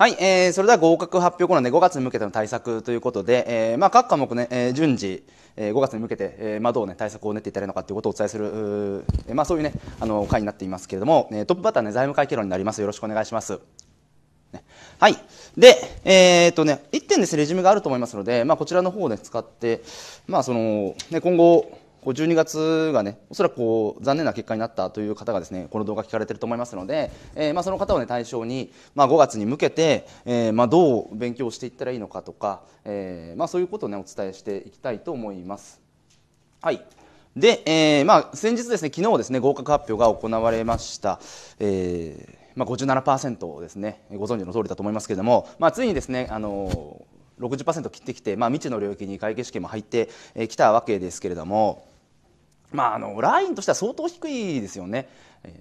はい、えー、それでは合格発表後のね、5月に向けての対策ということで、えー、まあ、各科目ね、えー、順次、えー、5月に向けて、えー、まあ、どうね、対策を練っていったらいいのかということをお伝えする、えー、まあ、そういうね、あの、会になっていますけれども、えー、トップバッターね、財務会計論になります。よろしくお願いします。ね、はい。で、えー、っとね、1点です、ね、レジュメがあると思いますので、まあ、こちらの方をね、使って、まあ、その、ね、今後、こう12月がねおそらくこう残念な結果になったという方がですねこの動画聞かれていると思いますので、えー、まあその方をね対象にまあ5月に向けて、えー、まあどう勉強していったらいいのかとか、えー、まあそういうことをねお伝えしていきたいと思います。はい。で、えー、まあ先日ですね昨日ですね合格発表が行われました。えーまあ57、5ですねご存知の通りだと思いますけれども、まあ、ついにですね、あのー、60%切ってきて、まあ、未知の領域に会計試験も入ってき、えたわけですけれども、まあ、あのラインとしては相当低いですよね。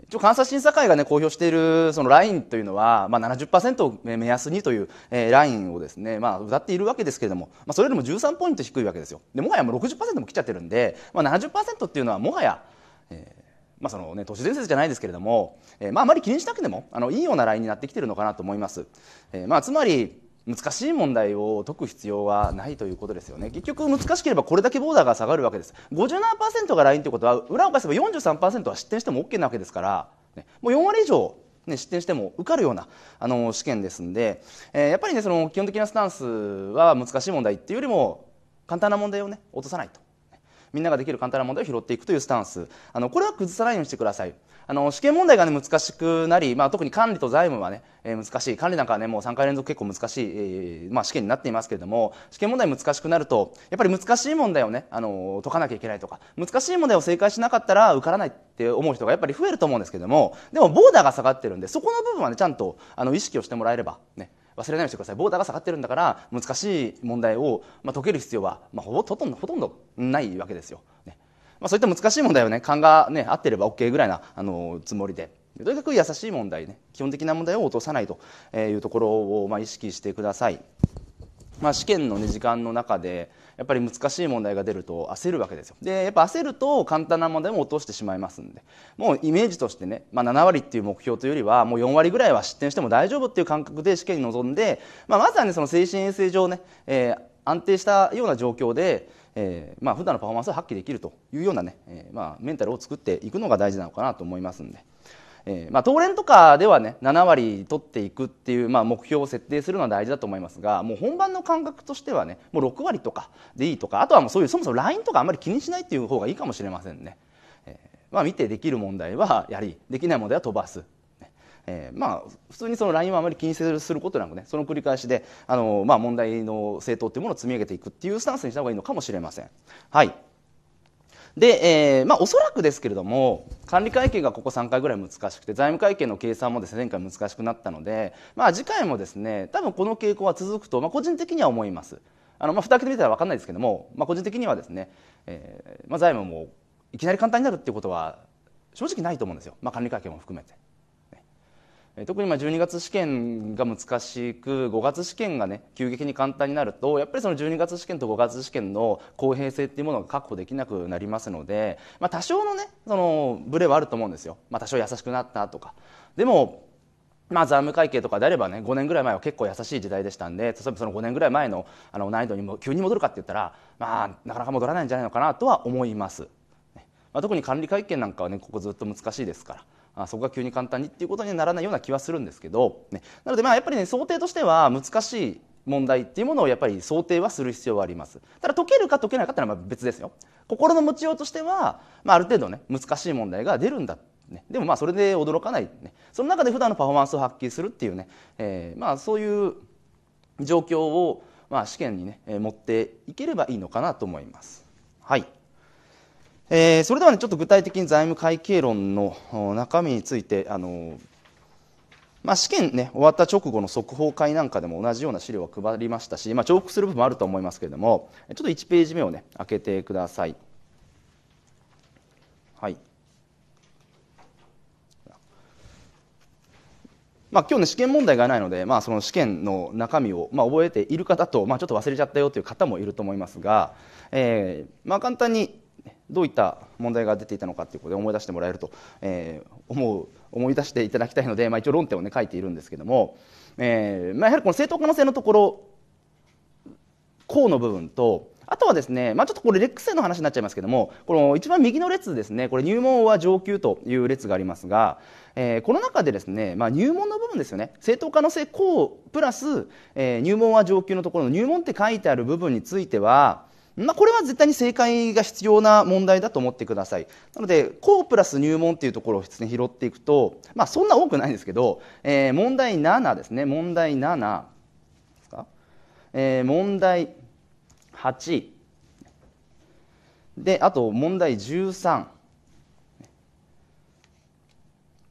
一応監査審査会が、ね、公表しているそのラインというのは、まあ70、を目安にという、えー、ラインをですね、まあ、歌っているわけですけれども、まあ、それよりも13ポイント低いわけですよでもはやもう60%も来ちゃってるんで、まあ70、7っていうのはもはや、えーまあそのね、都市伝説じゃないですけれども、えーまあ、あまり気にしなくてもあのいいようなラインになってきてるのかなと思います。えーまあ、つまり難しい問題を解く必要はないということですよね結局難しければこれだけボーダーが下がるわけです57%がラインということは裏を返せば43%は失点しても OK なわけですから、ね、もう4割以上ね、失点しても受かるようなあの試験ですんで、えー、やっぱりねその基本的なスタンスは難しい問題っていうよりも簡単な問題をね落とさないとみんなができる簡単な問題を拾っていくというスタンスあのこれは崩さないようにしてくださいあの、試験問題がね、難しくなり、まあ、特に管理と財務はね、えー、難しい。管理なんかはね、もう3回連続結構難しい、えー、まあ、試験になっていますけれども、試験問題難しくなると、やっぱり難しい問題をね、あの、解かなきゃいけないとか、難しい問題を正解しなかったら受からないって思う人がやっぱり増えると思うんですけども、でも、ボーダーが下がってるんで、そこの部分はね、ちゃんと、あの、意識をしてもらえれば、ね、忘れないようにしてください。ボーダーが下がってるんだから、難しい問題を、まあ、解ける必要は、まあ、ほとんど、ほとんどないわけですよ。ね、まあ、そういった難しい問題はね勘がね合ってれば OK ぐらいなあのつもりで。とにかく優しい問題ね基本的な問題を落とさないというところを、まあ、意識してください。まあ、試験の、ね、時間の中でやっぱり難しい問題が出ると焦るわけですよでやっぱ焦ると簡単な問題も落としてしまいますんでもうイメージとしてね、まあ、7割っていう目標というよりはもう4割ぐらいは失点しても大丈夫っていう感覚で試験に臨んで、まあ、まずはねその精神衛生上ね、えー安定したような状況で、えーまあ普段のパフォーマンスを発揮できるというようなね、えーまあ、メンタルを作っていくのが大事なのかなと思いますんで。えーまあ、当連とかではね7割取っていくっていう、まあ、目標を設定するのは大事だと思いますがもう本番の感覚としてはねもう6割とかでいいとかあとはもうそういうそもそも LINE とかあんまり気にしないっていう方がいいかもしれませんね。えーまあ、見てできる問題はやりできない問題は飛ばすえー、まあ普通にその LINE はあまり気にせずすることなくねその繰り返しであの、まあ、問題の政党というものを積み上げていくっていうスタンスにした方がいいのかもしれません。はいで、えー、まあ、おそらくですけれども、管理会計がここ3回ぐらい難しくて、財務会計の計算もですね、前回難しくなったので、まあ、次回もですね、多分この傾向は続くと、まあ、個人的には思います。あの、まあ、蓋開けてみたら分かんないですけども、まあ、個人的にはですね、えー、まあ、財務もいきなり簡単になるっていうことは、正直ないと思うんですよ。まあ、管理会計も含めて。特にまあ12月試験が難しく5月試験がね急激に簡単になるとやっぱりその12月試験と5月試験の公平性っていうものが確保できなくなりますので、まあ、多少のねそのブレはあると思うんですよ、まあ、多少優しくなったとか。でもまあ、財務会計とかであればね5年ぐらい前は結構優しい時代でしたんで例えばその5年ぐらい前のあの難易度にも急に戻るかって言ったら、まあ、なかなか戻らないんじゃないのかなとは思います、まあ、特に管理会計なんかはねここずっと難しいですから。あそこが急に簡単にっていうことにはならないような気はするんですけど、ね、なのでまあやっぱりね想定としては難しい問題っていうものをやっぱり想定はする必要はあります。ただ解けるか解けないかっていうのはま別ですよ。心の持ちようとしては、まあ、ある程度ね難しい問題が出るんだ。ね、でもまあそれで驚かない、ね、その中で普段のパフォーマンスを発揮するっていうね、えー、まあそういう状況をまあ試験にね持っていければいいのかなと思います。はいえー、それではね、ちょっと具体的に財務会計論の中身について、あのまあ、試験ね、終わった直後の速報会なんかでも同じような資料は配りましたし、まあ、重複する部分もあると思いますけれども、ちょっと1ページ目をね、開けてください。はい。まあ、今日ね、試験問題がないので、まあ、その試験の中身を、まあ、覚えている方と、まあ、ちょっと忘れちゃったよという方もいると思いますが、えーまあ、簡単にどういった問題が出ていたのかということで思い出してもらえると、えー、思う思い出していただきたいので、まあ、一応論点を、ね、書いているんですけども、えーまあ、やはりこの正当可能性のところ項の部分とあとはですね、まあ、ちょっとこれ、レックスの話になっちゃいますけども、この一番右の列ですね、これ、入門は上級という列がありますが、えー、この中でですね、まあ、入門の部分ですよね、正当可能性項プラス、えー、入門は上級のところの入門って書いてある部分については、まあ、これは絶対に正解が必要な問題だと思ってくださいなのでコープラス入門っていうところをね、拾っていくと、まあ、そんな多くないんですけど、えー、問題7ですね問題7ですか、えー、問題8であと問題13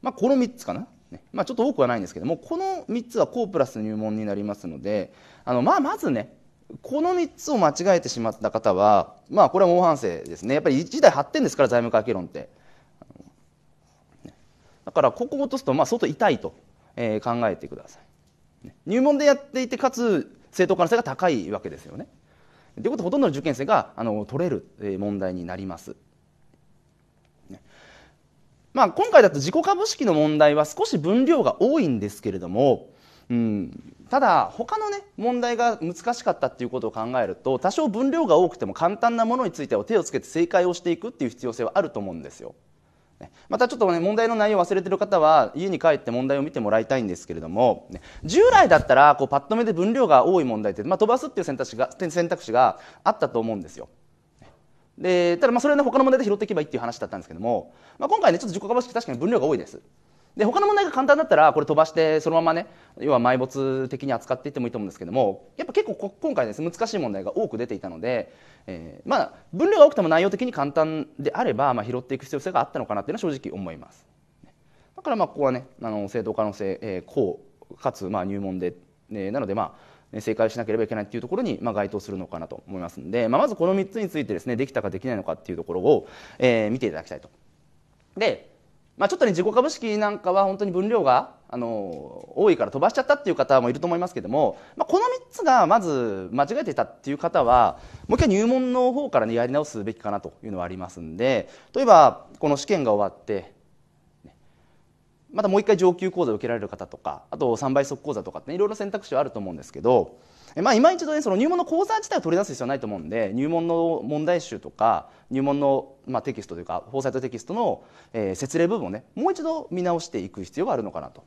まあ、この3つかな、ね、まあ、ちょっと多くはないんですけどもこの3つはコープラス入門になりますのであの、まあ、まずねこの3つを間違えてしまった方は、まあ、これは猛反省ですね、やっぱり1台発展ですから、財務会計論って。だから、ここを落とすと、まあ、相当痛いと、えー、考えてください。入門でやっていて、かつ正当可能性が高いわけですよね。ということは、ほとんどの受験生があの取れる、え問題になります。まあ、今回だと自己株式の問題は少し分量が多いんですけれども、うん、ただ他のね問題が難しかったっていうことを考えると多少分量が多くても簡単なものについては手をつけて正解をしていくっていう必要性はあると思うんですよ。またちょっとね問題の内容忘れてる方は家に帰って問題を見てもらいたいんですけれども、ね、従来だったらこうパッと目で分量が多い問題って、まあ、飛ばすっていう選択肢が選択肢があったと思うんですよ。でただまあそれはね他の問題で拾っていけばいいっていう話だったんですけども、まあ、今回ねちょっと自己株式確かに分量が多いです。で他の問題が簡単だったらこれ飛ばしてそのままね要は埋没的に扱っていってもいいと思うんですけどもやっぱ結構今回ですね難しい問題が多く出ていたので、えー、まあ分量が多くても内容的に簡単であれば、まあ、拾っていく必要性があったのかなっていうのは正直思います。だからまあここはねあの正当可能性、えー、こうかつまあ入門で、えー、なのでまあ正解しなければいけないっていうところに、まあ、該当するのかなと思いますんで、まあ、まずこの3つについてですねできたかできないのかっていうところを、えー、見ていただきたいと。でまあ、ちょっとね、自己株式なんかは本当に分量が、あの、多いから飛ばしちゃったっていう方もいると思いますけども、まあ、この3つがまず間違えてたっていう方は、もう一回入門の方からね、やり直すべきかなというのはありますんで、例えば、この試験が終わって、またもう一回上級講座を受けられる方とか、あと3倍速講座とかって、ね、いろいろ選択肢はあると思うんですけど、まあ、今一度、ね、その入門の講座自体を取り出す必要はないと思うんで入門の問題集とか入門の、まあ、テキストというかフォーサイトテキストの、えー、説例部分をねもう一度見直していく必要があるのかなと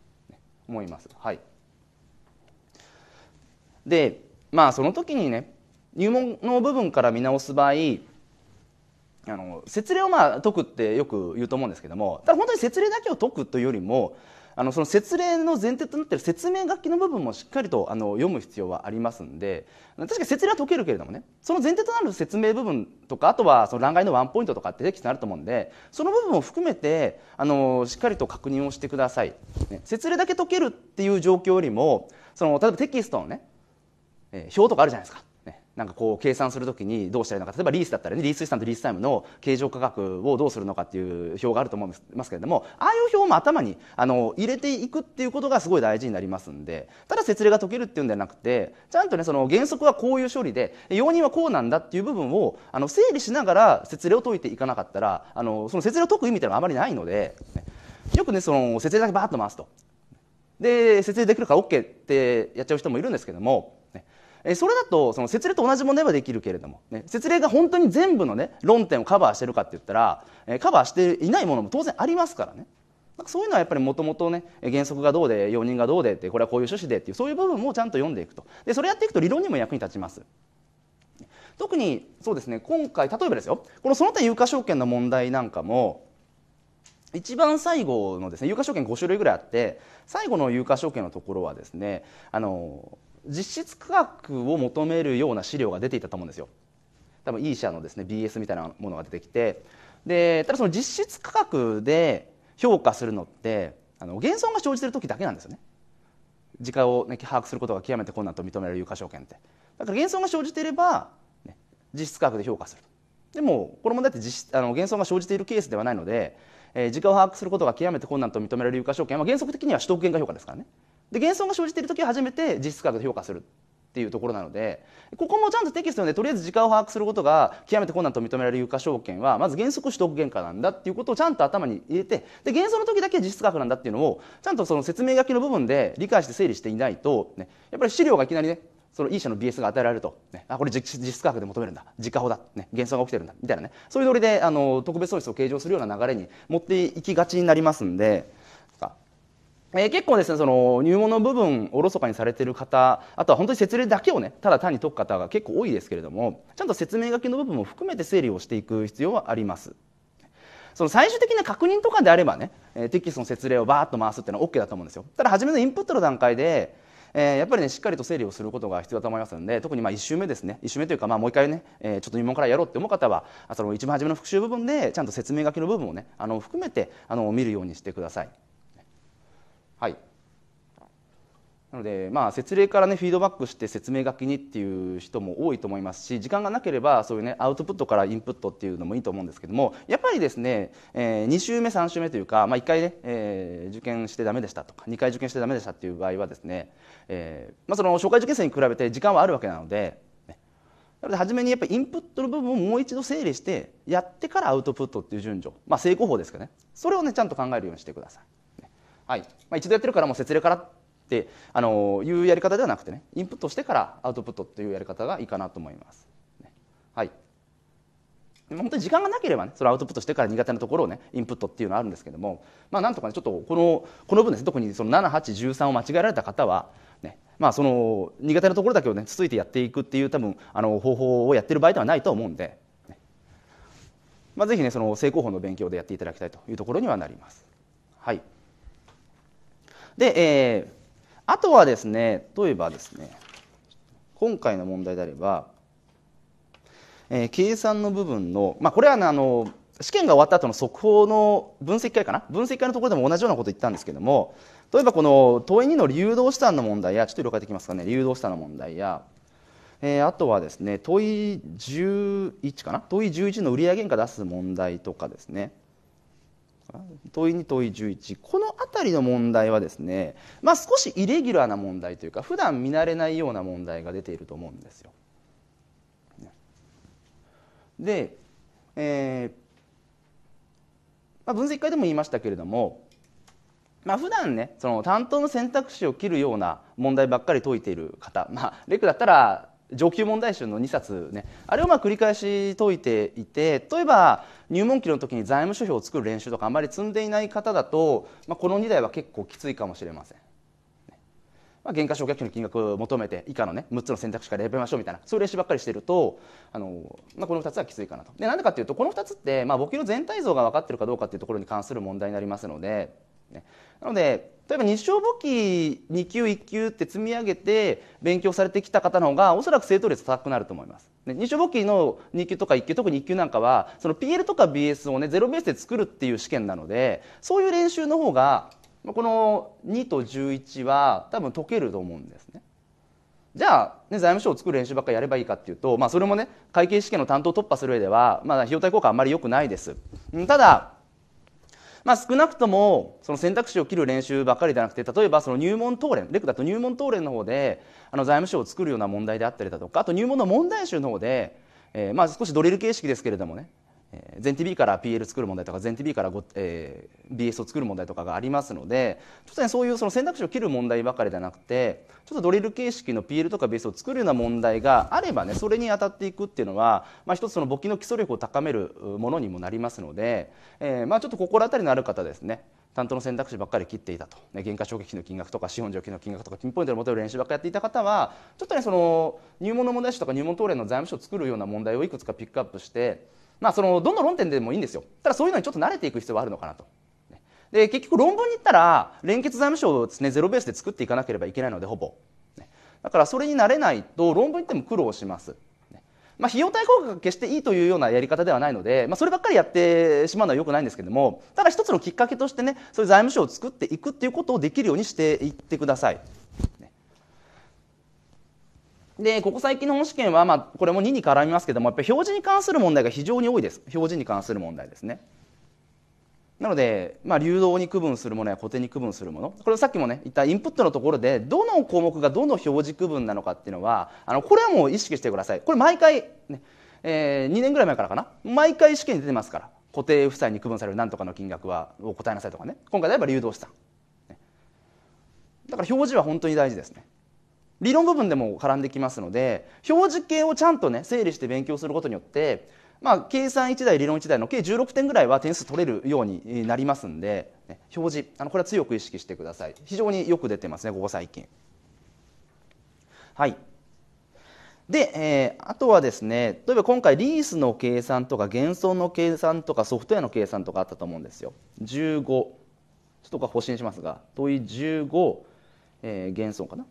思います。はい、でまあその時にね入門の部分から見直す場合あの説例をまあ解くってよく言うと思うんですけどもただ本当に説例だけを解くというよりもあのその説明の前提となっている説明書きの部分もしっかりとあの読む必要はありますんで確かに説明は解けるけれどもねその前提となる説明部分とかあとはその欄外のワンポイントとかってテキストになると思うんでその部分を含めてあのしっかりと確認をしてください、ね、説明だけ解けるっていう状況よりもその例えばテキストのね表とかあるじゃないですかなんかこう計算するときにどうしたらいいのか例えばリースだったらねリース資産とリースタイムの経常価格をどうするのかっていう表があると思いますけれどもああいう表も頭にあの入れていくっていうことがすごい大事になりますんでただ設例が解けるっていうんではなくてちゃんとねその原則はこういう処理で容認はこうなんだっていう部分をあの整理しながら設例を解いていかなかったらあのその設例を解く意味っていうのはあまりないのでよくねその設例だけバーッと回すと。で設例できるから OK ってやっちゃう人もいるんですけどもえそれだとその説例と同じ問題はできるけれども、ね、説例が本当に全部の、ね、論点をカバーしてるかって言ったら、えカバーしていないものも当然ありますからね。なんかそういうのはやっぱりもともとね原則がどうで容認がどうでってこれはこういう趣旨でっていうそういう部分もちゃんと読んでいくとでそれやっていくと理論にも役に立ちます。特にそうですね今回例えばですよこのその他有価証券の問題なんかも一番最後のですね有価証券5種類ぐらいあって最後の有価証券のところはですねあの実質価格を求めるような資料が出ていたと思うんですよ。多分 E 社のですね BS みたいなものが出てきてでただその実質価格で評価するのってあの減損が生じてる時だけなんですよね。時間を、ね、把握することが極めて困難と認められる有価証券って。だから減損が生じていれば、ね、実質価格で評価する。でもこれもだって実あの減損が生じているケースではないので、えー、時価を把握することが極めて困難と認められる有価証券は原則的には取得原価評価ですからね。で減損が生じている時は初めて実質価格で評価するっていうところなのでここもちゃんとテキストでとりあえず時間を把握することが極めて困難と認められる有価証券はまず原則取得原価なんだっていうことをちゃんと頭に入れてで減損の時だけ実質価格なんだっていうのをちゃんとその説明書きの部分で理解して整理していないと、ね、やっぱり資料がいきなりねその E 社の BS が与えられると、ね、あこれ実質価格で求めるんだ実価法だ、ね、減損が起きてるんだみたいなねそういうノリであの特別損失を計上するような流れに持っていきがちになりますんで。えー、結構ですねその入門の部分おろそかにされてる方あとは本当に説明だけをねただ単に解く方が結構多いですけれどもちゃんと説明書きの部分も含めて整理をしていく必要はあります。その最終的な確認とかであればね、えー、テキストの説明をバーッと回すっていうのは OK だと思うんですよただ初めのインプットの段階で、えー、やっぱりねしっかりと整理をすることが必要だと思いますので特にまあ1周目ですね1周目というかまあもう一回ね、えー、ちょっと入門からやろうって思う方はその一番初めの復習部分でちゃんと説明書きの部分をねあの含めてあの見るようにしてください。はいなので、まあ、説明からねフィードバックして説明書きにっていう人も多いと思いますし時間がなければそういうねアウトプットからインプットっていうのもいいと思うんですけどもやっぱりですね、えー、2週目3週目というか、まあ、1回ね、えー、受験してダメでしたとか2回受験してダメでしたっていう場合はですね、えーまあ、その初回受験生に比べて時間はあるわけなので。なので初めにやっぱインプットの部分をもう一度整理してやってからアウトプットっていう順序、まあ、成功法ですかねそれをねちゃんと考えるようにしてください。はいまあ、一度やってるからもう節例からってあのいうやり方ではなくてねインプットしてからアウトプットっていうやり方がいいかなと思います。ね、はい本当に時間がなければねそのアウトプットしてから苦手なところをねインプットっていうのはあるんですけどもまあなんとかねちょっとこのこの分ですね特にその7813を間違えられた方はねまあその苦手なところだけをねつついてやっていくっていう多分あの方法をやってる場合ではないと思うんで、ね、まあ、ぜひねその正攻法の勉強でやっていただきたいというところにはなります。はいで、えー、あとはですね、例えばですね、今回の問題であれば、えー、計算の部分の、まあ、これは、ね、あの試験が終わった後の速報の分析会かな分析会のところでも同じようなこと言ったんですけども例えばこの問い2の流動資産の問題やちょっと色変えてきますかね流動資産の問題や、えー、あとはですね問い11かな問い11の売上原価出す問題とかですねか問い2問い11この辺りの問題はですね、まあ、少しイレギュラーな問題というか普段見慣れないような問題が出ていると思うんですよ。で、えーまあ、分析会でも言いましたけれども、まあ普段ねその担当の選択肢を切るような問題ばっかり解いている方、まあ、レクだったら上級問題集の2冊ねあれをまあ繰り返し解いていて例えば入門期の時に財務諸表を作る練習とかあんまり積んでいない方だと、まあ、この2台は結構きついかもしれません。まあ、減価償却費の金額を求めて以下の、ね、6つの選択肢から選べましょうみたいなそういう練習ばっかりしてるとあの、まあ、この2つはきついかなとでなんでかっていうとこの2つって、まあ、簿記の全体像が分かってるかどうかっていうところに関する問題になりますので。ね。なので、例えば日照簿記2級1級って積み上げて勉強されてきた方の方がおそらく正答率高くなると思います。ね、日照簿記の2級とか1級特に1級なんかはその PL とか BS をねゼロベースで作るっていう試験なのでそういう練習の方がこの2と11は多分解けると思うんですね。じゃあ、ね、財務省を作る練習ばっかりやればいいかっていうと、まあ、それもね会計試験の担当突破する上では、まあ、費用対効果あんまりよくないです。ただまあ、少なくともその選択肢を切る練習ばかりじゃなくて例えばその入門当連レクだと入門当連の方であの財務省を作るような問題であったりだとかあと入門の問題集の方で、えー、まあ少しドリル形式ですけれどもね全 t b から PL 作る問題とか全 t b から、えー、BS を作る問題とかがありますのでちょっとねそういうその選択肢を切る問題ばかりじゃなくてちょっとドリル形式の PL とか BS を作るような問題があればねそれに当たっていくっていうのは、まあ、一つその簿記の基礎力を高めるものにもなりますので、えー、まあちょっと心当たりのある方ですね担当の選択肢ばっかり切っていたと、ね、原価償却費の金額とか資本上況の金額とかピンポイントで求める練習ばっかりやっていた方はちょっとねその入門の問題集とか入門答練の財務書を作るような問題をいくつかピックアップしてまあ、その、どの論点でもいいんですよ。ただそういうのにちょっと慣れていく必要はあるのかなと。で、結局論文に行ったら、連結財務省をですね、ゼロベースで作っていかなければいけないので、ほぼ。だからそれに慣れないと、論文に行っても苦労します。まあ、費用対効果が決していいというようなやり方ではないので、まあ、そればっかりやってしまうのはよくないんですけどもただ一つのきっかけとしてねそういう財務省を作っていくっていうことをできるようにしていってください。で、ここ最近の本試験は、まあ、これも2に絡みますけども、やっぱり表示に関する問題が非常に多いです。表示に関する問題ですね。なので、まあ、流動に区分するものや固定に区分するもの、これさっきもね、言ったインプットのところで、どの項目がどの表示区分なのかっていうのは、あのこれはもう意識してください。これ毎回、ね、えー、2年ぐらい前からかな、毎回試験に出てますから、固定負債に区分されるなんとかの金額はお答えなさいとかね、今回であれば流動資産。だから表示は本当に大事ですね。理論部分でも絡んできますので表示系をちゃんとね整理して勉強することによってまあ、計算1台理論1台の計16点ぐらいは点数取れるようになりますんで表示あのこれは強く意識してください非常によく出てますねここ最近はいで、えー、あとはですね例えば今回リースの計算とか減損の計算とかソフトウェアの計算とかあったと思うんですよ15ちょっとこれ保身しますが問い15、えー、減損かな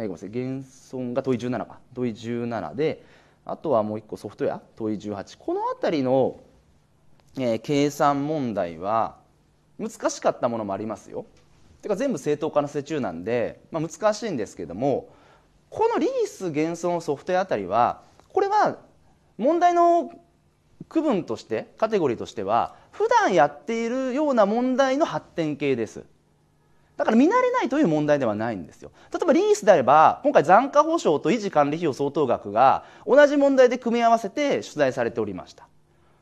えー、ごめんなさい減損が問い17か問い17であとはもう1個ソフトウェア問い18この辺りの、えー、計算問題は難しかったものもありますよ。てか全部正当化の世中なんで、まあ、難しいんですけどもこのリース減損ソフトウェアあたりはこれは問題の区分としてカテゴリーとしては普段やっているような問題の発展系です。だから見慣れないという問題ではないんですよ。例えばリースであれば、今回残価保証と維持管理費用相当額が同じ問題で組み合わせて出題されておりました。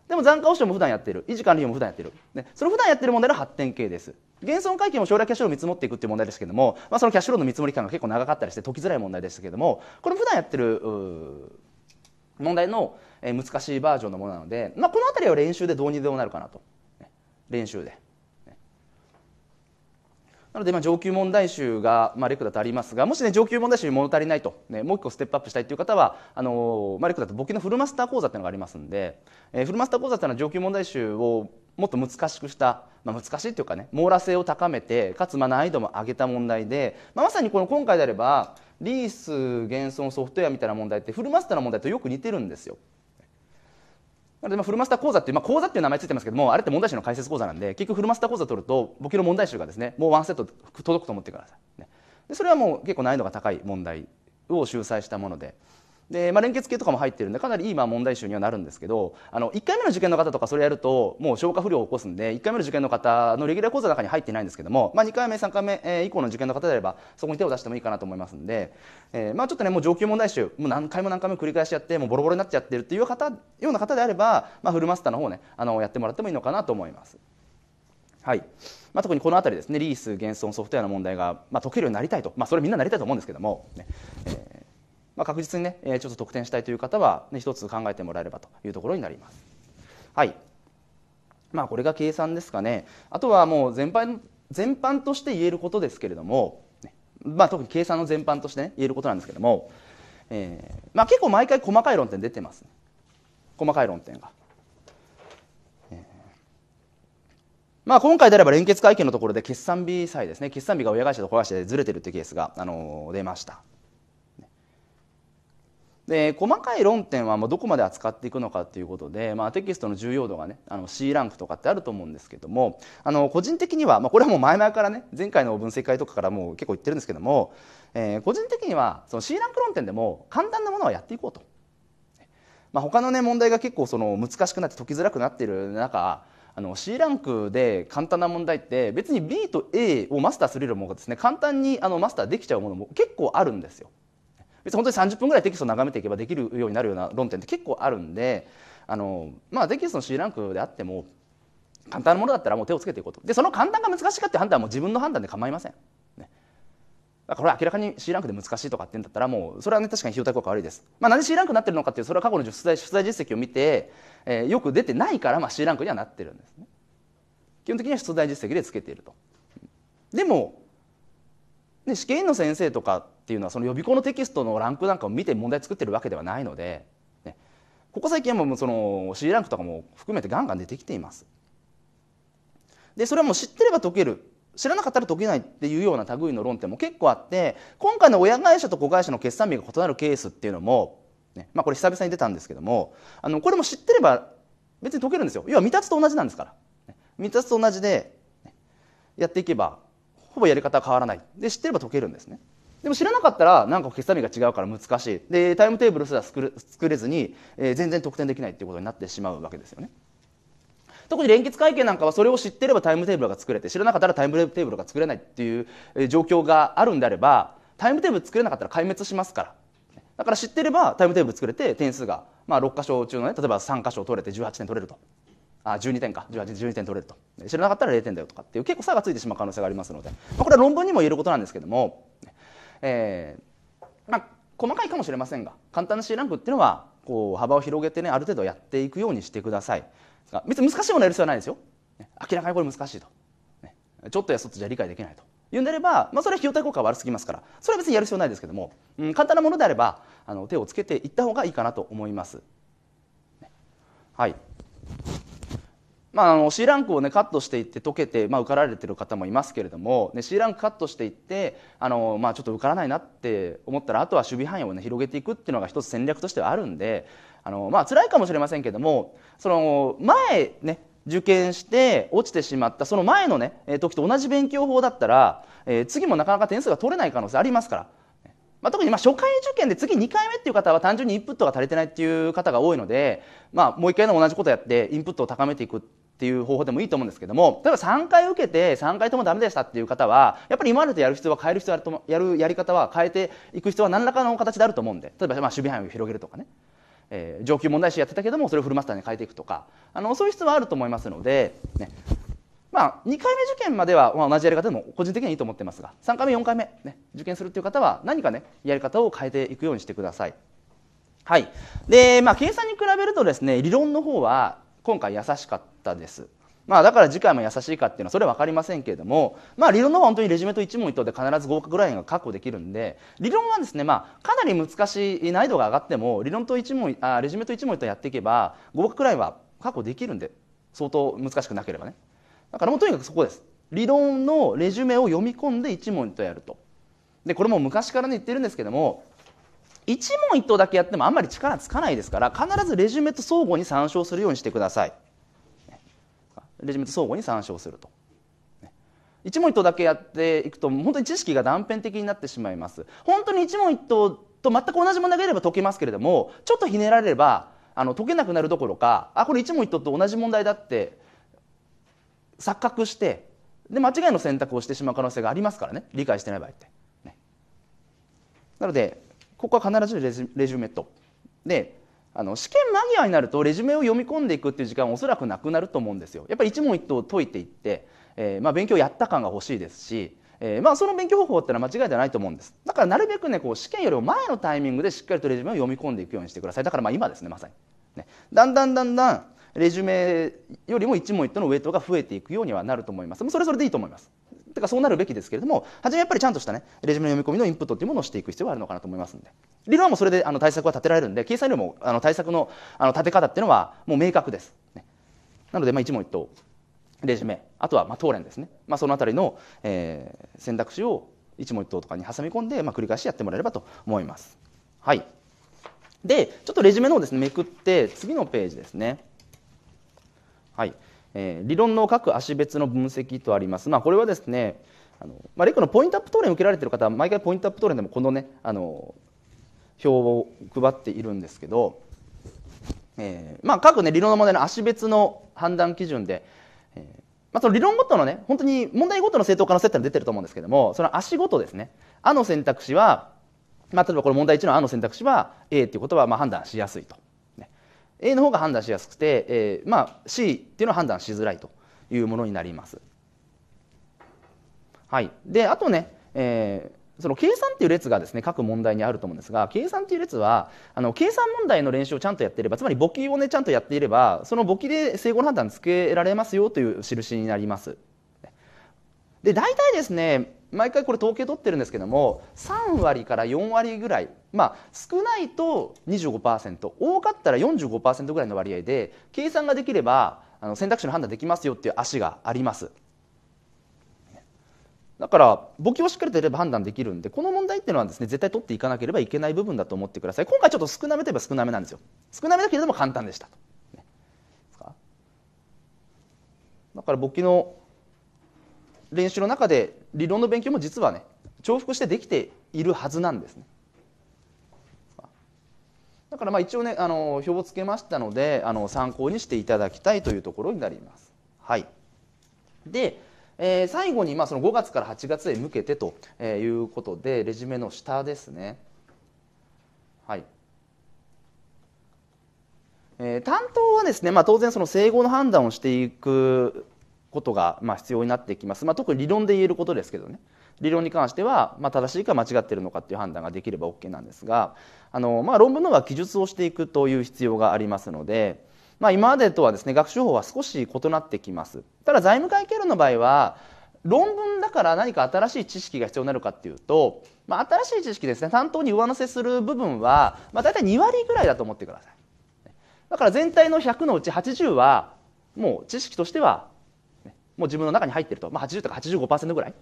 でも残価保証も普段やってる。維持管理費も普段やってる。ね、その普段やってる問題の発展系です。減損会計も将来キャッシュローを見積もっていくっていう問題ですけども、まあ、そのキャッシュローの見積もり期間が結構長かったりして解きづらい問題でしたけども、これ普段やってる、問題の難しいバージョンのものなので、まあ、この辺りは練習でどうにでもなるかなと。練習で。なので、ま上級問題集が、まレクだとありますが、もしね、上級問題集に物足りないと、ね、もう1個ステップアップしたいという方は、あのまレクだと簿記のフルマスター講座っていうのがありますんで、えフルマスター講座っていうのは上級問題集をもっと難しくした、まあ、難しいというかね、網羅性を高めて、かつま難易度も上げた問題で、まあ、まさにこの今回であれば、リース、減損、ソフトウェアみたいな問題って、フルマスターの問題とよく似てるんですよ。なので、まあ、フルマスター講座っていう、まあ、講座っていう名前ついてますけども、あれって問題集の解説講座なんで、結局フルマスター講座取ると、簿記の問題集がですね、もうワンセット届くと思ってください。ね、でそれはもう結構難易度が高い問題を秀才したもので、で、まあ、連結系とかも入ってるんでかなりいいまあ問題集にはなるんですけどあの1回目の受験の方とかそれやるともう消化不良を起こすんで1回目の受験の方のレギュラー講座の中に入ってないんですけども、まあ、2回目3回目以降の受験の方であればそこに手を出してもいいかなと思いますんで、えー、まあ、ちょっとねもう上級問題集もう何回も何回も繰り返しやってもうボロボロになっちゃってるっていう方ような方であれば、まあ、フルマスターの方ねあのやってもらってもいいのかなと思います。はいまあ、特にこの辺りですねリース、減損ソフトウェアの問題が、まあ、解けるようになりたいと、まあ、それみんななりたいと思うんですけども、ねえーまあ、確実にね、えちょっと得点したいという方は、ね、一つ考えてもらえればというところになります。はい。まあ、これが計算ですかね。あとはもう全般、全般として言えることですけれども、まあ、特に計算の全般として、ね、言えることなんですけども、えー、まあ、結構毎回細かい論点出てます、ね、細かい論点が。まあ、今回であれば連結会見のところで決算日えですね決算日が親会社と子会社でずれてるというケースが、あのー、出ました。で細かい論点はどこまで扱っていくのかっていうことで、まあ、テキストの重要度がねあの C ランクとかってあると思うんですけどもあの個人的には、まあ、これはもう前々からね前回の分析会とかからもう結構言ってるんですけども、えー、個人的にはその C ランク論点でも簡単なものはやっていこうと。まあ、他のね問題が結構その難しくなって解きづらくなってる中あの C ランクで簡単な問題って別に B と A をマスターするよりもですね簡単にあのマスターできちゃうものも結構あるんですよ。別に本当に30分ぐらいテキストを眺めていけばできるようになるような論点って結構あるんであの、まあ、テキストの C ランクであっても簡単なものだったらもう手をつけていこうとでその簡単が難しいかっていう判断はもう自分の判断で構いません。ねだからこれ明らかに C ランクで難しいとかって言うんだったらもうそれはね確かに費用対効果悪いです、まあ、なんで C ランクになってるのかっていうそれは過去の出題出題実績を見て、えー、よく出てないからまあ C ランクにはなってるんですね基本的には出題実績でつけているとでも、ね、試験員の先生とかっていうのはその予備校のテキストのランクなんかを見て問題作ってるわけではないので、ね、ここ最近はもうその C ランクとかも含めてガンガン出てきています。でそれはもう知ってれば解ける知らなかったら解けないっていうような類の論点も結構あって今回の親会社と子会社の決算名が異なるケースっていうのも、ねまあ、これ久々に出たんですけどもあのこれも知ってれば別に解けるんですよ要は未達と同じなんですから未達と同じでやっていけばほぼやり方は変わらないで知ってれば解けるんですね。でも知らなかったら何か消すためが違うから難しいでタイムテーブルすら作る作れずに、えー、全然得点できないっていうことになってしまうわけですよね特に連結会計なんかはそれを知ってればタイムテーブルが作れて知らなかったらタイムテーブルが作れないっていう状況があるんであればタイムテーブル作れなかったら壊滅しますからだから知ってればタイムテーブル作れて点数が、まあ、6箇所中のね例えば3箇所取れて18点取れるとあ12点か 18, 12点取れると知らなかったら0点だよとかっていう結構差がついてしまう可能性がありますので、まあ、これは論文にも言えることなんですけどもえー、まあ、細かいかもしれませんが簡単な C ランクっていうのはこう幅を広げてねある程度やっていくようにしてください別に難しいものやる必要はないですよ明らかにこれ難しいとちょっとやそっとじゃ理解できないと言うんであれば、まあ、それは費用対効果は悪すぎますからそれは別にやる必要ないですけども、うん、簡単なものであればあの手をつけていった方がいいかなと思います。はいまあ、あの C ランクを、ね、カットしていって解けて、まあ、受かられてる方もいますけれども、ね、C ランクカットしていってあの、まあ、ちょっと受からないなって思ったらあとは守備範囲を、ね、広げていくっていうのが一つ戦略としてはあるんであの、まあ辛いかもしれませんけどもその前、ね、受験して落ちてしまったその前の、ね、時と同じ勉強法だったら、えー、次もなかなか点数が取れない可能性ありますから。まあ、特にま初回受験で次2回目っていう方は単純にインプットが足りてないっていう方が多いので、まあ、もう1回の同じことやってインプットを高めていくっていう方法でもいいと思うんですけども例えば3回受けて3回ともダメでしたっていう方はやっぱり今までとやる必要は変える必要あるとやるやり方は変えていく必要は何らかの形であると思うんで例えばま守備範囲を広げるとかね、えー、上級問題集やってたけどもそれをフルマスターに変えていくとかあのそういう必要はあると思いますので、ね、まあ、2回目受験までは、まあ、同じやり方でも個人的にはいいと思ってますが3回目4回目、ね、受験するという方は何かねやり方を変えていくようにしてください。はいでまあ、計算に比べるとですね理論の方は今回優しかったです。まあ、だから次回も優しいかっていうのはそれは分かりませんけれども、まあ、理論の方は本当にレジュメと一問一答で必ず合格ラインが確保できるんで理論はですね、まあ、かなり難しい難易度が上がっても理論と一問あレジュメと一問一答やっていけば合格ラインは確保できるんで相当難しくなければね。だからもうとにかくそこです理論のレジュメを読み込んで一問一答やるとでこれも昔からね言ってるんですけども一問一答だけやってもあんまり力つかないですから必ずレジュメと相互に参照するようにしてくださいレジュメと相互に参照すると一問一答だけやっていくと本当に知識が断片的になってしまいます本当に一問一答と全く同じ問題があれば解けますけれどもちょっとひねられればあの解けなくなるどころかあこれ一問一答と同じ問題だって錯覚してで間違いの選択をしてしまう可能性がありますからね理解してない場合って、ね、なのでここは必ずレジレジュメとであの試験間際になるとレジュメを読み込んでいくっていう時間はおそらくなくなると思うんですよやっぱり一問一答解いていって、えー、まあ、勉強やった感が欲しいですし、えー、まあ、その勉強方法ってのは間違いではないと思うんですだからなるべくねこう試験よりも前のタイミングでしっかりとレジュメを読み込んでいくようにしてくださいだからま今ですねまさにねだんだんだんだんレジュメよりも一問一答のウェイトが増えていくようにはなると思います。それそれでいいと思います。てかそうなるべきですけれども、初めやっぱりちゃんとしたね、レジュメの読み込みのインプットっていうものをしていく必要があるのかなと思いますんで。理論もそれであの対策は立てられるんで、掲載量もあの対策のあの立て方っていうのはもう明確です。ね、なので、まあ、一問一答、レジュメ、あとはまあ当連ですね。まあ、そのあたりの、えー、選択肢を一問一答とかに挟み込んで、まあ、繰り返しやってもらえればと思います。はい。で、ちょっとレジュメのをですね、めくって、次のページですね。はい、えー、理論の各足別の分析とあります。まあ、これはですね、あのまあ、レクのポイントアップ答弁を受けられている方は毎回ポイントアップ答弁でもこのねあの表を配っているんですけど、えーまあ、各、ね、理論の問題の足別の判断基準で、えーまあ、その理論ごとのね本当に問題ごとの正当化のセットが出てると思うんですけどもその足ごとですね「あ」の選択肢は、まあ、例えばこれ問題1の「あ」の選択肢は A っていうことはまあ判断しやすいと。A の方が判断しやすくて、えー、まあ C っていうのは判断しづらいというものになります。はい、であとね、えー、その計算っていう列がですね各問題にあると思うんですが計算っていう列はあの計算問題の練習をちゃんとやっていればつまり簿記をねちゃんとやっていればその簿記で正誤の判断つけられますよという印になります。で大体ですね毎回これ統計取ってるんですけども3割から4割ぐらいまあ少ないと25%多かったら45%ぐらいの割合で計算ができればあの選択肢の判断できますよっていう足がありますだから簿記をしっかりとやれば判断できるんでこの問題っていうのはですね絶対取っていかなければいけない部分だと思ってください今回ちょっと少なめといえば少なめなんですよ少なめだけれども簡単でしただから簿記の練習の中で理論の勉強も実はね重複してできているはずなんですね。だからまあ一応ねあの表をつけましたのであの参考にしていただきたいというところになります。はい、で、えー、最後にまあその5月から8月へ向けてということでレジュメの下ですね。はいえー、担当はですね、まあ、当然その整合の判断をしていくことがまあ必要になってきます、まあ、特に理論で言えることですけどね理論に関しては、まあ、正しいか間違っているのかっていう判断ができれば OK なんですがあの、まあ、論文の方は記述をしていくという必要がありますので、まあ、今までとはですね学習法は少し異なってきますただ財務会計論の場合は論文だから何か新しい知識が必要になるかっていうと、まあ、新しい知識ですね担当に上乗せする部分は、まあ、大体2割ぐらいだと思ってくださいだから全体の100のうち80はもう知識としてはもう自分の中に入ってると、まあ、80とか85%ぐらい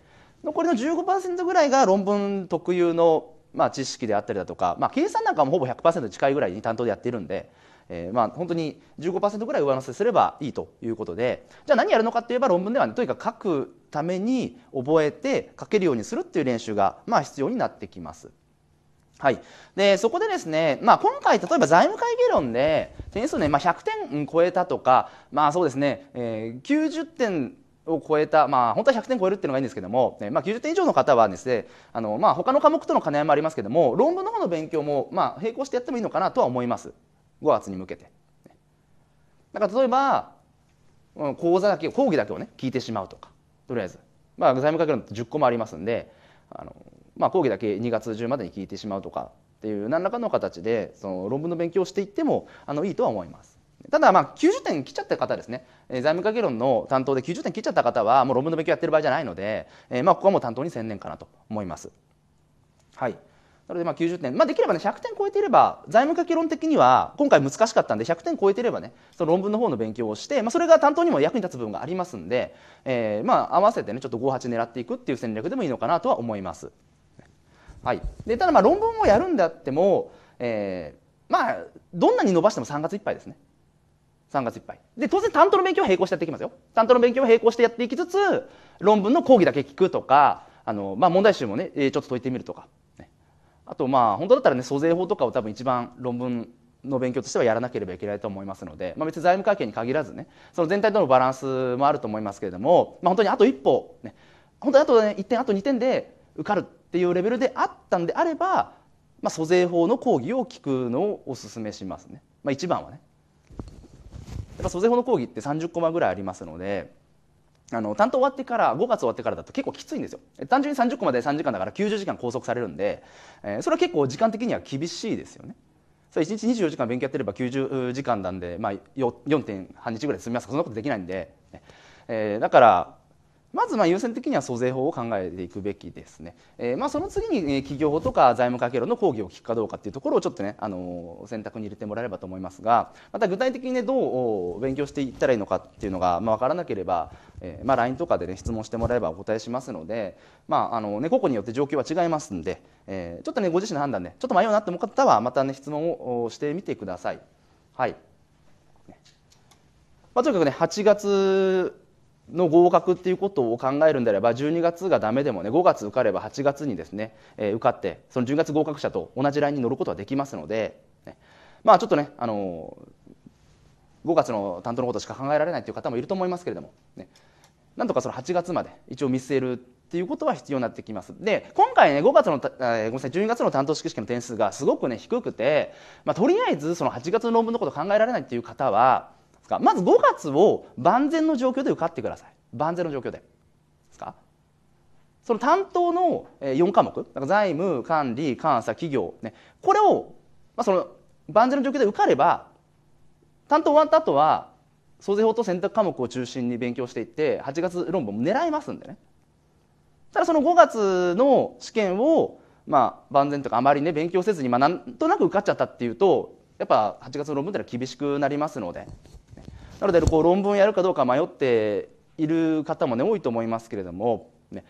残りの15%ぐらいが論文特有の、まあ、知識であったりだとか、まあ、計算なんかもほぼ100%近いぐらいに担当でやっているんで。えー、まあ本当に15%ぐらい上乗せすればいいということでじゃあ何やるのかっていえば論文では、ね、とにかく書くために覚えて書けるようにするっていう練習がまあ必要になってきます。はい、でそこでですね、まあ、今回、例えば財務会議論で点数ね、まあ、100点超えたとか、まあそうですねえー、90点を超えた、まあ、本当は100点超えるっていうのがいいんですけども、まあ、90点以上の方はですねあの、まあ、他の科目との兼ね合いもありますけども論文の方の勉強も、まあ、並行してやってもいいのかなとは思います5月に向けて。だから例えば講座だけ講義だけをね聞いてしまうとかとりあえず、まあ、財務かけるのって10個もありますんであの、まあ、講義だけ2月中までに聞いてしまうとかっていう何らかの形でその論文の勉強をしていってもあのいいとは思います。ただ、まあ、90点切っちゃった方ですね、え財務家計論の担当で90点切っちゃった方は、もう論文の勉強やってる場合じゃないので、えー、まあ、ここはもう担当に専念かなと思います。はい。なので、まあ、90点。まあ、できればね、100点超えていれば、財務家計論的には、今回難しかったんで、100点超えていればね、その論文の方の勉強をして、まあ、それが担当にも役に立つ部分がありますんで、えー、まあ、合わせてね、ちょっと5、8狙っていくっていう戦略でもいいのかなとは思います。はい。で、ただ、まあ、論文をやるんであっても、えー、まあ、どんなに伸ばしても3月いっぱいですね。月いっぱい。で、当然担当の勉強は並行してやっていきますよ。担当の勉強は並行してやっていきつつ、論文の講義だけ聞くとか、あの、まあ、問題集もね、ちょっと解いてみるとか、ね。あと、まあ、本当だったらね、租税法とかを多分一番論文の勉強としてはやらなければいけないと思いますので、まあ、別に財務会計に限らずね、その全体とのバランスもあると思いますけれども、まあ、本当にあと一歩、ね、本当にあと、ね、1点、あと2点で受かるっていうレベルであったんであれば、まあ、租税法の講義を聞くのをお勧めしますね。まあ、一番はね。っぱ租税法の講義って30コマぐらいありますのであの担当終わってから5月終わってからだと結構きついんですよ単純に30コマで3時間だから90時間拘束されるんで、えー、それは結構時間的には厳しいですよねそれ1日24時間勉強やってれば90時間なんで、まあ、4.8日ぐらい済みますらそんなことできないんで、えー、だからまずま優先的には租税法を考えていくべきですね、えー、まその次に企業法とか財務家計論の講義を聞くかどうかっていうところをちょっとね、あの選択に入れてもらえればと思いますがまた具体的にねどう勉強していったらいいのかっていうのが、まあ、分からなければ、えー、ま LINE とかでね質問してもらえればお答えしますので、まあ、あのね、個々によって状況は違いますんで、えー、ちょっとねご自身の判断で、ね、ちょっと迷うなって思う方はまたね質問をしてみてください。はいまあ、とにかくね8月の合格っていうことを考えるんであれば12月がダメでもね5月受かれば8月にですね、えー、受かってその10月合格者と同じラインに乗ることはできますので、ね、まあちょっとねあのー、5月の担当のことしか考えられないという方もいると思いますけれども、ね、なんとかその8月まで一応見据えるっていうことは必要になってきます。で、今回ね、5月の、えー、ごめんなさい、12月の担当式試験の点数がすごくね、低くて、まあ、とりあえずその8月の論文のこと考えられないっていう方は、ですかまず5月を万全の状況で受かってください万全の状況でですかその担当の4科目財務管理監査企業、ね、これを、まあ、その万全の状況で受かれば担当終わった後は総税法と選択科目を中心に勉強していって8月論文も狙いますんでねただその5月の試験を、まあ、万全とかあまりね勉強せずに、まあ、なんとなく受かっちゃったっていうとやっぱ8月の論文ってのは厳しくなりますのでなのでこう論文やるかどうか迷っている方もね多いと思いますけれども、ね、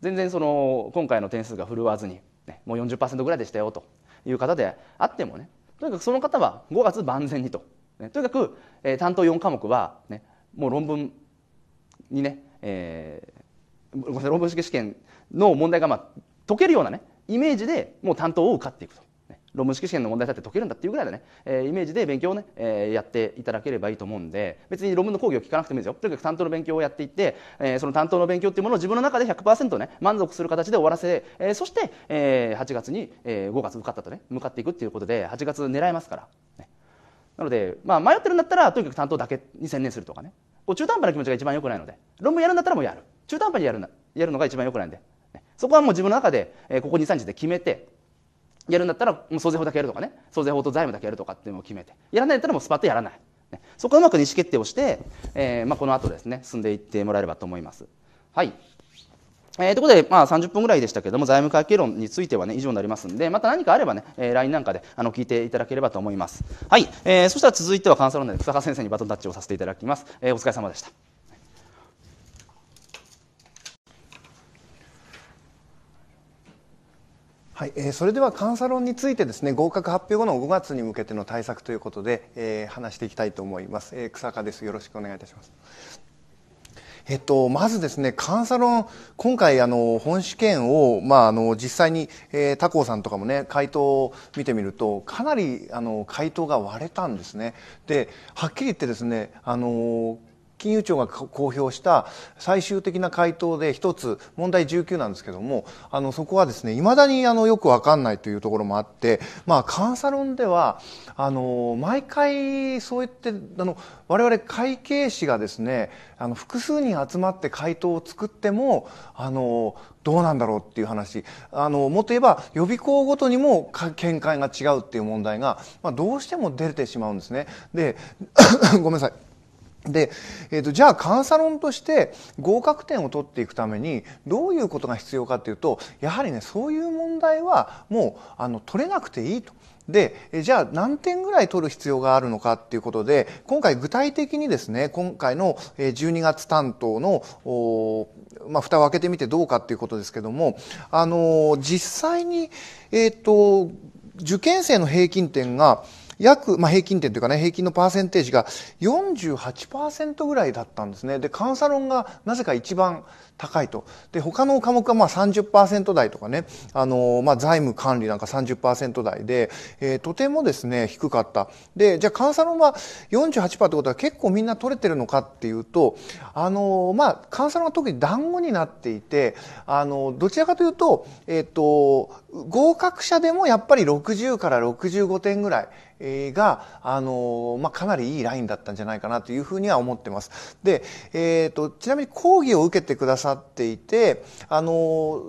全然その今回の点数が振るわずに、ね、もう40%ぐらいでしたよという方であってもねとにかくその方は5月万全にと、ね、とにかく、えー、担当4科目は、ね、もう論文にね、えー、ごめんなさい論文式試験の問題が、まあ、解けるようなねイメージでもう担当を受かっていくと。論文式試験の問題だって解けるんだっていうぐらいのね、えイメージで勉強をね、えやっていただければいいと思うんで、別に論文の講義を聞かなくてもいいですよ。とにかく担当の勉強をやっていって、えその担当の勉強っていうものを自分の中で100%ね、満足する形で終わらせ、えそして、え8月に、え5月受かったとね、向かっていくっていうことで、8月狙えますから。ねなので、まあ、迷ってるんだったらとにかく担当だけに専念するとかねこう中途半端な気持ちが一番よくないので論文やるんだったらもうやる中途半端にやるなやるのが一番よくないんで、ね、そこはもう自分の中で、えー、ここ23日で決めてやるんだったらもう租税法だけやるとかね租税法と財務だけやるとかっていうのを決めてやらないんだったらもうスパッとやらない、ね、そこはうまく意思決定をして、えーまあ、この後ですね進んでいってもらえればと思います。はいえー、ということで、まあ、30分ぐらいでしたけれども、財務会計論については、ね、以上になりますんで、また何かあればね、えー、LINE なんかであの聞いていただければと思います。はい、えー、そしたら続いては、監査論で草川先生にバトンタッチをさせていただきます。えー、お疲れ様でした。はい、えー、それでは監査論についてですね合格発表後の5月に向けての対策ということで、えー、話していきたいと思います、えー、草加ですよろしくお願いいたしますえっと、まずですね、監査論、今回、あの、本試験を、まあ、あの、実際に、えー、他校さんとかもね、回答を見てみると、かなり、あの、回答が割れたんですね。で、はっきり言ってですね、あの、金融庁が公表した最終的な回答で一つ問題19なんですけどもあのそこはですねいまだにあのよく分かんないというところもあって、まあ、論ではあの毎回そうやってあの我々会計士がですねあの複数人集まって回答を作ってもあのどうなんだろうっていう話あのもっと言えば予備校ごとにも見解が違うっていう問題が、まあ、どうしても出てしまうんですね。で ごめんなさいで、えーと、じゃあカンサロンとして合格点を取っていくためにどういうことが必要かっていうとやはりねそういう問題はもうあの取れなくていいと。でじゃあ何点ぐらい取る必要があるのかっていうことで今回具体的にですね今回の12月担当の、まあ、蓋を開けてみてどうかっていうことですけども、あの実際に、えーと受験生の平均点が、約、まあ、平均点というかね、平均のパーセンテージが48%ぐらいだったんですね。で、カンサロンがなぜか一番高いと。で、他の科目はまあ30%台とかね、あの、まあ財務管理なんか30%台で、えー、とてもですね、低かった。で、じゃあ監査論は48%ってことは結構みんな取れてるのかっていうと、あの、まあ監査論は特に団子になっていて、あの、どちらかというと、えっ、ー、と、合格者でもやっぱり60から65点ぐらい、が、あのまあ、かなりいいラインだったんじゃないかなというふうには思ってます。で、えっ、ー、と、ちなみに講義を受けてくださっていて、あの、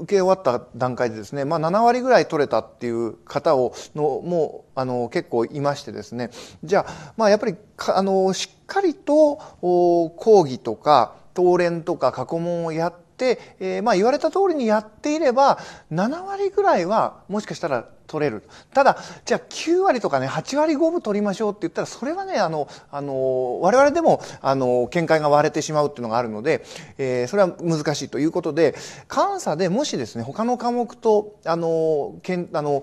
受け終わった段階でですね、まあ7割ぐらい取れたっていう方を、の、もう、あの、結構いましてですね、じゃあ、まあやっぱり、あの、しっかりと、講義とか、答練とか過去問をやって、えー、まあ言われた通りにやっていれば、7割ぐらいは、もしかしたら取れるただじゃあ9割とかね8割5分取りましょうって言ったらそれはねあのあの我々でもあの見解が割れてしまうっていうのがあるので、えー、それは難しいということで監査でもしですね他の科目とあのけんあの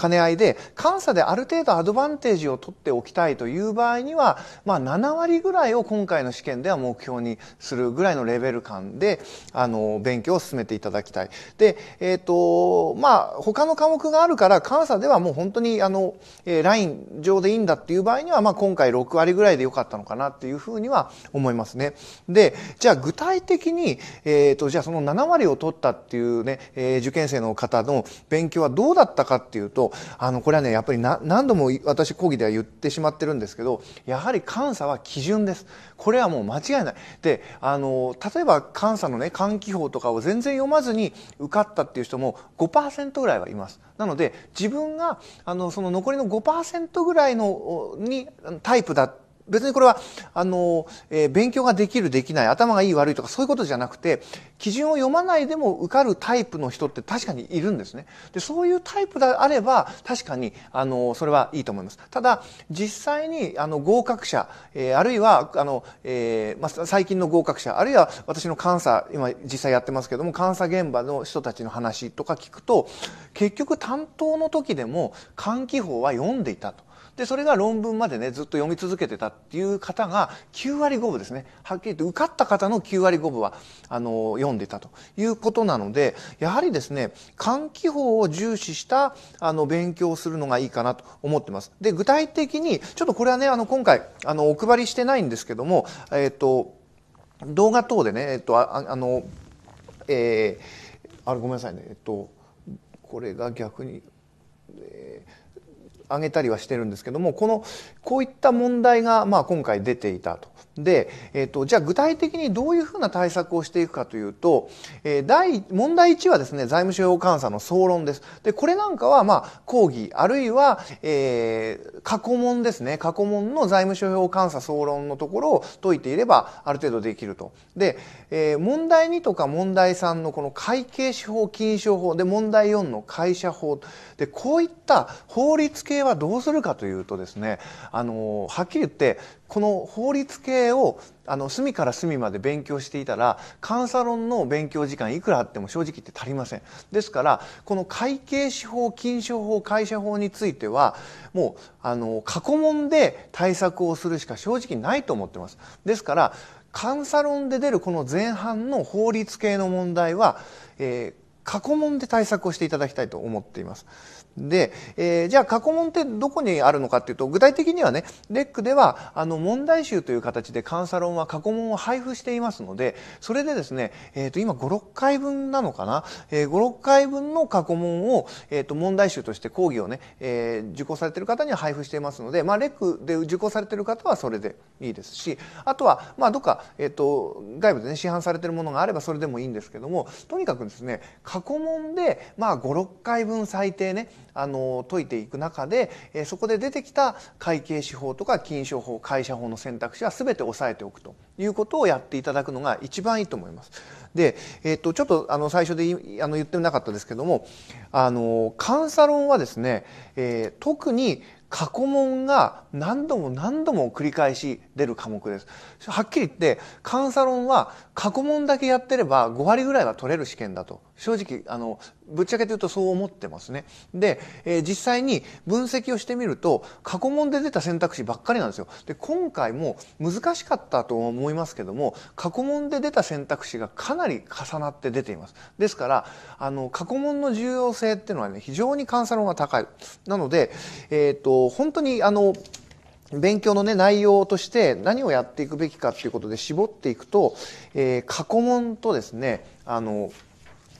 兼ね合いで監査である程度アドバンテージを取っておきたいという場合には、まあ、7割ぐらいを今回の試験では目標にするぐらいのレベル感であの勉強を進めていただきたい。でえーとまあ、他の科目があるからから監査ではもう本当にあの、えー、ライン上でいいんだっていう場合には、まあ、今回6割ぐらいで良かったのかなっていうふうには思いますね。で、じゃあ具体的に、えっ、ー、と、じゃあその7割を取ったっていうね、えー、受験生の方の勉強はどうだったかっていうと、あの、これはね、やっぱり何度も私講義では言ってしまってるんですけど、やはり監査は基準です。これはもう間違いない。で、あの、例えば監査のね、換気法とかを全然読まずに受かったっていう人も5%ぐらいはいます。なので自分があのその残りの5%ぐらいのにタイプだっ別にこれは、あの、えー、勉強ができる、できない、頭がいい、悪いとかそういうことじゃなくて、基準を読まないでも受かるタイプの人って確かにいるんですね。で、そういうタイプであれば、確かに、あの、それはいいと思います。ただ、実際に、あの、合格者、えー、あるいは、あの、えー、まあ、最近の合格者、あるいは私の監査、今実際やってますけども、監査現場の人たちの話とか聞くと、結局担当の時でも、換気法は読んでいたと。でそれが論文までねずっと読み続けてたっていう方が9割5分ですねはっきりと受かった方の9割5分はあの読んでたということなのでやはりですね換気法を重視したあの勉強をするのがいいかなと思ってます。で具体的にちょっとこれはねあの今回あのお配りしてないんですけども、えーと、動画等でね、えーとああのえー、あれごめんなさいねえっ、ー、とこれが逆に、えー上げたりはしてるんですけどもこのこういった問題がまあ今回出ていたと。で、えっ、ー、と、じゃあ具体的にどういうふうな対策をしていくかというと、えー、第、問題1はですね、財務省監査の総論です。で、これなんかは、まあ、講義、あるいは、えー、過去問ですね、過去問の財務省監査総論のところを解いていれば、ある程度できると。で、えー、問題2とか問題3のこの会計士法、金賞法、で、問題4の会社法。で、こういった法律系はどうするかというとですね、あのー、はっきり言って、この法律系をあの隅から隅まで勉強していたら監査論の勉強時間いくらあっても正直言って足りませんですからこの会計司法禁書法会社法についてはもうあの過去問で対策をするしか正直ないと思ってますですから監査論で出るこの前半の法律系の問題は、えー過去問で対策をしていただきたいと思っています。で、えー、じゃあ過去問ってどこにあるのかっていうと具体的にはねレックではあの問題集という形で監査論は過去問を配布していますのでそれでですね、えー、と今56回分なのかな、えー、56回分の過去問を、えー、と問題集として講義をね、えー、受講されている方には配布していますので、まあ、レックで受講されている方はそれでいいですしあとは、まあ、どっか、えー、と外部でね市販されているものがあればそれでもいいんですけどもとにかくですね過去問で、まあ、56回分最低ねあの解いていく中で、えそこで出てきた会計司法とか金商法会社法の選択肢は全て抑えておくということをやっていただくのが一番いいと思います。で、えっとちょっとあの最初であの言ってなかったですけどもあの監査論はですね、えー、特に過去問が何度も何度も繰り返し出る科目ですはっきり言って監査論は過去問だけやってれば5割ぐらいは取れる試験だと正直あのぶっちゃけて言うとそう思ってますねで、えー、実際に分析をしてみると過去問で出た選択肢ばっかりなんですよで今回も難しかったと思いますけども過去問で出た選択肢がかなり重なって出ていますですからあの過去問の重要性っていうのはね非常に監査論が高いなので、えーと本当にあの勉強のね内容として何をやっていくべきかっていうことで絞っていくと、えー、過去問とですねあの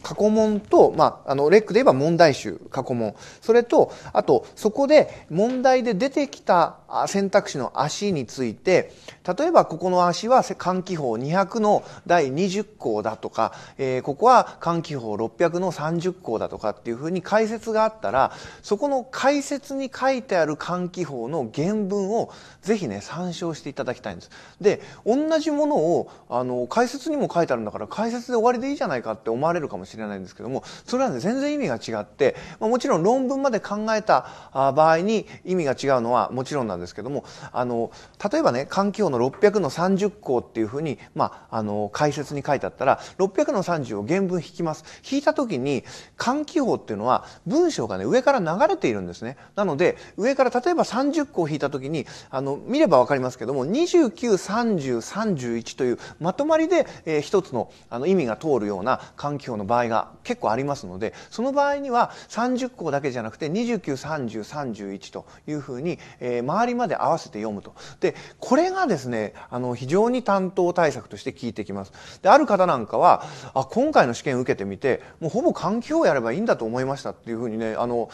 過去問と、まあ、あの、レックで言えば問題集、過去問。それと、あと、そこで問題で出てきた選択肢の足について例えばここの足は換気法200の第20項だとか、えー、ここは換気法600の30項だとかっていうふうに解説があったらそこの解説に書いてある換気法の原文をぜひね参照していただきたいんです。で同じものをあの解説にも書いてあるんだから解説で終わりでいいじゃないかって思われるかもしれないんですけどもそれはね全然意味が違って、まあ、もちろん論文まで考えた場合に意味が違うのはもちろんなんですですけどもあの例えばね環境の600の30項っていうふうに、まあ、あの解説に書いてあったら600の30を原文引きます。引いた時に換気法っていうのは文章がね上から流れているんですね。なので上から例えば30項引いた時にあの見れば分かりますけども293031というまとまりで、えー、一つのあの意味が通るような気法の場合が結構ありますのでその場合には30項だけじゃなくて293031というふうに、えー、周りりまで合わせて読むと。で、これがですね、あの、非常に担当対策として効いてきます。で、ある方なんかは、あ、今回の試験受けてみて、もうほぼ環境をやればいいんだと思いましたっていうふうにね、あの、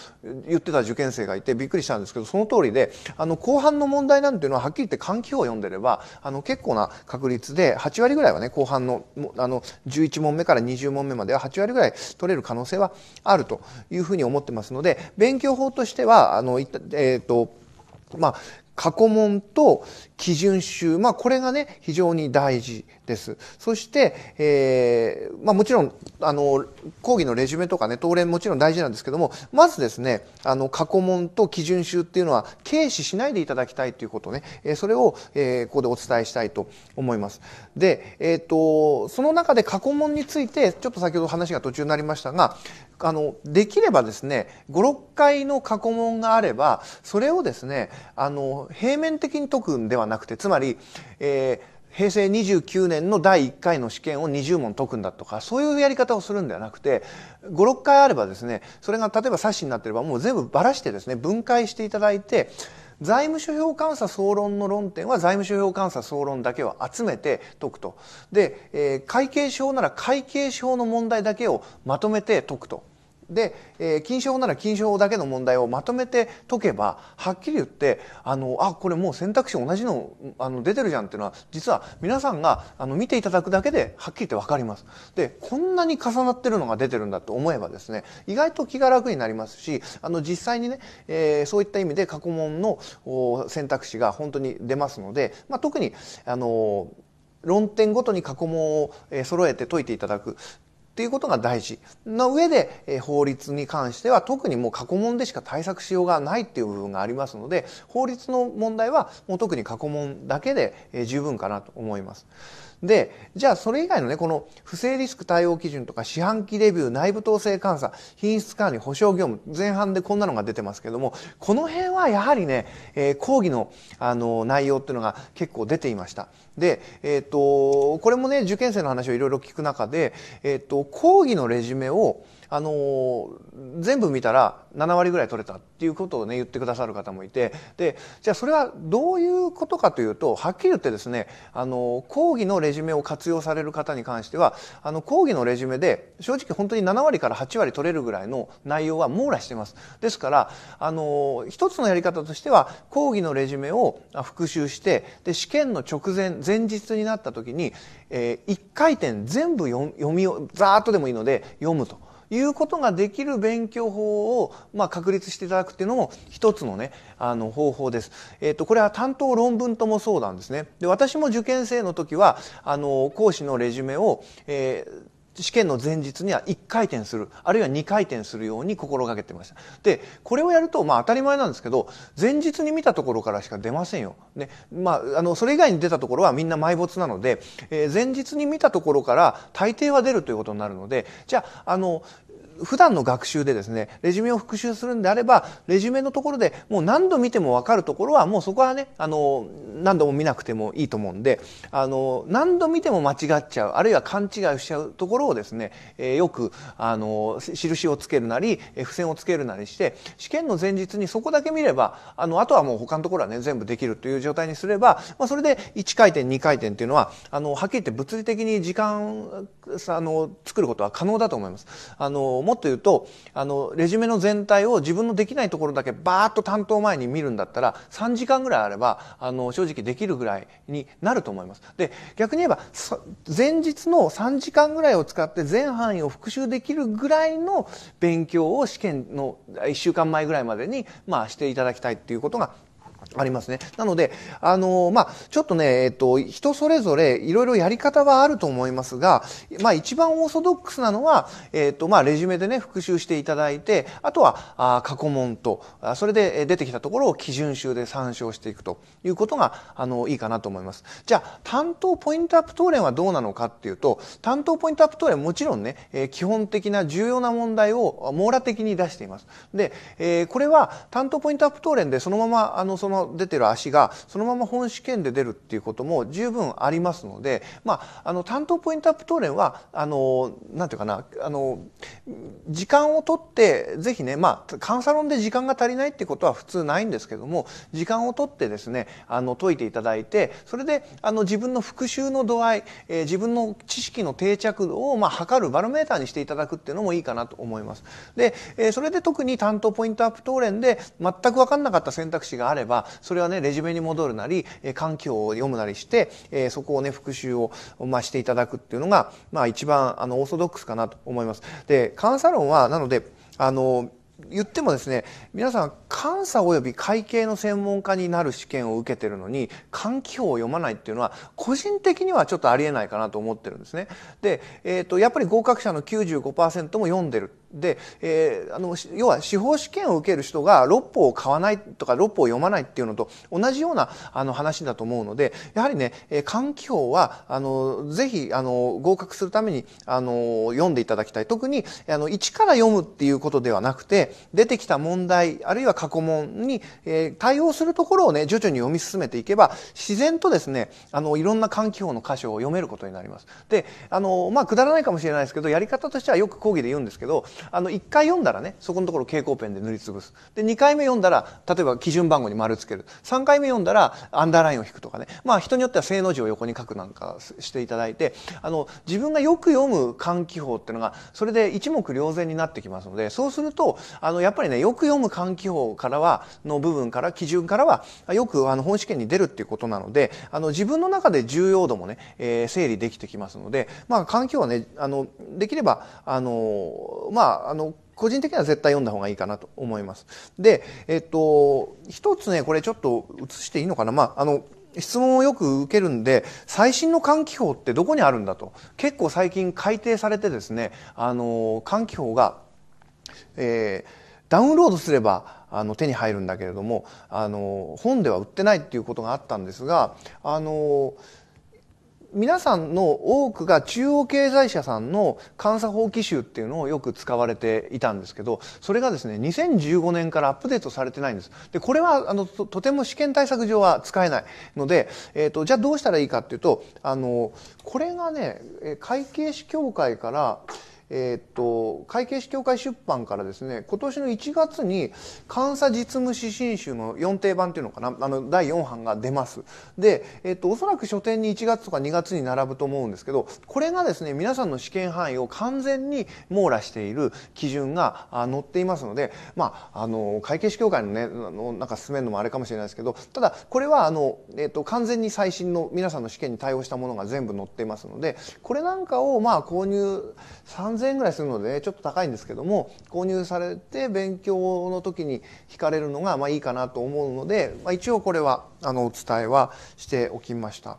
言ってた受験生がいてびっくりしたんですけど、その通りで、あの、後半の問題なんていうのははっきり言って環境を読んでれば、あの、結構な確率で、8割ぐらいはね、後半の、あの、11問目から20問目までは8割ぐらい取れる可能性はあるというふうに思ってますので、勉強法としては、あの、えっ、ー、と、まあ過去問と基準集。まあ、これがね、非常に大事です。そして、えー、まあ、もちろん、あの、講義のレジュメとかね、当連もちろん大事なんですけども、まずですね、あの、過去問と基準集っていうのは軽視しないでいただきたいということね、えー、それを、えー、ここでお伝えしたいと思います。で、えっ、ー、と、その中で過去問について、ちょっと先ほど話が途中になりましたが、あの、できればですね、5、6回の過去問があれば、それをですね、あの、平面的に解くんではなくてつまり、えー、平成29年の第1回の試験を20問解くんだとかそういうやり方をするんではなくて56回あればですねそれが例えば冊子になってればもう全部ばらしてですね分解していただいて財務諸表監査総論の論点は財務諸表監査総論だけを集めて解くとで、えー、会計書なら会計書の問題だけをまとめて解くとで、えー、禁法なら金賞法だけの問題をまとめて解けばはっきり言ってあのあこれもう選択肢同じのあの出てるじゃんっていうのは実は皆さんがあの見ていただくだけではっきり言って分かります。でこんなに重なってるのが出てるんだと思えばですね意外と気が楽になりますしあの実際にね、えー、そういった意味で過去問の選択肢が本当に出ますので、まあ、特にあの論点ごとに過去問を揃えて解いていただくっていうことが大事の上で、え法律に関しては特にもう過去問でしか対策しようがないっていう部分がありますので法律の問題はもう特に過去問だけで、え十分かなと思います。で、じゃあそれ以外のね、この不正リスク対応基準とか四半期レビュー、内部統制監査、品質管理、保証業務、前半でこんなのが出てますけども、この辺はやはりね、えー、講義のあの内容っていうのが結構出ていました。で、えっ、ー、と、これもね、受験生の話をいろいろ聞く中で、えっ、ー、と、講義のレジュメを、あの全部見たら7割ぐらい取れたっていうことをね言ってくださる方もいてでじゃあそれはどういうことかというとはっきり言ってですねあの講義のレジュメを活用される方に関してはあの講義のレジュメで正直本当に7割から8割取れるぐらいの内容は網羅してます。ですからあの一つのやり方としては講義のレジュメを復習してで試験の直前前日になった時に、えー、1回転全部読みをざーっとでもいいので読むと。いうことができる勉強法を、まあ、確立していただくっていうのも一つのね、あの方法です。えっ、ー、と、これは担当論文ともそうなんですね。で、私も受験生の時は、あの、講師のレジュメを、えー、試験の前日には1回転するあるいは2回転するように心がけてましたでこれをやるとまあ当たり前なんですけど前日に見たところからしか出ませんよ、ねまあ、あのそれ以外に出たところはみんな埋没なので、えー、前日に見たところから大抵は出るということになるのでじゃああの普段の学習でですねレジュメを復習するんであればレジュメのところでもう何度見ても分かるところはもうそこはねあの何度も見なくてもいいと思うんであの何度見ても間違っちゃうあるいは勘違いしちゃうところをですね、えー、よくあの印をつけるなり付箋をつけるなりして試験の前日にそこだけ見ればあのあとはもう他のところはね全部できるという状態にすれば、まあ、それで1回転2回転っていうのはあのはっきり言って物理的に時間あの作ることは可能だと思います。あのもっと言うとあのレジュメの全体を自分のできないところだけバーッと担当前に見るんだったら3時間ぐらいあればあの正直できるぐらいになると思います。で逆に言えば前日の3時間ぐらいを使って全範囲を復習できるぐらいの勉強を試験の1週間前ぐらいまでに、まあ、していただきたいっていうことがありますね。なので、あのー、まあ、ちょっとね、えっ、と、人それぞれいろいろやり方はあると思いますが、まあ、一番オーソドックスなのは、えっ、と、まあ、レジュメでね、復習していただいて、あとは、あ過去問と、あそれで出てきたところを基準集で参照していくということが、あの、いいかなと思います。じゃあ、担当ポイントアップ答練はどうなのかっていうと、担当ポイントアップ答練もちろんね、え基本的な重要な問題を網羅的に出しています。で、えこれは担当ポイントアップ答練でそのまま、あの、その、出てる足がそのまま本試験で出るっていうことも十分ありますので、まあ、あの担当ポイントアップ当連はあのなんていうかなあの時間を取ってぜひね、まあ、カンサロンで時間が足りないってことは普通ないんですけども時間を取ってですねあの解いていただいてそれであの自分の復習の度合い、えー、自分の知識の定着度を、まあ、測るバロメーターにしていただくっていうのもいいかなと思います。で、えー、それで特に担当ポイントアップ当連で全く分かんなかった選択肢があればそれはねレジュメに戻るなり環境を読むなりして、えそこをね復習を、まあ、していただくっていうのが、まあ、一番あのオーソドックスかなと思います。で監査論はなのであの言ってもですね皆さん監査及び会計の専門家になる試験を受けてるのに換気法を読まないっていうのは個人的にはちょっとありえないかなと思ってるんですね。で、えーと、とやっぱり合格者の95%も読んでるで、えー、あの要は司法試験を受ける人が六法を買わないとか六法を読まないっていうのと同じようなあの話だと思うのでやはりね換気法はあのぜひあの合格するためにあの読んでいただきたい特にあの一から読むっていうことではなくて出てきた問題あるいは過去問に、えー、対応するところをね徐々に読み進めていけば自然とですねあのいろんな換気法の箇所を読めることになります。であのまあくだらないかもしれないですけどやり方としてはよく講義で言うんですけどあの1回読んだらねそこのところ蛍光ペンで塗りつぶすで2回目読んだら例えば基準番号に丸つける3回目読んだらアンダーラインを引くとかねまあ人によっては正の字を横に書くなんかしていただいてあの自分がよく読む漢記法っていうのがそれで一目瞭然になってきますのでそうするとあのやっぱりねよく読む漢記法からはの部分から基準からはよくあの本試験に出るっていうことなのであの自分の中で重要度もね、えー、整理できてきますのでまあ漢記法はねあのできればあのまああの個人的には絶対読んだ方がいいかなと思います。で、えっと、一つね、これちょっと映していいのかなまあ、あの、質問をよく受けるんで、最新の換気法ってどこにあるんだと。結構最近改定されてですね、あの、換気法が、えー、ダウンロードすればあの手に入るんだけれどもあの本では売ってないっていうことがあったんですがあの皆さんの多くが中央経済社さんの監査法規集っていうのをよく使われていたんですけどそれがですね2015年からアップデートされてないんですでこれはあのとても試験対策上は使えないので、えーと、とじゃあどうしたらいいかっていうとあのこれがね会計士協会からえっと会計士協会出版からですね今年の1月に監査実務指針集の4定版というのかなあの第4版が出ますで、えっとおそらく書店に1月とか2月に並ぶと思うんですけどこれがですね皆さんの試験範囲を完全に網羅している基準が載っていますので、まあ、あの会計士協会のねあのなんか進めるのもあれかもしれないですけどただこれはあの、えっと完全に最新の皆さんの試験に対応したものが全部載っていますのでこれなんかをまあ購入3000 3000円ぐらいするので、ちょっと高いんですけども購入されて勉強の時に引かれるのがまあいいかなと思うので、まあ、一応これはあのお伝えはしておきました。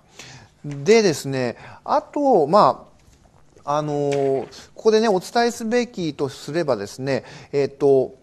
でですねあとまああのここでねお伝えすべきとすればですねえっ、と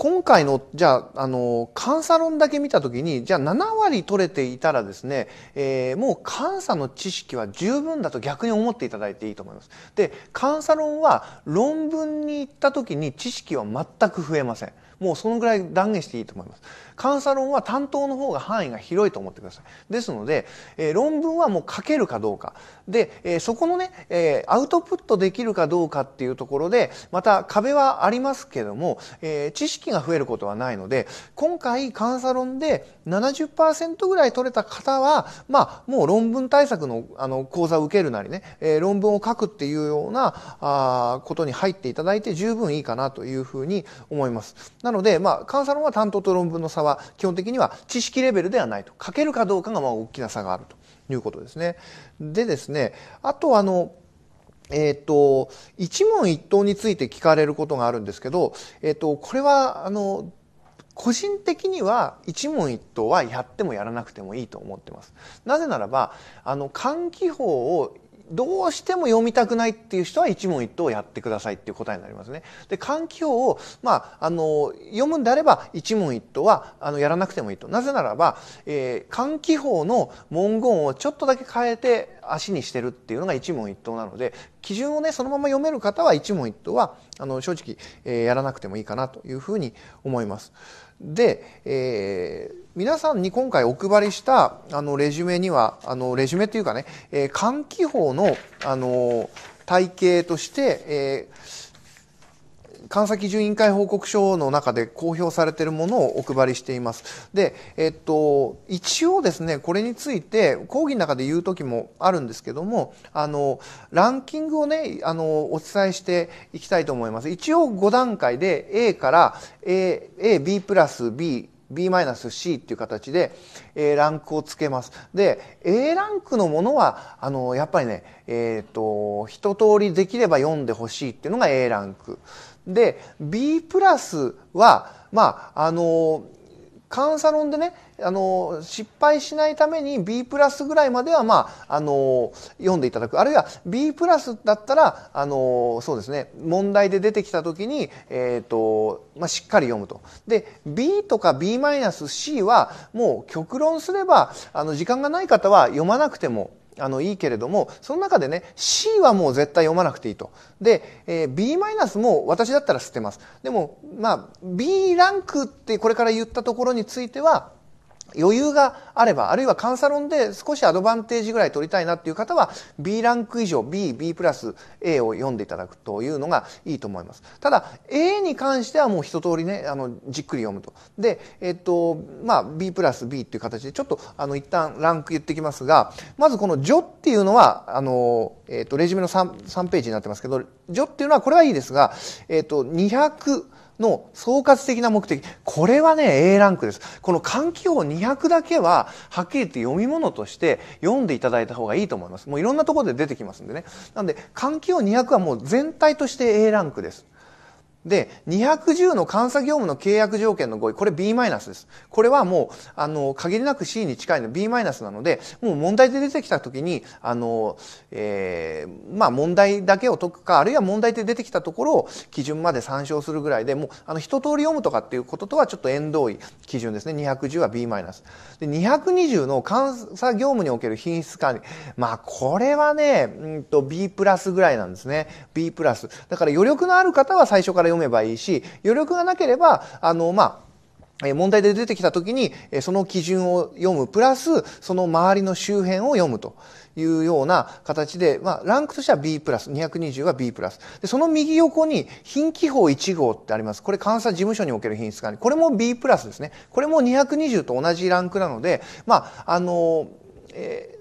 今回の、じゃあ、あの、監査論だけ見たときに、じゃあ7割取れていたらですね、えー、もう監査の知識は十分だと逆に思っていただいていいと思います。で、監査論は論文に行ったときに知識は全く増えません。もうそのぐらい断言していいと思います。監査論は担当の方が範囲が広いと思ってください。ですので、えー、論文はもう書けるかどうか。で、えー、そこのね、えー、アウトプットできるかどうかっていうところで、また壁はありますけども、えー、知識が増えることはないので、今回監査論で70%ぐらい取れた方は、まあ、もう論文対策のあの講座を受けるなりね、えー、論文を書くっていうようなあことに入っていただいて十分いいかなというふうに思います。なので、まあ、監査論は担当と論文の差はは基本的には知識レベルではないと書けるかどうかがまあ大きな差があるということですね。でですねあとあのえっ、と一問一答について聞かれることがあるんですけど、えっ、ー、とこれはあの個人的には一問一答はやってもやらなくてもいいと思ってます。なぜならばあの換気法をどうしても読みたくないっていう人は一問一答やってくださいっていう答えになりますね。で、換気法を、まあ、あの、読むんであれば一問一答は、あの、やらなくてもいいと。なぜならば、えー、換気法の文言をちょっとだけ変えて足にしてるっていうのが一問一答なので、基準をね、そのまま読める方は一問一答は、あの、正直、えー、やらなくてもいいかなというふうに思います。で、えー皆さんに今回お配りしたあのレジュメにはあのレジュメっていうかね、えー、換気法のあの体系として、えー、監査基準委員会報告書の中で公表されているものをお配りしています。で、えっと、一応ですね、これについて、講義の中で言う時もあるんですけども、あの、ランキングをね、あの、お伝えしていきたいと思います。一応5段階で、A から A、A、B プラス、B、B-C っていう形で、えランクをつけます。で、A ランクのものは、あの、やっぱりね、えっ、ー、と、一通りできれば読んでほしいっていうのが A ランク。で、B プラスは、まあ、あの、監査論でね、あの失敗しないために B プラスぐらいまでは、まあ、あの読んでいただくあるいは B プラスだったらあのそうですね問題で出てきた時に、えーとまあ、しっかり読むと。で B とか B-C マイナスはもう極論すればあの時間がない方は読まなくてもあのいいけれどもその中でね C はもう絶対読まなくていいとで、えー、B マイナスも私だったら捨てますでもまあ B ランクってこれから言ったところについては余裕があれば、あるいはカンサロンで少しアドバンテージぐらい取りたいなっていう方は、B ランク以上、B、B プラス A を読んでいただくというのがいいと思います。ただ、A に関してはもう一通りね、あの、じっくり読むと。で、えっと、まあ、B プラス B っていう形で、ちょっと、あの、一旦ランク言ってきますが、まずこの序っていうのは、あの、えっと、レジュメの 3, 3ページになってますけど、序っていうのは、これはいいですが、えっと、200、の総括的な目的これはね A ランクですこの換気法200だけははっきり言って読み物として読んでいただいた方がいいと思いますもういろんなところで出てきますんでねなんで換気法200はもう全体として A ランクですで、210の監査業務の契約条件の合意、これ B マイナスです。これはもう、あの、限りなく C に近いの B マイナスなので、もう問題で出てきたときに、あの、えー、まあ問題だけを解くか、あるいは問題で出てきたところを基準まで参照するぐらいで、もう、あの、一通り読むとかっていうこととはちょっと縁遠い基準ですね。210は B マイナス。で、220の監査業務における品質管理。まあこれはね、うんと B プラスぐらいなんですね。B プラス。だから余力のある方は最初から読めばいいし余力がなければあのまあ問題で出てきたときにその基準を読むプラスその周りの周辺を読むというような形で、まあ、ランクとしては B プラス220は B プラスでその右横に品規法1号ってありますこれ監査事務所における品質管理これも B プラスですねこれも220と同じランクなのでまああの、えー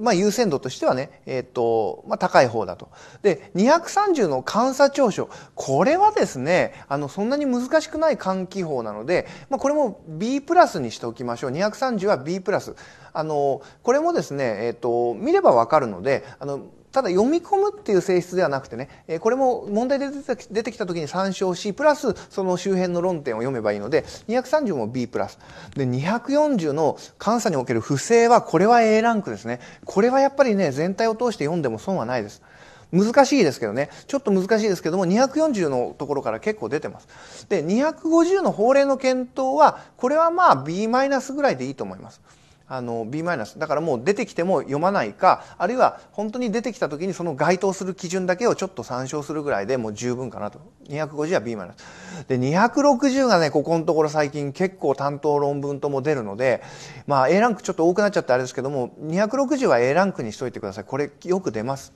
まあ、優先度としてはね、えっ、ー、と、まあ、高い方だと。で、230の監査調書。これはですね、あの、そんなに難しくない換気法なので、まあ、これも B プラスにしておきましょう。230は B プラス。あの、これもですね、えっ、ー、と、見ればわかるので、あの、ただ読み込むっていう性質ではなくてね、えこれも問題で出てきた時に参照し、プラスその周辺の論点を読めばいいので、230も B プラス。で、240の監査における不正は、これは A ランクですね。これはやっぱりね、全体を通して読んでも損はないです。難しいですけどね。ちょっと難しいですけども、240のところから結構出てます。で、250の法令の検討は、これはまあ B マイナスぐらいでいいと思います。あの B マイナスだからもう出てきても読まないかあるいは本当に出てきた時にその該当する基準だけをちょっと参照するぐらいでもう十分かなと250は B マイナスで260がねここのところ最近結構担当論文とも出るのでまあ A ランクちょっと多くなっちゃってあれですけども260は A ランクにしといてくださいこれよく出ます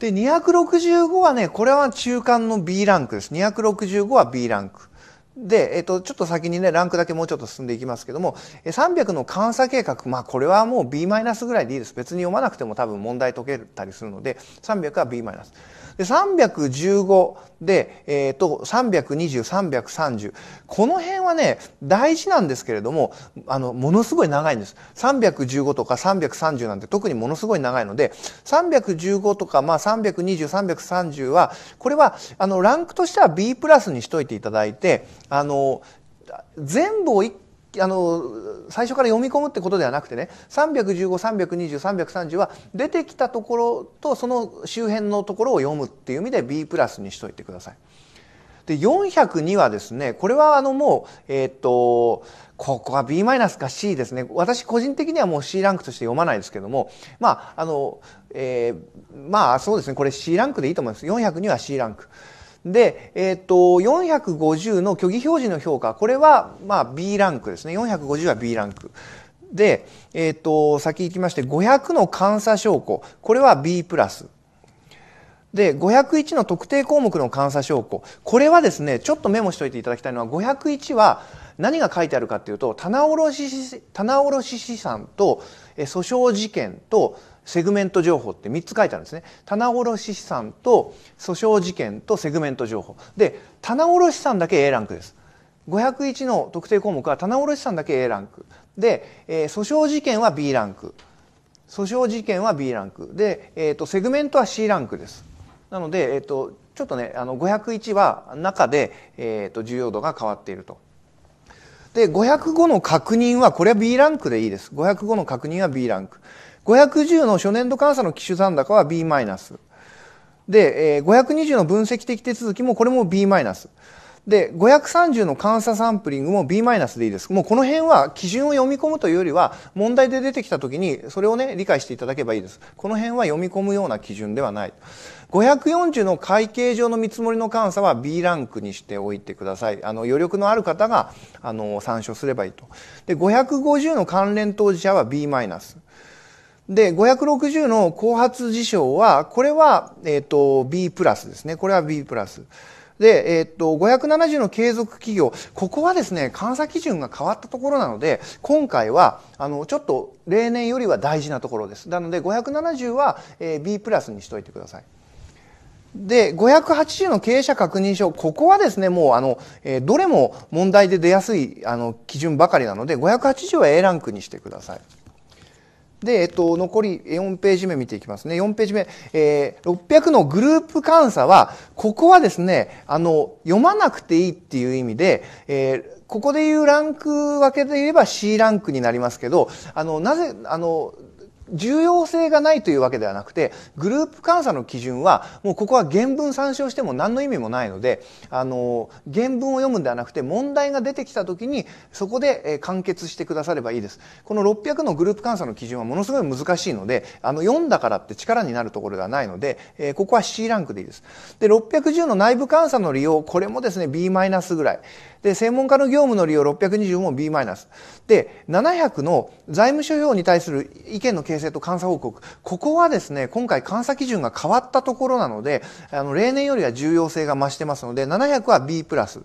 で265はねこれは中間の B ランクです265は B ランクで、えっと、ちょっと先にね、ランクだけもうちょっと進んでいきますけども、300の監査計画、まあこれはもう B マイナスぐらいでいいです。別に読まなくても多分問題解けたりするので、300は B マイナス。で、315で、えっ、ー、と、320、330。この辺はね、大事なんですけれども、あの、ものすごい長いんです。315とか330なんて特にものすごい長いので、315とか、まあ、320、330は、これは、あの、ランクとしては B プラスにしといていただいて、あの、全部を一あの最初から読み込むってことではなくてね315320330は出てきたところとその周辺のところを読むっていう意味で B プラスにしといてください。で402はですねこれはあのもうえー、っとここは B マイナスか C ですね私個人的にはもう C ランクとして読まないですけどもまああの、えー、まあそうですねこれ C ランクでいいと思います402は C ランク。で、えっ、ー、と、450の虚偽表示の評価、これは、まあ、B ランクですね。450は B ランク。で、えっ、ー、と、先行きまして、500の監査証拠、これは B プラス。で、501の特定項目の監査証拠、これはですね、ちょっとメモしておいていただきたいのは、501は何が書いてあるかっていうと、棚卸し、棚卸資産と、訴訟事件と、セグメント情報って3つ書いてあるんですね。棚卸資産と訴訟事件とセグメント情報。で、棚卸資産だけ A ランクです。501の特定項目は棚卸資産だけ A ランク。で、えー、訴訟事件は B ランク。訴訟事件は B ランク。で、えっ、ー、と、セグメントは C ランクです。なので、えっ、ー、と、ちょっとね、あの、501は中で、えっ、と、重要度が変わっていると。で、505の確認は、これは B ランクでいいです。505の確認は B ランク。510の初年度監査の機種残高は B マイナス。で、え520の分析的手続きもこれも B マイナス。で、530の監査サンプリングも B マイナスでいいです。もうこの辺は基準を読み込むというよりは、問題で出てきた時にそれをね、理解していただけばいいです。この辺は読み込むような基準ではない。540の会計上の見積もりの監査は B ランクにしておいてください。あの、余力のある方が、あの、参照すればいいと。で、550の関連当事者は B マイナス。で、560の後発事象は、これは、えっ、ー、と、B プラスですね。これは B プラス。で、えっ、ー、と、570の継続企業、ここはですね、監査基準が変わったところなので、今回は、あの、ちょっと例年よりは大事なところです。なので、570は、えー、B プラスにしといてください。で、580の経営者確認書、ここはですね、もう、あの、えー、どれも問題で出やすい、あの、基準ばかりなので、580は A ランクにしてください。で、えっと、残り4ページ目見ていきますね。4ページ目、えー、600のグループ監査は、ここはですね、あの、読まなくていいっていう意味で、えー、ここでいうランク分けで言えば C ランクになりますけど、あの、なぜ、あの、重要性がないというわけではなくてグループ監査の基準はもうここは原文参照しても何の意味もないのであの原文を読むんではなくて問題が出てきた時にそこで完結してくださればいいですこの600のグループ監査の基準はものすごい難しいのであの読んだからって力になるところではないので、えここは C ランクでいいですで610の内部監査の利用これもですね B マイナスぐらいで、専門家の業務の利用620も B マイナス。で、700の財務諸表に対する意見の形成と監査報告。ここはですね、今回監査基準が変わったところなので、あの、例年よりは重要性が増してますので、700は B プラス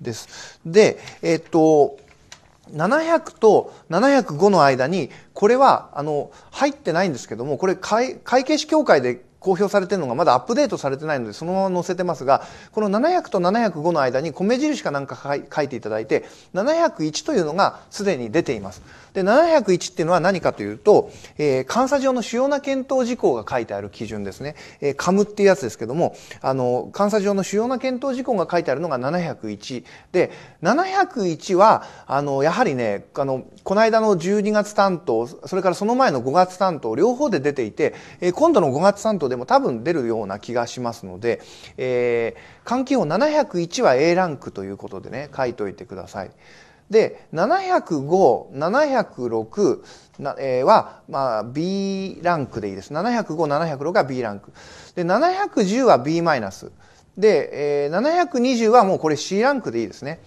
です。で、えっと、700と705の間に、これは、あの、入ってないんですけども、これ会、会計士協会で公表されてるのがまだアップデートされてないのでそのまま載せてますがこの700と705の間に米印かなんか書いていただいて701というのがすでに出ています。で、701っていうのは何かというと、えー、監査上の主要な検討事項が書いてある基準ですね。えー、カムっていうやつですけども、あの、監査上の主要な検討事項が書いてあるのが701。で、701は、あの、やはりね、あの、この間の12月担当、それからその前の5月担当、両方で出ていて、えー、今度の5月担当でも多分出るような気がしますので、えー、換気法701は A ランクということでね、書いといてください。で、705、706な、えは、まあ、B ランクでいいです。705、706が B ランク。で、710は B マイナス。で、え720はもうこれ C ランクでいいですね。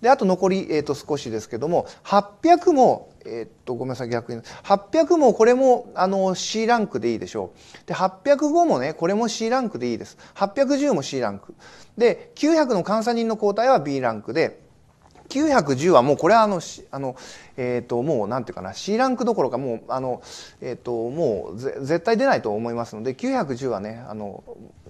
で、あと残り、えっ、ー、と、少しですけども、800も、えっ、ー、と、ごめんなさい、逆に。800もこれも、あの、C ランクでいいでしょう。で、805もね、これも C ランクでいいです。810も C ランク。で、900の監査人の交代は B ランクで、910はもうこれはあのあの、えー、ともうなんていうかな C ランクどころかもうあの、えー、ともう絶対出ないと思いますので910はねあの、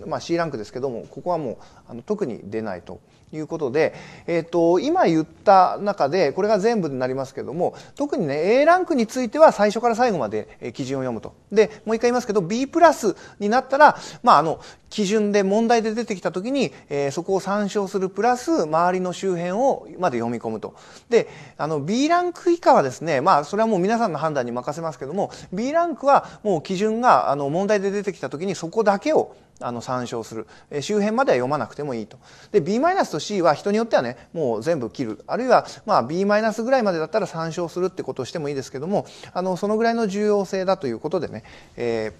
まあ、C ランクですけどもここはもうあの特に出ないということで、えっ、ー、と、今言った中で、これが全部になりますけども、特にね、A ランクについては最初から最後まで基準を読むと。で、もう一回言いますけど、B プラスになったら、まあ、あの、基準で問題で出てきた時に、えー、そこを参照するプラス、周りの周辺をまで読み込むと。で、あの、B ランク以下はですね、まあ、それはもう皆さんの判断に任せますけども、B ランクはもう基準が、あの、問題で出てきた時にそこだけをあの参照する、え周辺までは読まなくてもいいと。で b と c は人によってはねもう全部切るあるいはまあ b ぐらいまでだったら参照するってことをしてもいいですけどもあのそのぐらいの重要性だということでね、えー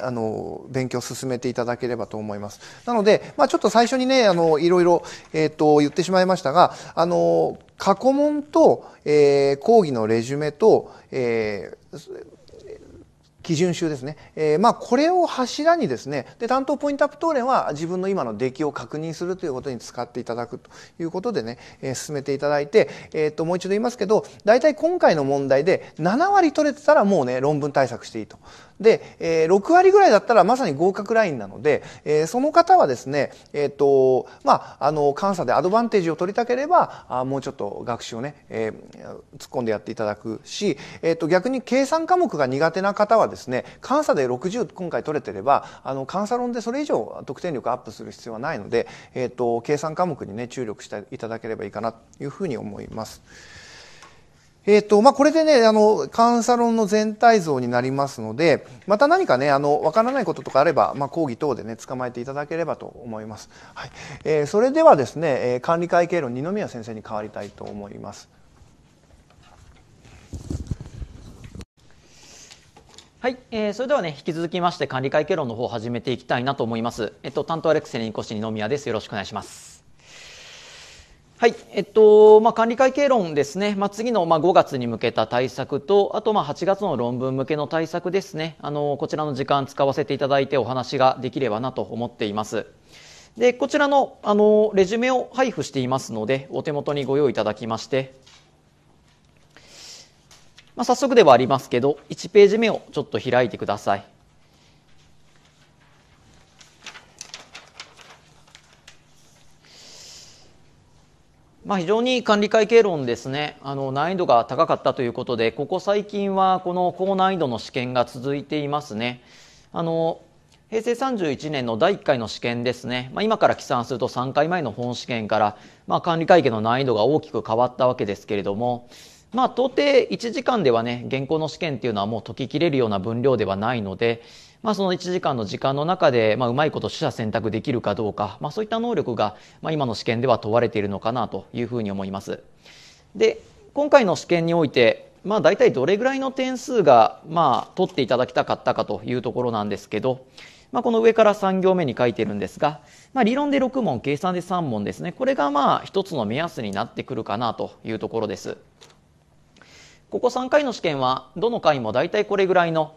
あの、勉強を進めていただければと思います。なので、まあちょっと最初にね、あの、いろいろ、えっ、ー、と、言ってしまいましたが、あの、過去問と、えー、講義のレジュメと、えー、基準集ですね、えー、まあこれを柱にですねで担当ポイントアップ等連は自分の今の出来を確認するということに使っていただくということでね、えー、進めていただいて、えー、っともう一度言いますけど大体今回の問題で7割取れてたらもうね論文対策していいと。で、え6割ぐらいだったらまさに合格ラインなので、えその方はですね、えっ、ー、と、まあ、あの、監査でアドバンテージを取りたければ、あもうちょっと学習をね、えー、突っ込んでやっていただくし、えっ、と、逆に計算科目が苦手な方はですね、監査で60今回取れてれば、あの、監査論でそれ以上得点力アップする必要はないので、えっ、と、計算科目にね、注力していただければいいかなというふうに思います。えっ、ー、と、まあ、これでね、あの、監査論の全体像になりますので、また何かね、あの、わからないこととかあれば、まあ、講義等でね、捕まえていただければと思います。はい。えー、それではですね、えー、管理会計論二宮先生に代わりたいと思います。はい、えー、それではね引き続きまして管理会計論の方を始めていきたいなと思います。えっと担当アレクスレンコシ二宮です。よろしくお願いします。はい、えっとまあ、管理会計論ですね、まあ、次の、まあ、5月に向けた対策と、あとまあ8月の論文向けの対策ですね、あのこちらの時間使わせていただいてお話ができればなと思っています。でこちらのあのレジュメを配布していますので、お手元にご用意いただきまして、まあ、早速ではありますけど、1ページ目をちょっと開いてください。まあ、非常に管理会計論ですねあの難易度が高かったということでここ最近はこの高難易度の試験が続いていますね。あの平成31年の第1回の試験ですね、まあ、今から起算すると3回前の本試験から、まあ、管理会計の難易度が大きく変わったわけですけれども、まあ、到底1時間ではね現行の試験っていうのはもう解ききれるような分量ではないので、まあ、その1時間の時間の中で、まあ、うまいこと取捨選択できるかどうか、まあ、そういった能力が、まあ、今の試験では問われているのかなというふうに思います。で今回の試験において、まあ、大体どれぐらいの点数が、まあ、取っていただきたかったかというところなんですけど、まあ、この上から3行目に書いてるんですが、まあ、理論で6問計算で3問ですねこれがまあ一つの目安になってくるかなというところです。ここ3回の試験はどの回も大体これぐらいの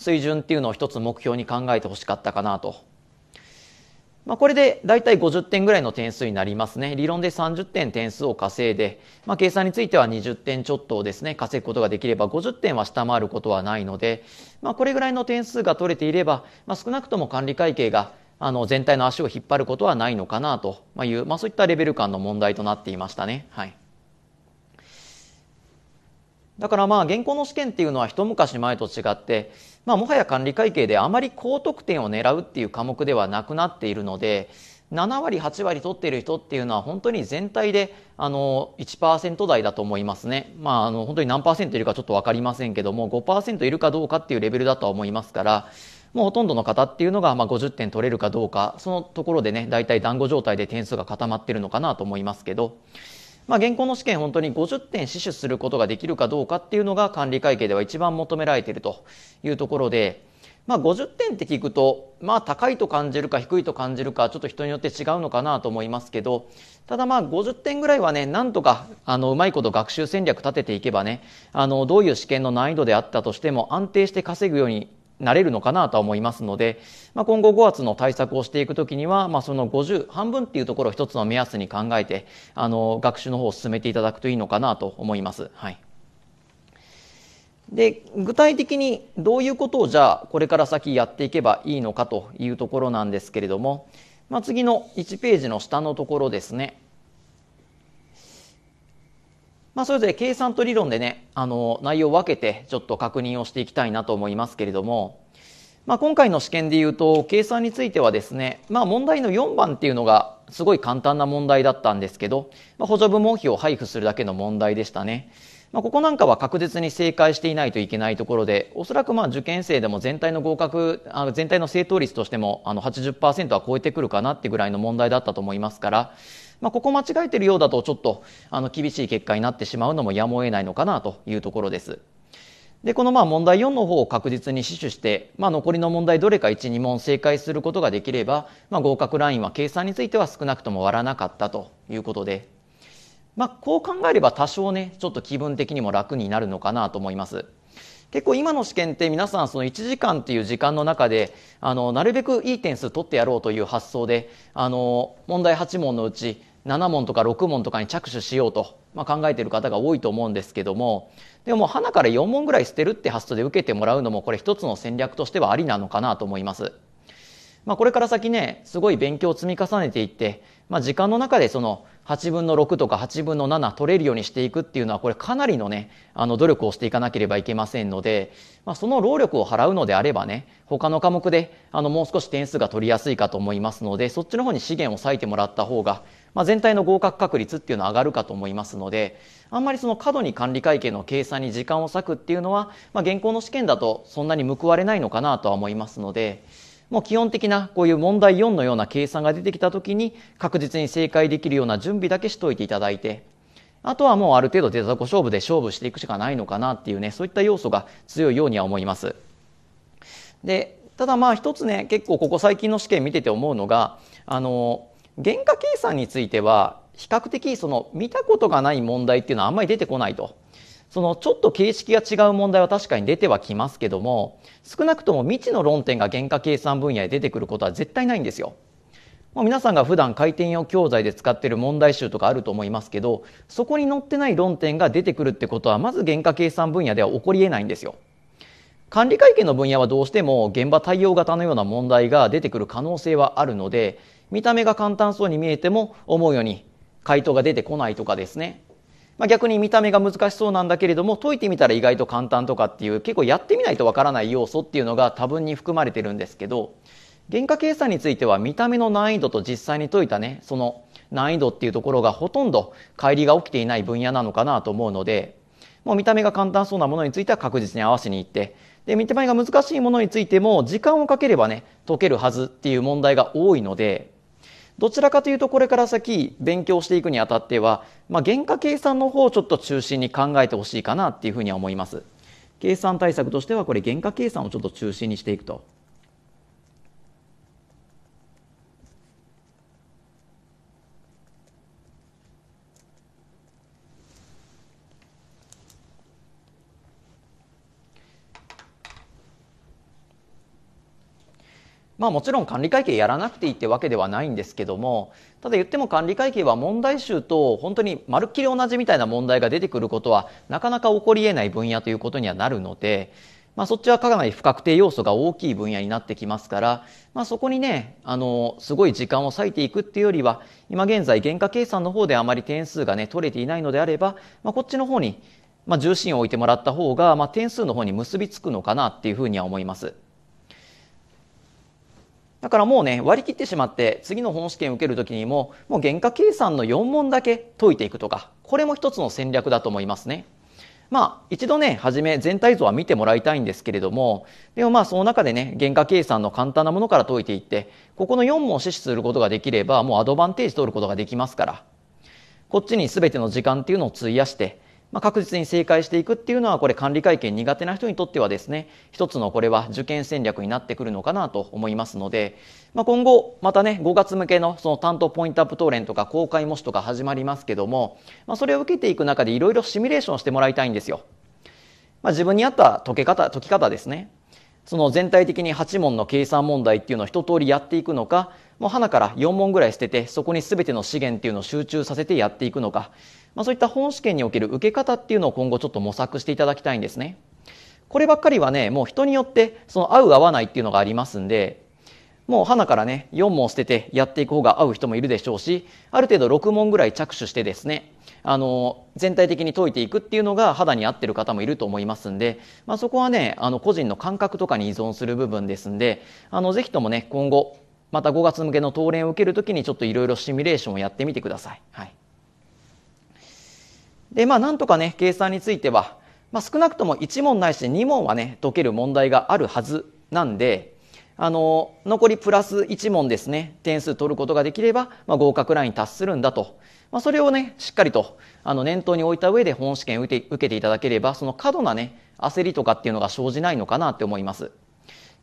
水準っていうのを一つ目標に考えてほしかったかなと。まあ、これで大体50点ぐらいの点数になりますね。理論で30点点数を稼いで、まあ、計算については20点ちょっとですね、稼ぐことができれば50点は下回ることはないので、まあ、これぐらいの点数が取れていれば、まあ、少なくとも管理会計があの全体の足を引っ張ることはないのかなという、まあ、そういったレベル感の問題となっていましたね。はいだからまあ現行の試験っていうのは一昔前と違って、まあ、もはや管理会計であまり高得点を狙うっていう科目ではなくなっているので7割8割取っている人っていうのは本当に全体であの1%台だと思いますね、まあ、あの本当に何パーセントいるかちょっと分かりませんけども5%いるかどうかっていうレベルだとは思いますから。もうほとんどの方っていうのが、まあ、50点取れるかどうかそのところでね大体団子状態で点数が固まってるのかなと思いますけど、まあ、現行の試験本当に50点死守することができるかどうかっていうのが管理会計では一番求められているというところで、まあ、50点って聞くと、まあ、高いと感じるか低いと感じるかちょっと人によって違うのかなと思いますけどただまあ50点ぐらいはねなんとかあのうまいこと学習戦略立てていけばねあのどういう試験の難易度であったとしても安定して稼ぐようになれるのかなとは思いますので、まあ、今後5月の対策をしていくときには、まあ、その50、半分っていうところを一つの目安に考えて、あの、学習の方を進めていただくといいのかなと思います。はい。で、具体的にどういうことをじゃあこれから先やっていけばいいのかというところなんですけれども、まあ、次の1ページの下のところですね。まあ、それぞれ計算と理論でね、あの、内容を分けてちょっと確認をしていきたいなと思いますけれども、まあ、今回の試験で言うと、計算についてはですね、まあ、問題の4番っていうのがすごい簡単な問題だったんですけど、まあ、補助部門費を配布するだけの問題でしたね。まあ、ここなんかは確実に正解していないといけないところで、おそらくまあ受験生でも全体の合格、あ全体の正答率としてもあの80%は超えてくるかなってぐらいの問題だったと思いますから、まあ、ここ間違えてるようだとちょっとあの厳しい結果になってしまうのもやむを得ないのかなというところです。で、このまあ問題4の方を確実に死守して、まあ、残りの問題どれか1、2問正解することができれば、まあ、合格ラインは計算については少なくとも割らなかったということで、まあ、こう考えれば多少ね、ちょっと気分的にも楽になるのかなと思います。結構今の試験って皆さんその1時間っていう時間の中であのなるべくいい点数取ってやろうという発想であの問題8問のうち7問とか6問とかに着手しようと、まあ、考えている方が多いと思うんですけどもでも花から4問ぐらい捨てるって発想で受けてもらうのもこれ一つの戦略としてはありなのかなと思います。まあ、これから先ねすごい勉強を積み重ねていって、まあ、時間の中でその8分の6とか8分の7取れるようにしていくっていうのはこれかなりのねあの努力をしていかなければいけませんので、まあ、その労力を払うのであればね他の科目であのもう少し点数が取りやすいかと思いますのでそっちの方に資源を割いてもらった方がまあ、全体の合格確率っていうのは上がるかと思いますのであんまりその過度に管理会計の計算に時間を割くっていうのは、まあ、現行の試験だとそんなに報われないのかなとは思いますので。もう基本的なこういう問題4のような計算が出てきた時に確実に正解できるような準備だけしといていただいてあとはもうある程度データ勝負で勝負していくしかないのかなっていうねそういった要素が強いようには思います。でただまあ一つね結構ここ最近の試験見てて思うのがあの原価計算については比較的その見たことがない問題っていうのはあんまり出てこないと。そのちょっと形式が違う問題は確かに出てはきますけども少なくとも未知の論点が原価計算分野で出てくることは絶対ないんですよ。ま皆さんが普段回転用教材で使ってる問題集とかあると思いますけどそこに載ってない論点が出てくるってことはまず原価計算分野では起こりえないんですよ。管理会計の分野はどうしても現場対応型のような問題が出てくる可能性はあるので見た目が簡単そうに見えても思うように回答が出てこないとかですね、まあ、逆に見た目が難しそうなんだけれども解いてみたら意外と簡単とかっていう結構やってみないとわからない要素っていうのが多分に含まれてるんですけど原価計算については見た目の難易度と実際に解いたねその難易度っていうところがほとんど乖離が起きていない分野なのかなと思うのでもう見た目が簡単そうなものについては確実に合わせにいってで見た目が難しいものについても時間をかければね解けるはずっていう問題が多いのでどちらかというとこれから先勉強していくにあたっては、まあ、原価計算の方をちょっと中心に考えてほしいかなっていうふうには思います。計算対策としてはこれ原価計算をちょっと中心にしていくとまあもちろん管理会計やらなくていいってわけではないんですけども、ただ言っても管理会計は問題集と本当にまるっきり同じみたいな問題が出てくることはなかなか起こり得ない分野ということにはなるので、まあそっちはかなり不確定要素が大きい分野になってきますから、まあそこにね、あの、すごい時間を割いていくっていうよりは、今現在原価計算の方であまり点数がね、取れていないのであれば、まあこっちの方に、まあ重心を置いてもらった方が、まあ点数の方に結びつくのかなっていうふうには思います。だからもうね、割り切ってしまって、次の本試験を受けるときにも、もう原価計算の4問だけ解いていくとか、これも一つの戦略だと思いますね。まあ、一度ね、はじめ全体像は見てもらいたいんですけれども、でもまあ、その中でね、原価計算の簡単なものから解いていって、ここの4問を死守することができれば、もうアドバンテージ取ることができますから、こっちに全ての時間っていうのを費やして、まあ、確実に正解していくっていうのはこれ管理会計苦手な人にとってはですね一つのこれは受験戦略になってくるのかなと思いますので、まあ、今後またね5月向けのその担当ポイントアップ答練とか公開模試とか始まりますけども、まあ、それを受けていく中でいろいろシミュレーションしてもらいたいんですよ。まあ、自分に合った解け方解き方ですね。その全体的に8問の計算問題っていうのを一通りやっていくのかもう花から4問ぐらい捨ててそこに全ての資源っていうのを集中させてやっていくのかまあ、そういった本試験における受け方っていうのを今後ちょっと模索していただきたいんですね。こればっかりはね、もう人によってその合う合わないっていうのがありますんで、もう花からね、4問捨ててやっていく方が合う人もいるでしょうし、ある程度6問ぐらい着手してですね、あの、全体的に解いていくっていうのが肌に合ってる方もいると思いますんで、まあ、そこはね、あの、個人の感覚とかに依存する部分ですんで、あの、ぜひともね、今後、また5月向けの当練を受けるときにちょっといろいろシミュレーションをやってみてください。はい。で、まあ、なんとかね、計算については、まあ、少なくとも1問ないし2問はね、解ける問題があるはずなんで、あの残りプラス1問ですね点数取ることができれば、まあ、合格ライン達するんだと、まあ、それをねしっかりとあの念頭に置いた上で本試験受けていただければその過度なね焦りとかっていうのが生じないのかなって思います。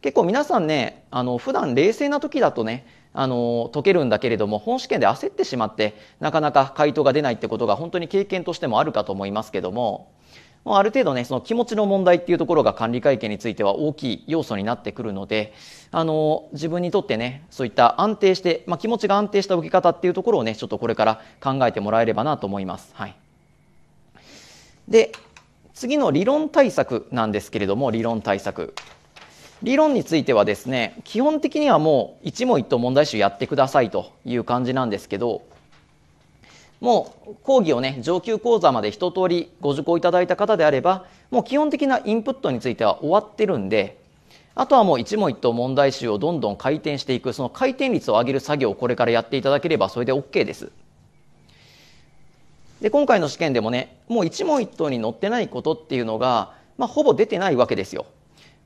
結構皆さんね、あの、普段冷静な時だとね、あの、解けるんだけれども、本試験で焦ってしまって、なかなか回答が出ないってことが本当に経験としてもあるかと思いますけども、もうある程度ね、その気持ちの問題っていうところが管理会計については大きい要素になってくるので、あの、自分にとってね、そういった安定して、まあ、気持ちが安定した受け方っていうところをね、ちょっとこれから考えてもらえればなと思います。はい。で、次の理論対策なんですけれども、理論対策。理論についてはですね基本的にはもう一問一答問題集やってくださいという感じなんですけどもう講義をね上級講座まで一通りご受講いただいた方であればもう基本的なインプットについては終わってるんであとはもう一問一答問題集をどんどん回転していくその回転率を上げる作業をこれからやっていただければそれで OK です。で今回の試験でもねもう一問一答に載ってないことっていうのが、まあ、ほぼ出てないわけですよ。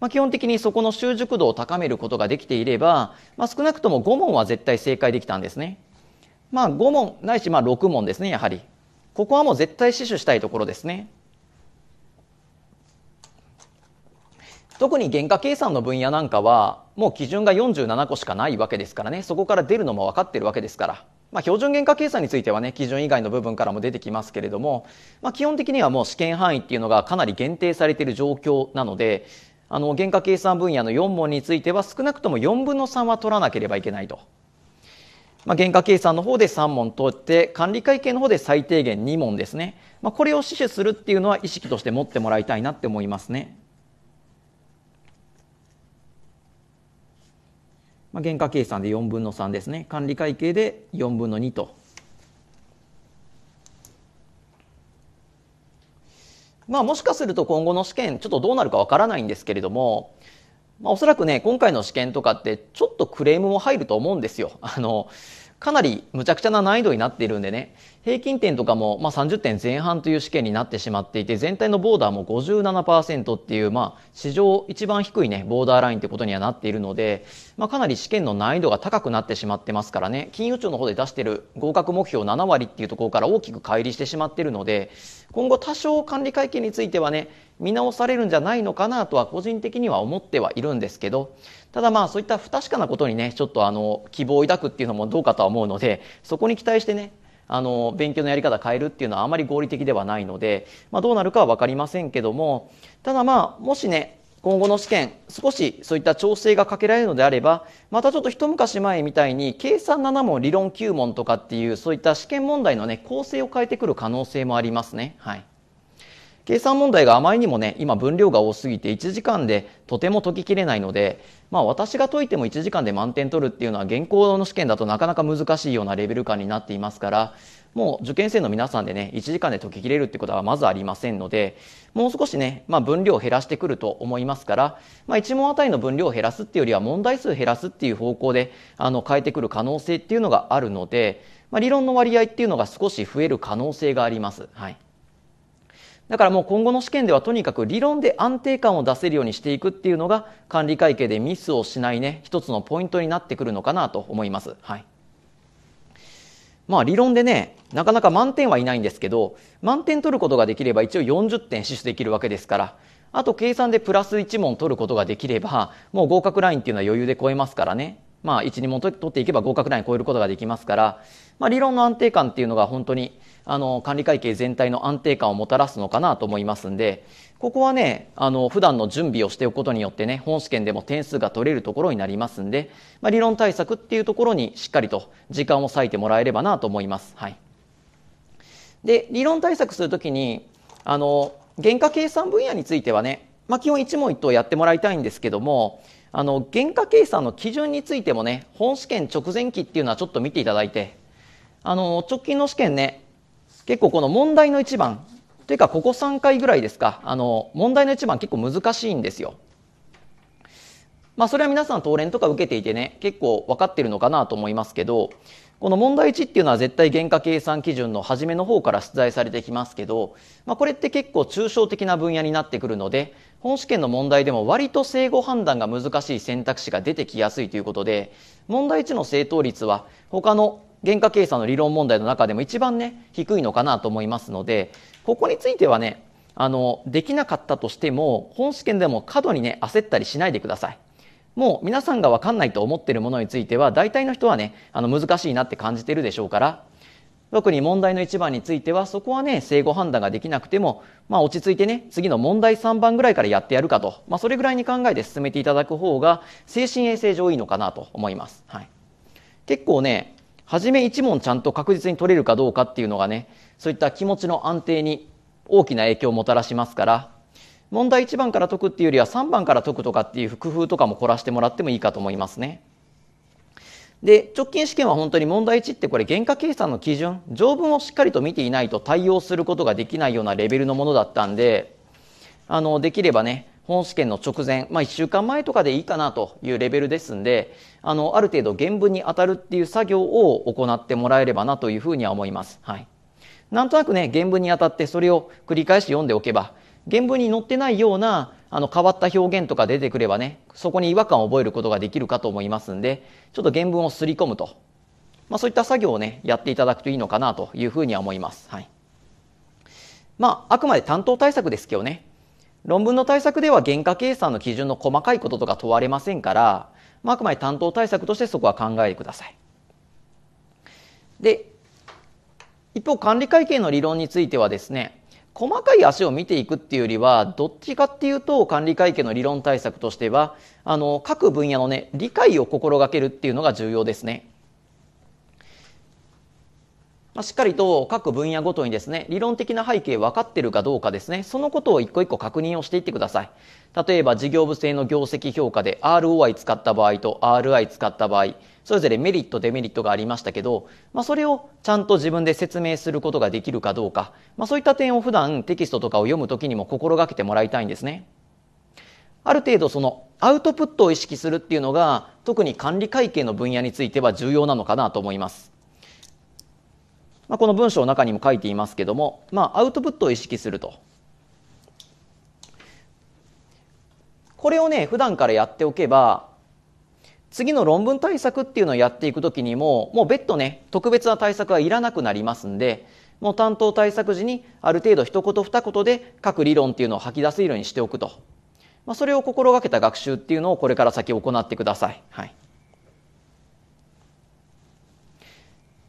まあ、基本的にそこの習熟度を高めることができていれば、まあ、少なくとも5問は絶対正解できたんですね。まあ、5問ないしまあ6問ですねやはり。ここはもう絶対死守したいところですね。特に原価計算の分野なんかはもう基準が47個しかないわけですからねそこから出るのも分かってるわけですから、まあ、標準原価計算についてはね基準以外の部分からも出てきますけれども、まあ、基本的にはもう試験範囲っていうのがかなり限定されている状況なので、あの原価計算分野の4問については少なくとも4分の3は取らなければいけないと。まあ、原価計算の方で3問取って管理会計の方で最低限2問ですね、まあ、これを死守するっていうのは意識として持ってもらいたいなって思いますね。まあ、原価計算で4分の3ですね管理会計で4分の2とまあ、もしかすると今後の試験ちょっとどうなるかわからないんですけれども、まあ、おそらくね今回の試験とかってちょっとクレームも入ると思うんですよ。あのかなりむちゃくちゃな難易度になっているんでね平均点とかも、まあ、30点前半という試験になってしまっていて全体のボーダーも57%っていう、まあ、史上一番低い、ね、ボーダーラインということにはなっているので、まあ、かなり試験の難易度が高くなってしまってますからね金融庁の方で出している合格目標7割っていうところから大きく乖離してしまっているので今後多少管理会計についてはね見直されるんじゃないのかなとは個人的には思ってはいるんですけどただまあそういった不確かなことにねちょっとあの希望を抱くっていうのもどうかとは思うのでそこに期待してねあの勉強のやり方変えるっていうのはあまり合理的ではないので、まあ、どうなるかは分かりませんけどもただまあもしね今後の試験少しそういった調整がかけられるのであればまたちょっと一昔前みたいに計算7問理論9問とかっていうそういった試験問題のね構成を変えてくる可能性もありますね。はい計算問題があまりにもね、今分量が多すぎて1時間でとても解ききれないので、まあ私が解いても1時間で満点取るっていうのは現行の試験だとなかなか難しいようなレベル感になっていますから、もう受験生の皆さんでね、1時間で解ききれるってことはまずありませんので、もう少しね、まあ分量を減らしてくると思いますから、まあ1問あたりの分量を減らすっていうよりは問題数を減らすっていう方向で、あの、変えてくる可能性っていうのがあるので、まあ理論の割合っていうのが少し増える可能性があります。はい。だからもう今後の試験ではとにかく理論で安定感を出せるようにしていくっていうのが管理会計でミスをしないね、一つのポイントになってくるのかなと思います。はい。まあ理論でね、なかなか満点はいないんですけど、満点取ることができれば一応40点死守できるわけですから、あと計算でプラス1問取ることができれば、もう合格ラインっていうのは余裕で超えますからね。まあ1、2問取っていけば合格ライン超えることができますから、まあ理論の安定感っていうのが本当にあの、管理会計全体の安定感をもたらすのかなと思いますんで、ここはね、あの、普段の準備をしておくことによってね、本試験でも点数が取れるところになりますんで、まあ、理論対策っていうところにしっかりと時間を割いてもらえればなと思います。はい。で、理論対策するときに、あの、原価計算分野についてはね、まあ、基本一問一答やってもらいたいんですけども、あの、原価計算の基準についてもね、本試験直前期っていうのはちょっと見ていただいて、あの、直近の試験ね、結構この問題の1番というかここ3回ぐらいですかあの問題の1番結構難しいんですよ。まあそれは皆さん当連とか受けていてね結構分かってるのかなと思いますけどこの問題1っていうのは絶対原価計算基準の初めの方から出題されてきますけど、まあ、これって結構抽象的な分野になってくるので本試験の問題でも割と正誤判断が難しい選択肢が出てきやすいということで問題1の正答率は他の原価計算の理論問題の中でも一番ね、低いのかなと思いますので、ここについてはね、あの、できなかったとしても、本試験でも過度にね、焦ったりしないでください。もう皆さんがわかんないと思っているものについては、大体の人はね、あの、難しいなって感じてるでしょうから、特に問題の1番については、そこはね、正誤判断ができなくても、まあ落ち着いてね、次の問題3番ぐらいからやってやるかと、まあそれぐらいに考えて進めていただく方が、精神衛生上いいのかなと思います。はい。結構ね、初め一問ちゃんと確実に取れるかどうかっていうのがね、そういった気持ちの安定に大きな影響をもたらしますから、問題1番から解くっていうよりは3番から解くとかっていう工夫とかも凝らしてもらってもいいかと思いますね。で、直近試験は本当に問題1ってこれ原価計算の基準、条文をしっかりと見ていないと対応することができないようなレベルのものだったんで、あの、できればね、本試験の直前、まあ、1週間前とかでいいかなというレベルですんで、あの、ある程度原文に当たるっていう作業を行ってもらえればなというふうには思います。はい。なんとなくね、原文に当たってそれを繰り返し読んでおけば、原文に載ってないような、あの、変わった表現とか出てくればね、そこに違和感を覚えることができるかと思いますんで、ちょっと原文をすり込むと。まあ、そういった作業をね、やっていただくといいのかなというふうには思います。はい。まあ、あくまで担当対策ですけどね。論文の対策では原価計算の基準の細かいこととか問われませんから、まあ、あくまで担当対策としてそこは考えてください。で、一方管理会計の理論についてはですね、細かい足を見ていくっていうよりは、どっちかっていうと管理会計の理論対策としては、あの、各分野のね、理解を心がけるっていうのが重要ですね。ましっかりと各分野ごとにですね、理論的な背景分かってるかどうかですね、そのことを一個一個確認をしていってください。例えば事業部制の業績評価で ROI 使った場合と RI 使った場合、それぞれメリット、デメリットがありましたけど、まあ、それをちゃんと自分で説明することができるかどうか、まあ、そういった点を普段テキストとかを読むときにも心がけてもらいたいんですね。ある程度そのアウトプットを意識するっていうのが、特に管理会計の分野については重要なのかなと思います。まあ、この文章の中にも書いていますけども、まあ、アウトプットを意識すると。これをね、普段からやっておけば、次の論文対策っていうのをやっていくときにも、もう別途ね、特別な対策はいらなくなりますんで、もう担当対策時にある程度一言二言で各理論っていうのを吐き出せるようにしておくと。まあ、それを心がけた学習っていうのをこれから先行ってください。はい。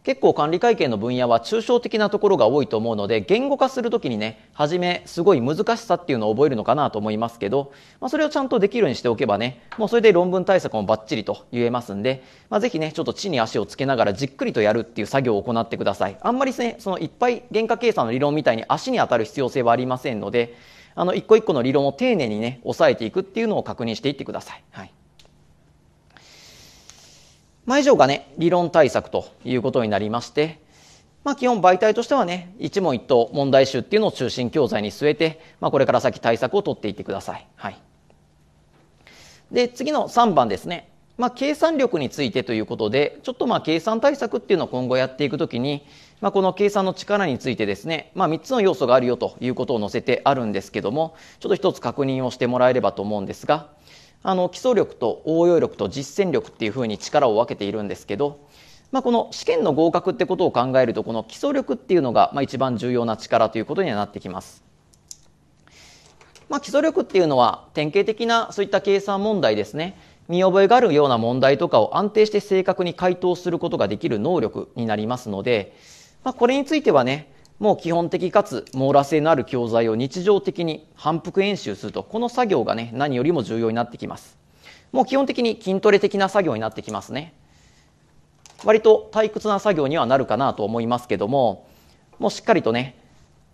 結構管理会計の分野は抽象的なところが多いと思うので言語化するときにね初めすごい難しさっていうのを覚えるのかなと思いますけど、まあ、それをちゃんとできるようにしておけばねもうそれで論文対策もバッチリと言えますんで、まあ、ぜひねちょっと地に足をつけながらじっくりとやるっていう作業を行ってくださいあんまりねそのいっぱい原価計算の理論みたいに足に当たる必要性はありませんのであの一個一個の理論を丁寧にね抑えていくっていうのを確認していってください。はいまあ、以上がね、理論対策ということになりまして、まあ、基本媒体としてはね、一問一答問題集っていうのを中心教材に据えて、まあ、これから先対策を取っていってください。はい。で、次の3番ですね。まあ、計算力についてということで、ちょっとまあ計算対策っていうのを今後やっていくときに、まあ、この計算の力についてですね、まあ、3つの要素があるよということを載せてあるんですけども、ちょっと1つ確認をしてもらえればと思うんですが、あの基礎力と応用力と実践力っていうふうに力を分けているんですけど、まあ、この試験の合格ってことを考えるとこの基礎力っていうのがまあ一番重要な力ということにはなってきます。まあ、基礎力っていうのは典型的なそういった計算問題ですね見覚えがあるような問題とかを安定して正確に回答することができる能力になりますので、まあ、これについてはねもう基本的かつ網羅性のある教材を日常的に反復演習すると、この作業がね、何よりも重要になってきます。もう基本的に筋トレ的な作業になってきますね。割と退屈な作業にはなるかなと思いますけども、もうしっかりとね、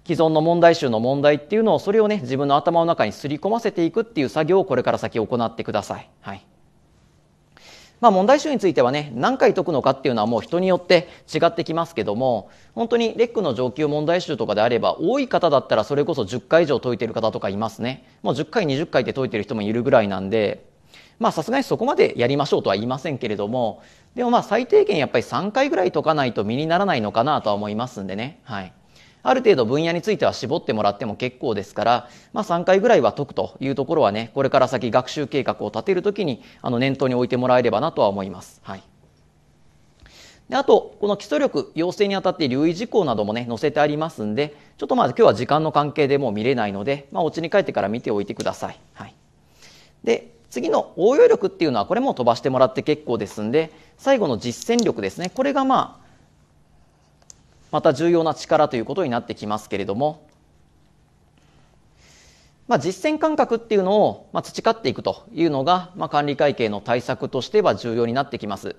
既存の問題集の問題っていうのをそれをね自分の頭の中にすり込ませていくっていう作業をこれから先行ってください。はいまあ、問題集についてはね何回解くのかっていうのはもう人によって違ってきますけども本当にレックの上級問題集とかであれば多い方だったらそれこそ10回以上解いてる方とかいますねもう10回20回って解いてる人もいるぐらいなんでまあさすがにそこまでやりましょうとは言いませんけれどもでもまあ最低限やっぱり3回ぐらい解かないと身にならないのかなとは思いますんでねはい。ある程度分野については絞ってもらっても結構ですから、まあ、3回ぐらいは解くというところはねこれから先学習計画を立てるときにあの念頭に置いてもらえればなとは思います。はいであと、この基礎力、要請にあたって留意事項などもね、載せてありますんで、ちょっとまあ今日は時間の関係でもう見れないので、まあ、お家に帰ってから見ておいてください。はい。で、次の応用力っていうのは、これも飛ばしてもらって結構ですんで、最後の実践力ですね。これがまあ、また重要な力ということになってきますけれども、まあ、実践感覚っていうのを、ま培っていくというのが、まあ、管理会計の対策としては重要になってきます。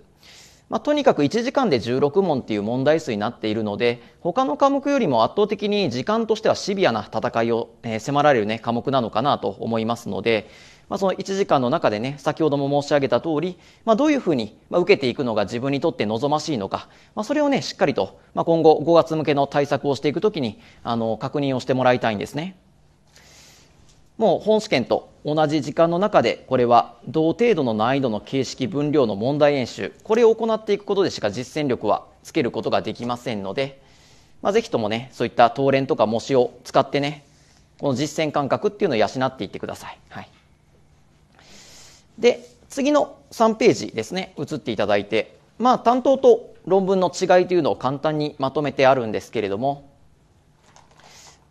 まあ、とにかく1時間で16問っていう問題数になっているので他の科目よりも圧倒的に時間としてはシビアな戦いを、えー、迫られる、ね、科目なのかなと思いますので、まあ、その1時間の中でね、先ほども申し上げた通り、まあ、どういうふうに受けていくのが自分にとって望ましいのか、まあ、それをね、しっかりと、まあ、今後5月向けの対策をしていくときに、あの、確認をしてもらいたいんですね。もう本試験と同じ時間の中でこれは同程度の難易度の形式分量の問題演習これを行っていくことでしか実践力はつけることができませんので、まあ、ぜひともねそういった東連とか模試を使ってねこの実践感覚っていうのを養っていってください。はいで、次の3ページですね、移っていただいて、まあ、担当と論文の違いというのを簡単にまとめてあるんですけれども、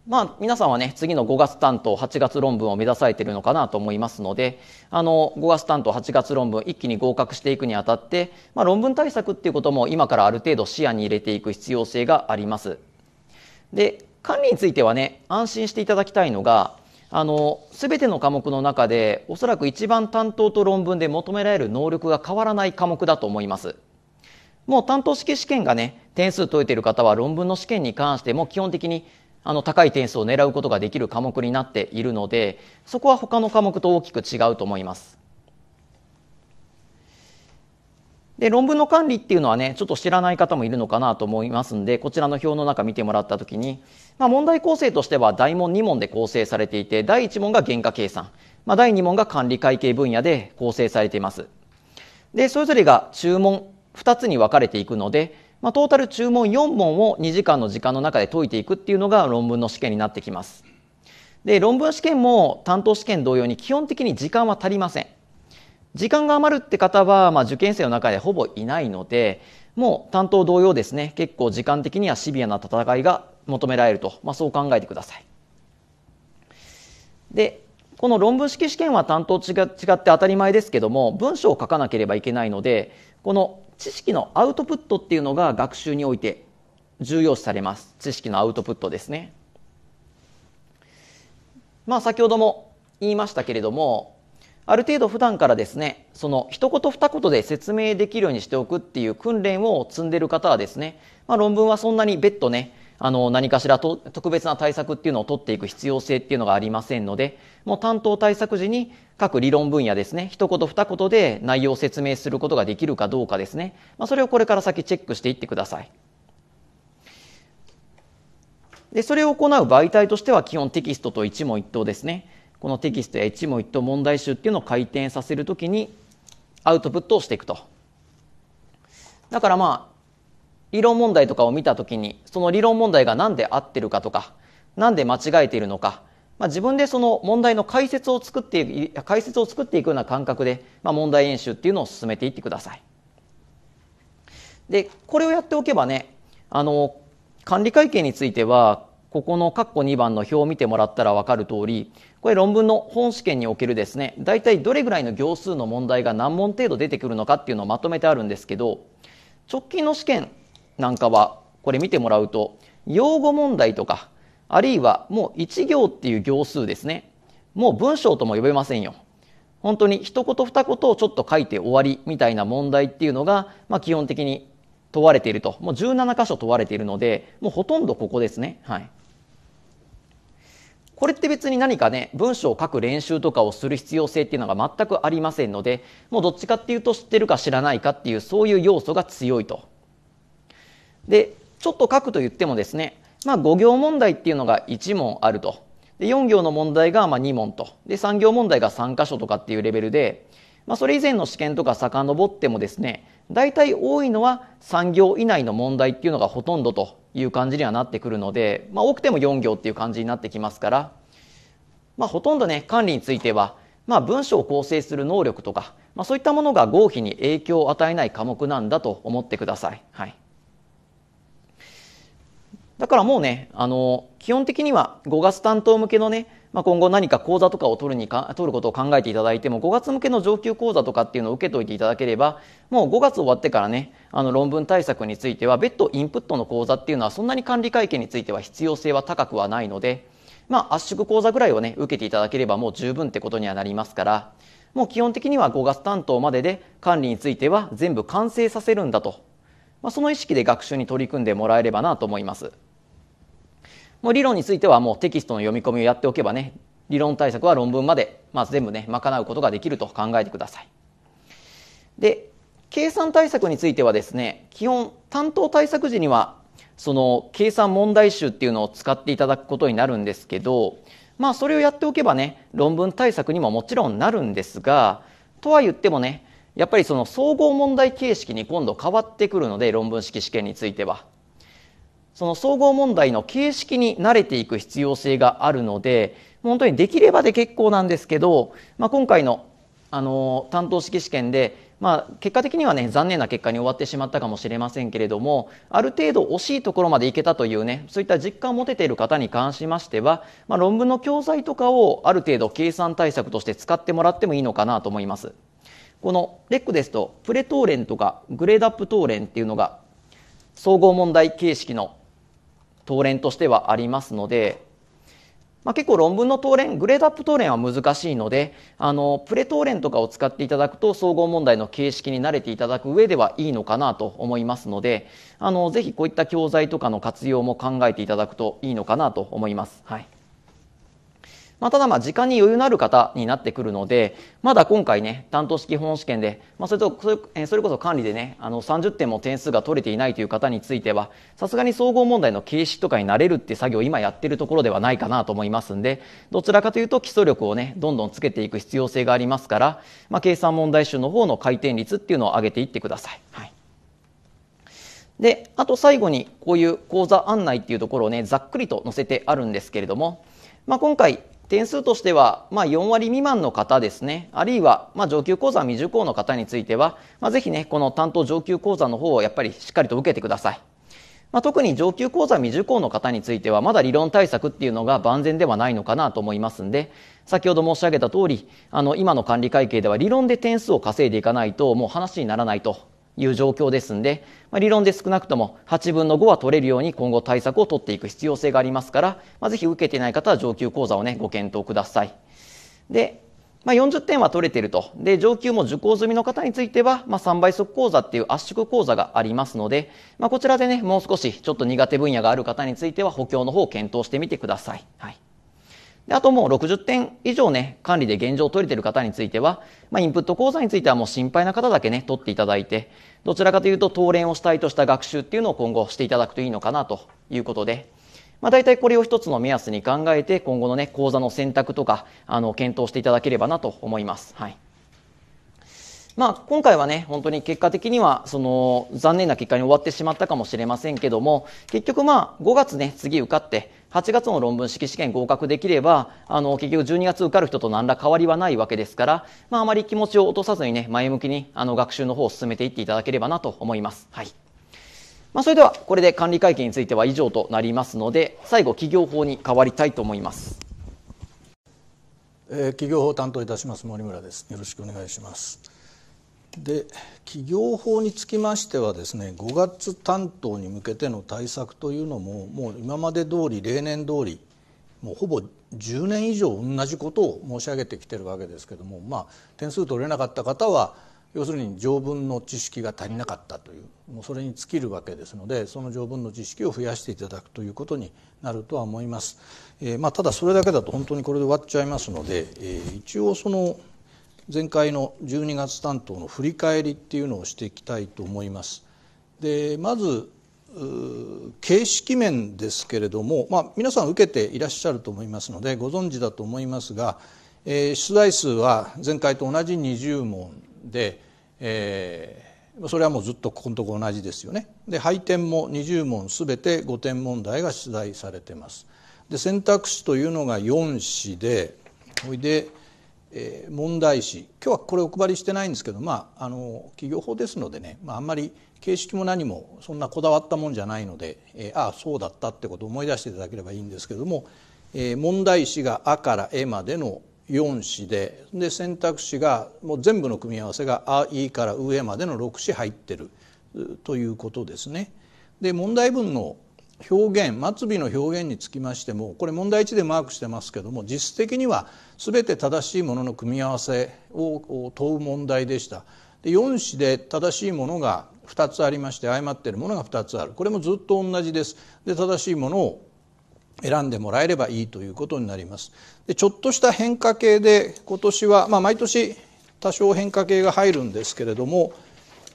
まあ、皆さんはね、次の5月担当、8月論文を目指されているのかなと思いますので、あの、5月担当、8月論文、一気に合格していくにあたって、まあ、論文対策っていうことも今からある程度視野に入れていく必要性があります。で、管理についてはね、安心していただきたいのが、あの全ての科目の中でおそらく一番担当と論文で求められる能力が変わらない科目だと思いますもう担当式試験がね点数解いている方は論文の試験に関しても基本的にあの高い点数を狙うことができる科目になっているのでそこは他の科目と大きく違うと思いますで、論文の管理っていうのはね、ちょっと知らない方もいるのかなと思いますんで、こちらの表の中見てもらったときに、まあ、問題構成としては、大問2問で構成されていて、第1問が原価計算、まあ、第2問が管理会計分野で構成されています。で、それぞれが注文2つに分かれていくので、まあ、トータル注文4問を2時間の時間の中で解いていくっていうのが論文の試験になってきます。で、論文試験も担当試験同様に基本的に時間は足りません。時間が余るって方は、まあ、受験生の中でほぼいないので、もう担当同様ですね、結構時間的にはシビアな戦いが求められると、まあ、そう考えてください。で、この論文式試験は担当違って当たり前ですけども、文章を書かなければいけないので、この知識のアウトプットっていうのが学習において重要視されます。知識のアウトプットですね。まあ先ほども言いましたけれども、ある程度普段からですね、その一言二言で説明できるようにしておくっていう訓練を積んでる方はですね、まあ、論文はそんなに別途ね、あの何かしらと特別な対策っていうのを取っていく必要性っていうのがありませんので、もう担当対策時に各理論分野ですね、一言二言で内容を説明することができるかどうかですね、まあ、それをこれから先チェックしていってください。で、それを行う媒体としては基本テキストと一問一答ですね。このテキストや一問一答問題集っていうのを回転させるときにアウトプットをしていくと。だからまあ、理論問題とかを見たときに、その理論問題が何で合ってるかとか、何で間違えているのか、まあ、自分でその問題の解説を作っていく、解説を作っていくような感覚で、まあ、問題演習っていうのを進めていってください。で、これをやっておけばね、あの、管理会計については、ここの括弧2番の表を見てもらったら分かる通り、これ論文の本試験におけるですね、大体どれぐらいの行数の問題が何問程度出てくるのかっていうのをまとめてあるんですけど、直近の試験なんかは、これ見てもらうと、用語問題とか、あるいはもう1行っていう行数ですね。もう文章とも呼べませんよ。本当に一言二言をちょっと書いて終わりみたいな問題っていうのが、まあ、基本的に問われていると。もう17箇所問われているので、もうほとんどここですね。はい。これって別に何かね、文章を書く練習とかをする必要性っていうのが全くありませんので、もうどっちかっていうと知ってるか知らないかっていう、そういう要素が強いと。で、ちょっと書くと言ってもですね、まあ5行問題っていうのが1問あると。で、4行の問題がま2問と。で、3行問題が3箇所とかっていうレベルで、まあ、それ以前の試験とか遡ってもですね大体多いのは3行以内の問題っていうのがほとんどという感じにはなってくるので、まあ、多くても4行っていう感じになってきますから、まあ、ほとんどね管理については、まあ、文章を構成する能力とか、まあ、そういったものが合否に影響を与えない科目なんだと思ってください。はいだからもうね、あの、基本的には5月担当向けのね、まあ、今後何か講座とかを取るにか取ることを考えていただいても5月向けの上級講座とかっていうのを受けておいていただければもう5月終わってからねあの論文対策については別途インプットの講座っていうのはそんなに管理会計については必要性は高くはないので、まあ、圧縮講座ぐらいをね受けていただければもう十分ってことにはなりますからもう基本的には5月担当までで管理については全部完成させるんだと、まあ、その意識で学習に取り組んでもらえればなと思います。もう理論についてはもうテキストの読み込みをやっておけばね、理論対策は論文まで、まあ、全部ね、賄うことができると考えてください。で、計算対策についてはですね、基本、担当対策時には、その計算問題集っていうのを使っていただくことになるんですけど、まあそれをやっておけばね、論文対策にももちろんなるんですが、とは言ってもね、やっぱりその総合問題形式に今度変わってくるので、論文式試験については。その総合問題の形式に慣れていく必要性があるので本当にできればで結構なんですけど、まあ、今回のあの担当式試験で、まあ、結果的にはね残念な結果に終わってしまったかもしれませんけれどもある程度惜しいところまでいけたというねそういった実感を持てている方に関しましては、まあ、論文の教材とかをある程度計算対策として使ってもらってもいいのかなと思います。このレックですとプレトーレンとかグレードアップトーレンっていうのが総合問題形式の当連としてはありますので、まあ、結構論文の当連グレードアップ当連は難しいのであのプレ当連とかを使っていただくと総合問題の形式に慣れていただく上ではいいのかなと思いますのであのぜひこういった教材とかの活用も考えていただくといいのかなと思います。はいまあ、ただまあ時間に余裕のある方になってくるので、まだ今回ね、担当式本試験で、まあ、それと、それこそ管理でね、あの30点も点数が取れていないという方については、さすがに総合問題の形式とかになれるって作業を今やっているところではないかなと思いますんで、どちらかというと基礎力をね、どんどんつけていく必要性がありますから、まあ、計算問題集の方の回転率っていうのを上げていってください。はい。で、あと最後にこういう講座案内っていうところをね、ざっくりと載せてあるんですけれども、まあ、今回、点数としては、まあ、4割未満の方ですね、あるいは、まあ、上級講座未受講の方については、まあ、ぜひね、この担当上級講座の方をやっぱりしっかりと受けてください。まあ、特に上級講座未受講の方については、まだ理論対策っていうのが万全ではないのかなと思いますんで、先ほど申し上げた通り、あの、今の管理会計では理論で点数を稼いでいかないと、もう話にならないという状況ですんで、まあ、理論で少なくとも8分の5は取れるように今後対策を取っていく必要性がありますから、まあ、ぜひ受けていない方は上級講座をね、ご検討ください。で、まあ、40点は取れていると。で、上級も受講済みの方については、まあ、3倍速講座っていう圧縮講座がありますので、まあ、こちらでね、もう少しちょっと苦手分野がある方については補強の方を検討してみてください。はい。で、あともう60点以上ね、管理で現状取れている方については、まあ、インプット講座についてはもう心配な方だけね、取っていただいて、どちらかというと、当練を主体とした学習っていうのを今後していただくといいのかなということで、まあ、大体これを一つの目安に考えて、今後のね、講座の選択とか、あの、検討していただければなと思います。はい。まあ、今回はね、本当に結果的には、その、残念な結果に終わってしまったかもしれませんけども、結局まあ、5月ね、次受かって、8月の論文式試験合格できれば、あの、結局12月受かる人と何ら変わりはないわけですから、まあ、あまり気持ちを落とさずにね、前向きに、あの、学習の方を進めていっていただければなと思います。はい。まあ、それでは、これで管理会計については以上となりますので、最後、企業法に変わりたいと思います。えー、企業法担当いたします森村です。よろしくお願いします。で企業法につきましてはですね5月担当に向けての対策というのももう今まで通り例年通りもうほぼ10年以上同じことを申し上げてきてるわけですけども、まあ、点数取れなかった方は要するに条文の知識が足りなかったというもうそれに尽きるわけですのでその条文の知識を増やしていただくということになるとは思います、えー、まあ、ただそれだけだと本当にこれで終わっちゃいますので、えー、一応その前回の12月担当の振り返りっていうのをしていきたいと思います。でまず形式面ですけれども、まあ、皆さん受けていらっしゃると思いますのでご存知だと思いますが、えー、出題数は前回と同じ20問で、えー、それはもうずっとここのところ同じですよね。で配点も20問すべて5点問題が出題されてます。で選択肢というのが4詞でほいでえ問題誌今日はこれお配りしてないんですけど、まあ、あの企業法ですのでね、まあ、あんまり形式も何もそんなこだわったもんじゃないので、えー、ああそうだったってことを思い出していただければいいんですけども、えー、問題詞が「あ」から「え」までの4詞でで選択肢がもう全部の組み合わせが「あ」「い」から「う」「え」までの6詞入ってるということですね。で問題文の表現末尾の表現につきましてもこれ問題1でマークしてますけども実質的には全て正しいものの組み合わせを問う問題でした。で4子で正しいものが2つありまして誤っているものが2つあるこれもずっと同じです。で正しいものを選んでもらえればいいということになります。でちょっとした変化系で今年は、まあ、毎年多少変化系が入るんですけれども、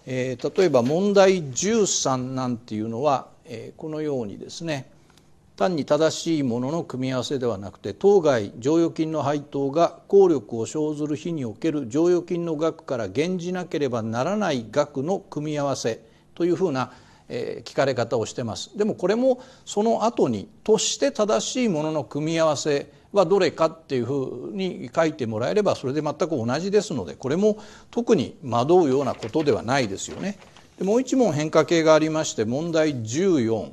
えー、例えば問題13なんていうのはこのようにですね単に正しいものの組み合わせではなくて当該剰余金の配当が効力を生ずる日における剰余金の額から減じなければならない額の組み合わせというふうな聞かれ方をしてますでもこれもその後にとして正しいものの組み合わせはどれかっていうふうに書いてもらえればそれで全く同じですのでこれも特に惑うようなことではないですよね。もう1問変化形がありまして問題14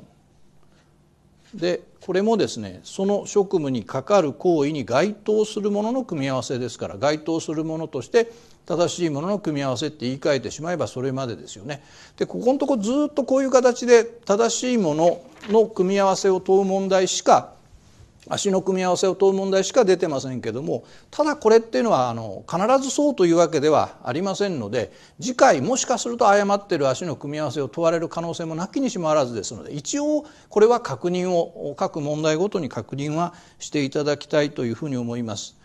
でこれもですねその職務にかかる行為に該当するものの組み合わせですから該当するものとして正しいものの組み合わせって言い換えてしまえばそれまでですよね。でここのとこずっとこういう形で正しいものの組み合わせを問う問題しか足の組み合わせを問う問題しか出てませんけどもただこれっていうのはあの必ずそうというわけではありませんので次回もしかすると誤っている足の組み合わせを問われる可能性もなきにしもあらずですので一応これは確認を各問題ごとに確認はしていただきたいというふうに思います。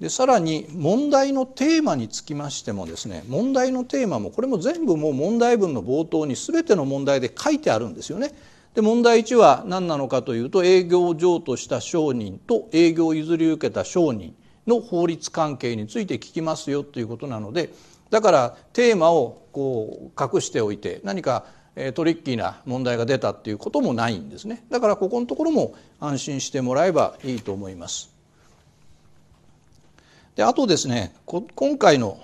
でさらに問題のテーマにつきましてもですね問題のテーマもこれも全部もう問題文の冒頭に全ての問題で書いてあるんですよね。で問題1は何なのかというと営業を譲渡した商人と営業を譲り受けた商人の法律関係について聞きますよということなのでだからテーマをこう隠しておいて何かトリッキーな問題が出たっていうこともないんですねだからここのところも安心してもらえばいいと思いますであとですね今回の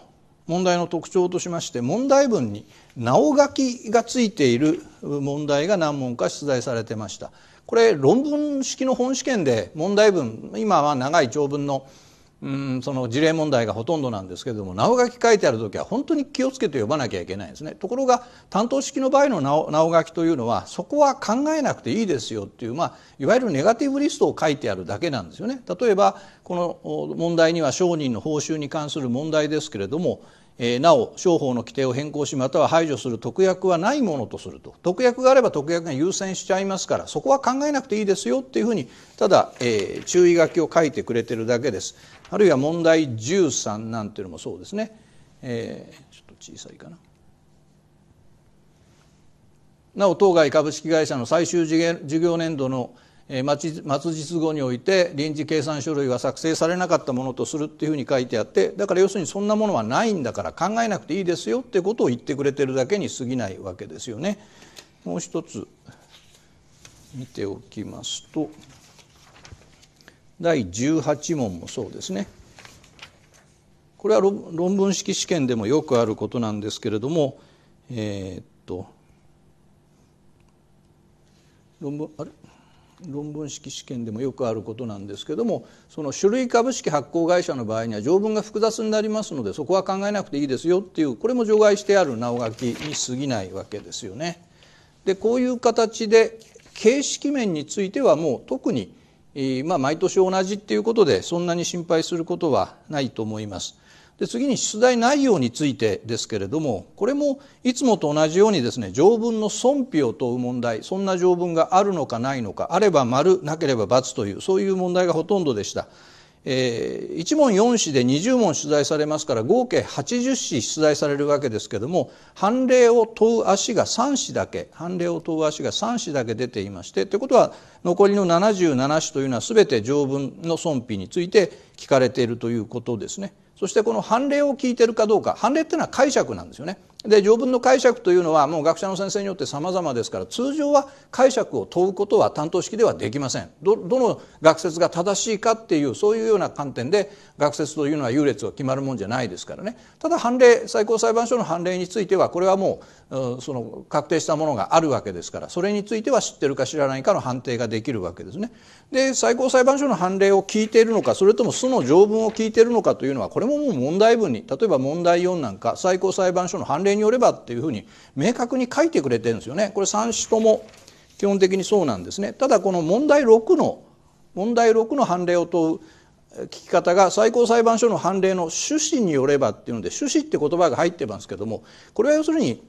問題の特徴としまして問題文に直書きがついている問題が何問か出題されてましたこれ論文式の本試験で問題文今は長い長文のうんその事例問題がほとんどなんですけれども直書き書いてある時は本当に気をつけて呼ばなきゃいけないんですねところが担当式の場合の直書きというのはそこは考えなくていいですよっていう、まあ、いわゆるネガティブリストを書いてあるだけなんですよね例えばこの問題には商人の報酬に関する問題ですけれどもえー、なお商法の規定を変更しまたは排除する特約はないものとすると特約があれば特約が優先しちゃいますからそこは考えなくていいですよっていうふうにただ、えー、注意書きを書いてくれてるだけですあるいは問題13なんていうのもそうですね、えー、ちょっと小さいかななお当該株式会社の最終事業年度の末日後において臨時計算書類は作成されなかったものとするっていうふうに書いてあってだから要するにそんなものはないんだから考えなくていいですよってことを言ってくれてるだけに過ぎないわけですよね。もう一つ見ておきますと第18問もそうですね。これは論文式試験でもよくあることなんですけれどもえー、っと論文あれ論文式試験でもよくあることなんですけどもその種類株式発行会社の場合には条文が複雑になりますのでそこは考えなくていいですよっていうこれも除外してある直書きに過ぎないわけですよね。でこういう形で形式面についてはもう特に、まあ、毎年同じっていうことでそんなに心配することはないと思います。で次に出題内容についてですけれどもこれもいつもと同じようにですね条文の損否を問う問題そんな条文があるのかないのかあれば丸なければ×というそういう問題がほとんどでした。えー、1問4紙で20問出題されますから合計80紙出題されるわけですけども判例を問う足が3紙だけ判例を問う足が3紙だけ出ていましてということは残りの77紙というのは全て条文の損否について聞かれているということですね。そしてこの判例を聞いてるかどうか判例っていうのは解釈なんですよねで条文の解釈というのはもう学者の先生によって様々ですから通常は解釈を問うことは担当式ではできませんどの学説が正しいかっていうそういうような観点で学説というのは優劣は決まるもんじゃないですからねただ判例最高裁判所の判例についてはこれはもうその確定したものがあるわけですからそれについては知ってるか知らないかの判定ができるわけですねで最高裁判所の判例を聞いているのかそれとも素の条文を聞いているのかというのはこれれももう問題文に例えば問題4なんか最高裁判所の判例によればっていうふうに明確に書いてくれてるんですよねこれ3種とも基本的にそうなんですねただこの問題6の問題6の判例を問う聞き方が最高裁判所の判例の趣旨によればっていうので趣旨って言葉が入ってますけどもこれは要するに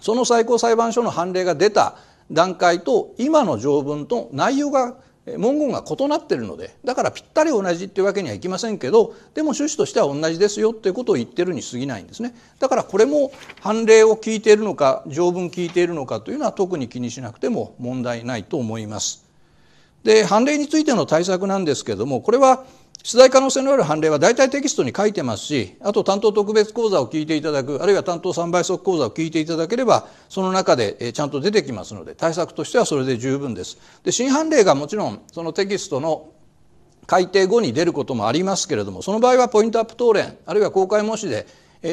その最高裁判所の判例が出た段階と今の条文と内容が文言が異なってるのでだからぴったり同じっていうわけにはいきませんけどでも趣旨としては同じですよっていうことを言ってるに過ぎないんですねだからこれも判例を聞いているのか条文聞いているのかというのは特に気にしなくても問題ないと思います。で判例についての対策なんですけれどもこれは出題可能性のある判例は大体テキストに書いてますしあと担当特別講座を聞いていただくあるいは担当3倍速講座を聞いていただければその中でちゃんと出てきますので対策としてはそれで十分です。で新判例がもちろんそのテキストの改定後に出ることもありますけれどもその場合はポイントアップ答練あるいは公開模試で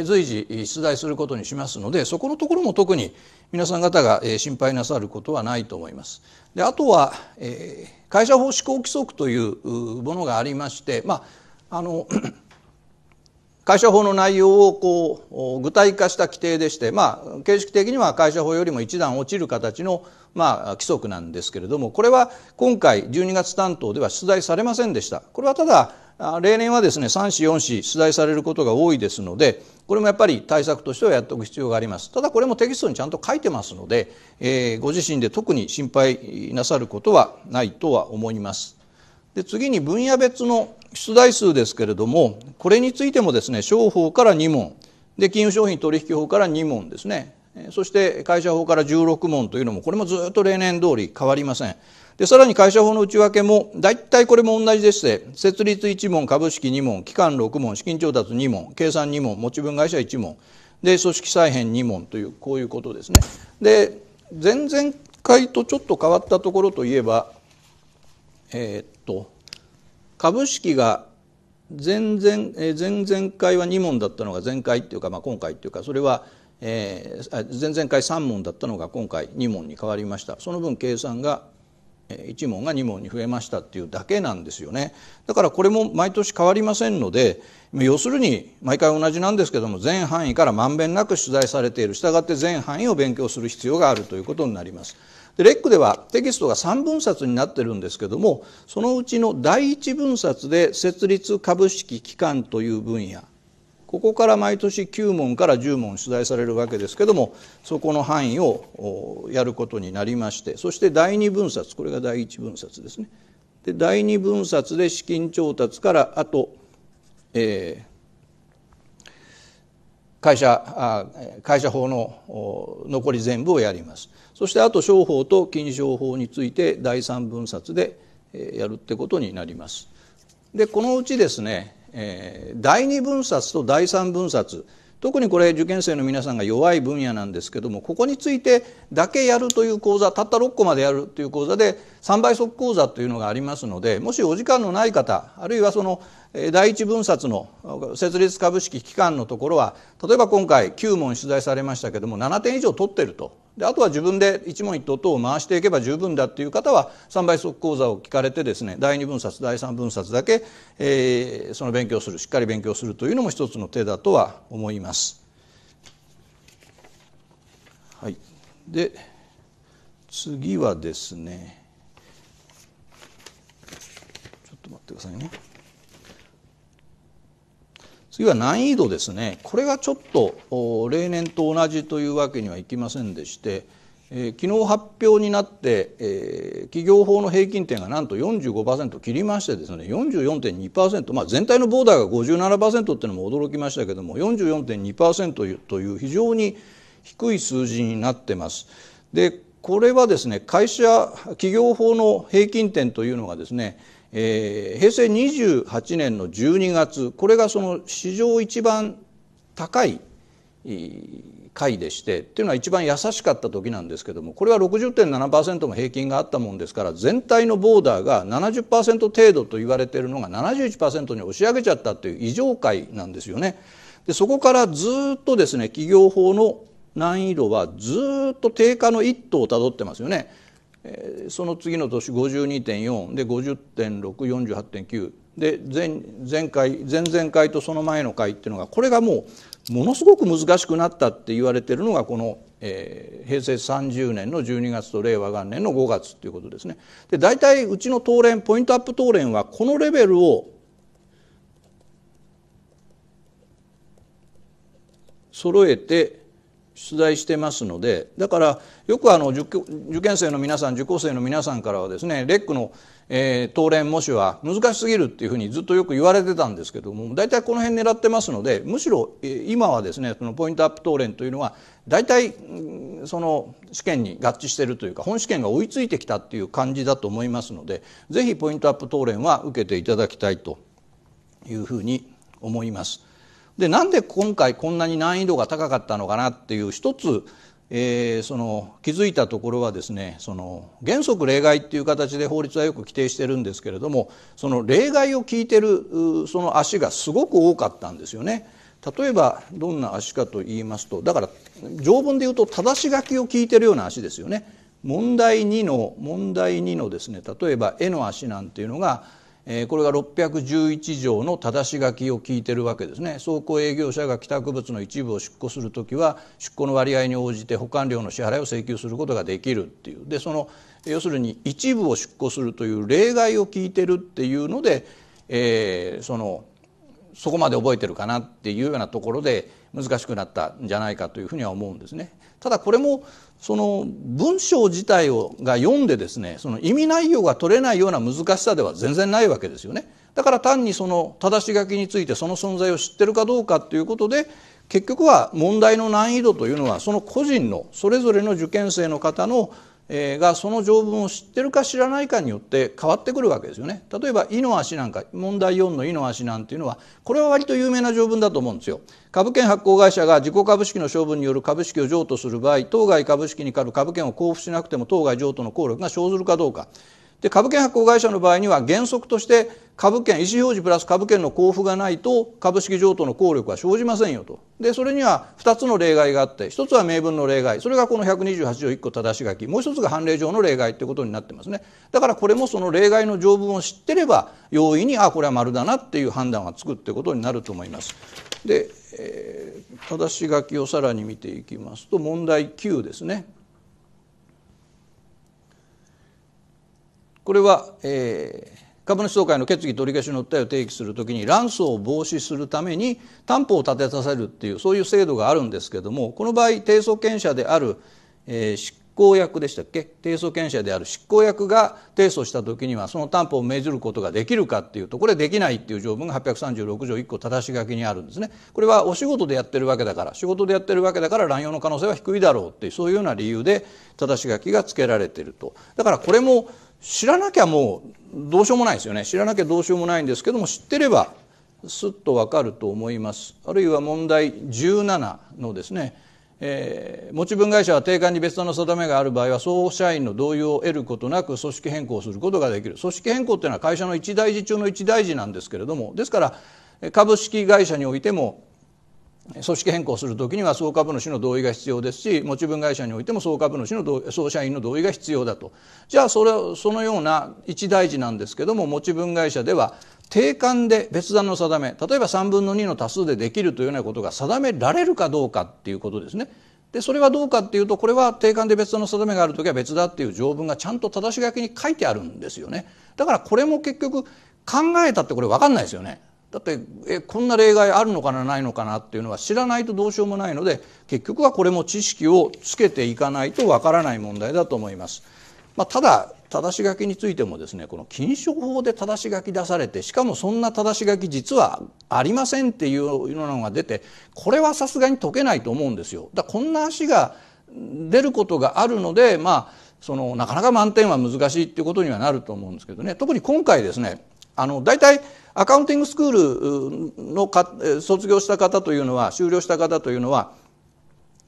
随時出題することにしますのでそこのところも特に皆さん方が心配なさることはないと思います。であとは、えー会社法施行規則というものがありまして、まあ、あの 会社法の内容をこう具体化した規定でして、まあ、形式的には会社法よりも一段落ちる形の、まあ、規則なんですけれどもこれは今回12月担当では出題されませんでした。これはただ例年はですね3子4子出題されることが多いですのでこれもやっぱり対策としてはやっておく必要がありますただこれもテキストにちゃんと書いてますので、えー、ご自身で特に心配なさることはないとは思いますで次に分野別の出題数ですけれどもこれについてもですね商法から2問で金融商品取引法から2問ですねそして会社法から16問というのもこれもずっと例年通り変わりませんで、さらに会社法の内訳も、大体これも同じでして、設立1問、株式2問、期間6問、資金調達2問、計算2問、持ち分会社1問、で、組織再編2問という、こういうことですね。で、前々回とちょっと変わったところといえば、えー、っと、株式が前々、えー、前々回は2問だったのが前回っていうか、まあ、今回っていうか、それは、えー、前々回3問だったのが今回2問に変わりました。その分計算が1問が2問に増えましたっていうだけなんですよねだからこれも毎年変わりませんので要するに毎回同じなんですけども全範囲からまんべんなく取材されているしたがって全範囲を勉強する必要があるということになります。でレックではテキストが3分冊になってるんですけどもそのうちの第1分冊で設立株式機関という分野ここから毎年9問から10問出題されるわけですけどもそこの範囲をやることになりましてそして第2分冊これが第1分冊ですねで第2分冊で資金調達からあと、えー、会社あ会社法の残り全部をやりますそしてあと商法と金商法について第3分冊でやるってことになりますでこのうちですねえー、第2分冊と第3分冊特にこれ受験生の皆さんが弱い分野なんですけどもここについてだけやるという講座たった6個までやるという講座で3倍速講座というのがありますのでもしお時間のない方あるいはその第一分冊の設立株式機関のところは例えば今回9問取材されましたけども7点以上取ってるとであとは自分で一問一答等を回していけば十分だっていう方は3倍速講座を聞かれてですね第2分冊第3分冊だけ、えー、その勉強するしっかり勉強するというのも一つの手だとは思います。はい、で次はですねちょっと待ってくださいね。次は難易度ですねこれがちょっと例年と同じというわけにはいきませんでして、えー、昨日発表になって、えー、企業法の平均点がなんと45%切りましてですね44.2%、まあ、全体のボーダーが57%っていうのも驚きましたけども44.2%という非常に低い数字になってます。でこれはですね会社企業法の平均点というのがですねえー、平成28年の12月これがその史上一番高い回でしてっていうのは一番優しかった時なんですけどもこれは60.7%も平均があったもんですから全体のボーダーが70%程度と言われているのが71%に押し上げちゃったという異常回なんですよね。でそこからずっとですね企業法の難易度はずっと低下の一途をたどってますよね。その次の年52.4で50.648.9で前前回前々回とその前の回っていうのがこれがもうものすごく難しくなったって言われてるのがこの、えー、平成30年の12月と令和元年の5月っていうことですね。で大体うちの東連ポイントアップ東連はこのレベルを揃えて出題してますのでだからよくあの受験生の皆さん受講生の皆さんからはですねレックの、えー、答練模試は難しすぎるっていうふうにずっとよく言われてたんですけども大体この辺狙ってますのでむしろ、えー、今はですねそのポイントアップ答練というのは大体その試験に合致してるというか本試験が追いついてきたっていう感じだと思いますのでぜひポイントアップ答練は受けていただきたいというふうに思います。でなんで今回こんなに難易度が高かったのかなっていう一つ、えー、その気づいたところはですねその原則例外っていう形で法律はよく規定してるんですけれどもその例外を聞いてるその足がすごく多かったんですよね。例えばどんな足かと言いますとだから条文で言うと正し書きを聞いてるような足ですよね。問題2の問題2のですね例えば「絵の足」なんていうのがえこれが611条のたし書きを聞いてるわけですね倉庫営業者が帰宅物の一部を出庫する時は出庫の割合に応じて保管料の支払いを請求することができるっていうでその要するに一部を出庫するという例外を聞いてるっていうので、えー、そのそこまで覚えてるかなっていうようなところで難しくなったんじゃないかというふうには思うんですね。ただこれもその文章自体をが読んでですねその意味内容が取れないような難しさでは全然ないわけですよね。だから単にその正し書きについてその存在を知ってるかどうかということで結局は問題の難易度というのはその個人のそれぞれの受験生の方のがその条文を知ってるか知らないかによって変わってくるわけですよね例えば「いの足」なんか問題4の「いの足」なんていうのはこれは割と有名な条文だと思うんですよ。株券発行会社が自己株式の処分による株式を譲渡する場合当該株式にかかる株券を交付しなくても当該譲渡の効力が生ずるかどうかで株券発行会社の場合には原則として株券意思表示プラス株券の交付がないと株式譲渡の効力は生じませんよとでそれには2つの例外があって1つは明文の例外それがこの128条1個正し書きもう1つが判例上の例外ということになってますねだからこれもその例外の条文を知ってれば容易にあこれは丸だなっていう判断がつくってことになると思いますで、えー、正し書きをさらに見ていきますと問題9ですねこれは、えー、株主総会の決議取り消しの訴えを提起するときに乱訴を防止するために担保を立てさせるっていうそういう制度があるんですけどもこの場合提訴権者である、えー、執行役でしたっけ提訴権者である執行役が提訴した時にはその担保を命じることができるかっていうとこれできないっていう条文が836条1個正し書きにあるんですねこれはお仕事でやってるわけだから仕事でやってるわけだから乱用の可能性は低いだろうっていうそういうような理由で正し書きがつけられてるとだからこれも知らなきゃもうどうしようもないですよね知らなきゃどうしようもないんですけども知ってればすっとわかると思いますあるいは問題17のですねえー、持ち分会社は定款に別途の定めがある場合は総社員の同意を得ることなく組織変更することができる組織変更っていうのは会社の一大事中の一大事なんですけれどもですから株式会社においても組織変更するときには総株主の同意が必要ですし持ち分会社においても総株主の総社員の同意が必要だとじゃあそれそのような一大事なんですけども持ち分会社では定款で別段の定め例えば3分の2の多数でできるというようなことが定められるかどうかっていうことですね。でそれはどうかっていうとこれは定款で別段の定めがある時は別だっていう条文がちゃんと正し書きに書いてあるんですよね。だからこれも結局考えたってこれ分かんないですよね。だってえこんな例外あるのかなないのかなっていうのは知らないとどうしようもないので結局はこれも知識をつけていかないとわからない問題だと思います。まあ、ただ正し書きについてもですねこの禁書法で正し書き出されてしかもそんな正し書き実はありませんっていうようなのが出てこれはさすがに解けないと思うんですよ。だこんな足が出ることがあるのでまあそのなかなか満点は難しいっていうことにはなると思うんですけどね特に今回ですねあの大体アカウンティングスクールのか卒業した方というのは修了した方というのは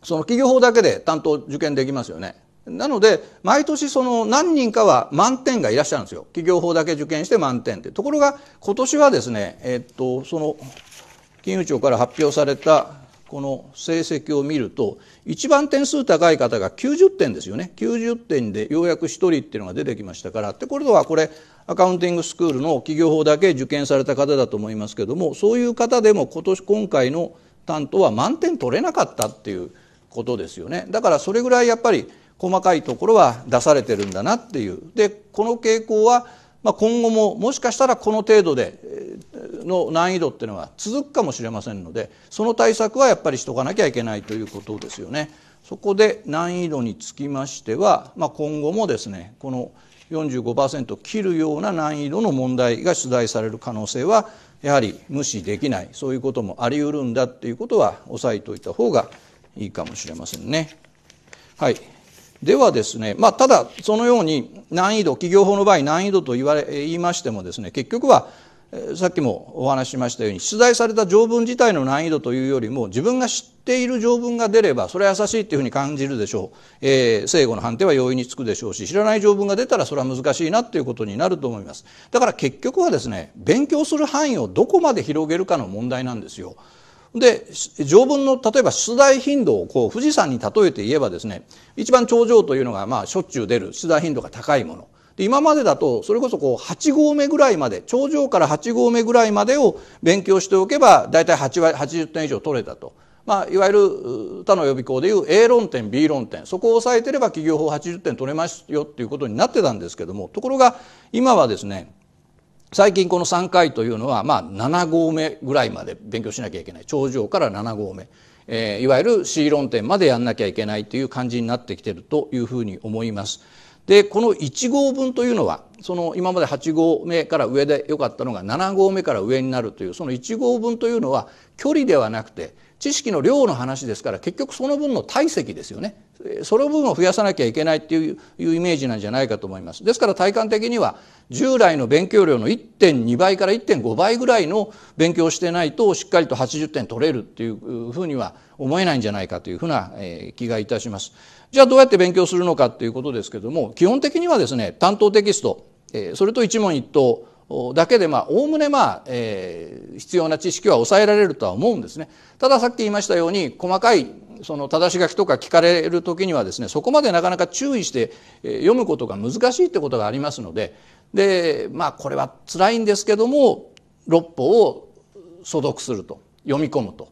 その企業法だけで担当受験できますよね。なので、毎年その何人かは満点がいらっしゃるんですよ。企業法だけ受験して満点って。ところが、今年はですね、えっと、その、金融庁から発表された、この成績を見ると、一番点数高い方が90点ですよね。90点でようやく1人っていうのが出てきましたから。ってことは、これ、アカウンティングスクールの企業法だけ受験された方だと思いますけども、そういう方でも今年、今回の担当は満点取れなかったっていうことですよね。だから、それぐらいやっぱり、細かいところは出されてるんだなっていうでこの傾向は、ま今後ももしかしたらこの程度での難易度っていうのは続くかもしれませんのでその対策はやっぱりしとかなきゃいけないということですよね。そこで難易度につきましては、まあ、今後もですねこの45%切るような難易度の問題が出題される可能性はやはり無視できないそういうこともありうるんだっていうことは押さえておいた方がいいかもしれませんね。はい、ではですね、まあ、ただそのように難易度企業法の場合難易度と言われ言いましてもですね結局はさっきもお話ししましたように出題された条文自体の難易度というよりも自分が知っている条文が出ればそれは優しいというふうに感じるでしょう、えー、正誤の判定は容易につくでしょうし知らない条文が出たらそれは難しいなということになると思いますだから結局はですね勉強する範囲をどこまで広げるかの問題なんですよ。で条文の例えば出題頻度をこう富士山に例えて言えばですね一番頂上というのがまあしょっちゅう出る出題頻度が高いもので今までだとそれこそこう8合目ぐらいまで頂上から8合目ぐらいまでを勉強しておけば大体8割80点以上取れたと。まあ、いわゆる他の予備校でいう A 論点 B 論点そこを抑えてれば企業法80点取れますよっていうことになってたんですけどもところが今はですね最近この3回というのは、まあ、7合目ぐらいまで勉強しなきゃいけない頂上から7合目、えー、いわゆる C 論点までやんなきゃいけないという感じになってきてるというふうに思います。でこの1号分というのはその今まで8号目から上でよかったのが7号目から上になるというその1号分というのは距離ではなくて知識の量の話ですから結局その分の体積ですよねその分を増やさなきゃいけないっていうイメージなんじゃないかと思いますですから体感的には従来の勉強量の1.2倍から1.5倍ぐらいの勉強をしてないとしっかりと80点取れるっていうふうには思えないんじゃないかというふうな気がいたします。じゃあどうやって勉強するのかということですけども基本的にはですね担当テキストそれと一問一答だけでまあおおむねまあ、必要な知識は抑えられるとは思うんですね。たださっき言いましたように細かいその正し書きとか聞かれる時にはですねそこまでなかなか注意して読むことが難しいってことがありますのでで、まあこれは辛いんですけども、六法を素読すると、読み込むと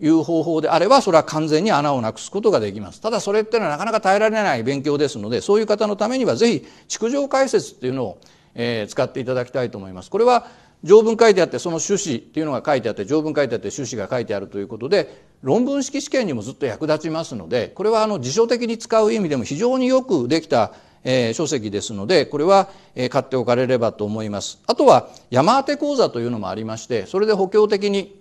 いう方法であれば、それは完全に穴をなくすことができます。ただそれっていうのはなかなか耐えられない勉強ですので、そういう方のためにはぜひ、築城解説っていうのを、えー、使っていただきたいと思います。これは条文書いてあってその趣旨っていうのが書いてあって条文書いてあって趣旨が書いてあるということで論文式試験にもずっと役立ちますのでこれはあの辞書的に使う意味でも非常によくできたえー、書籍ですのでこれは、えー、買っておかれればと思いますあとは山当て講座というのもありましてそれで補強的に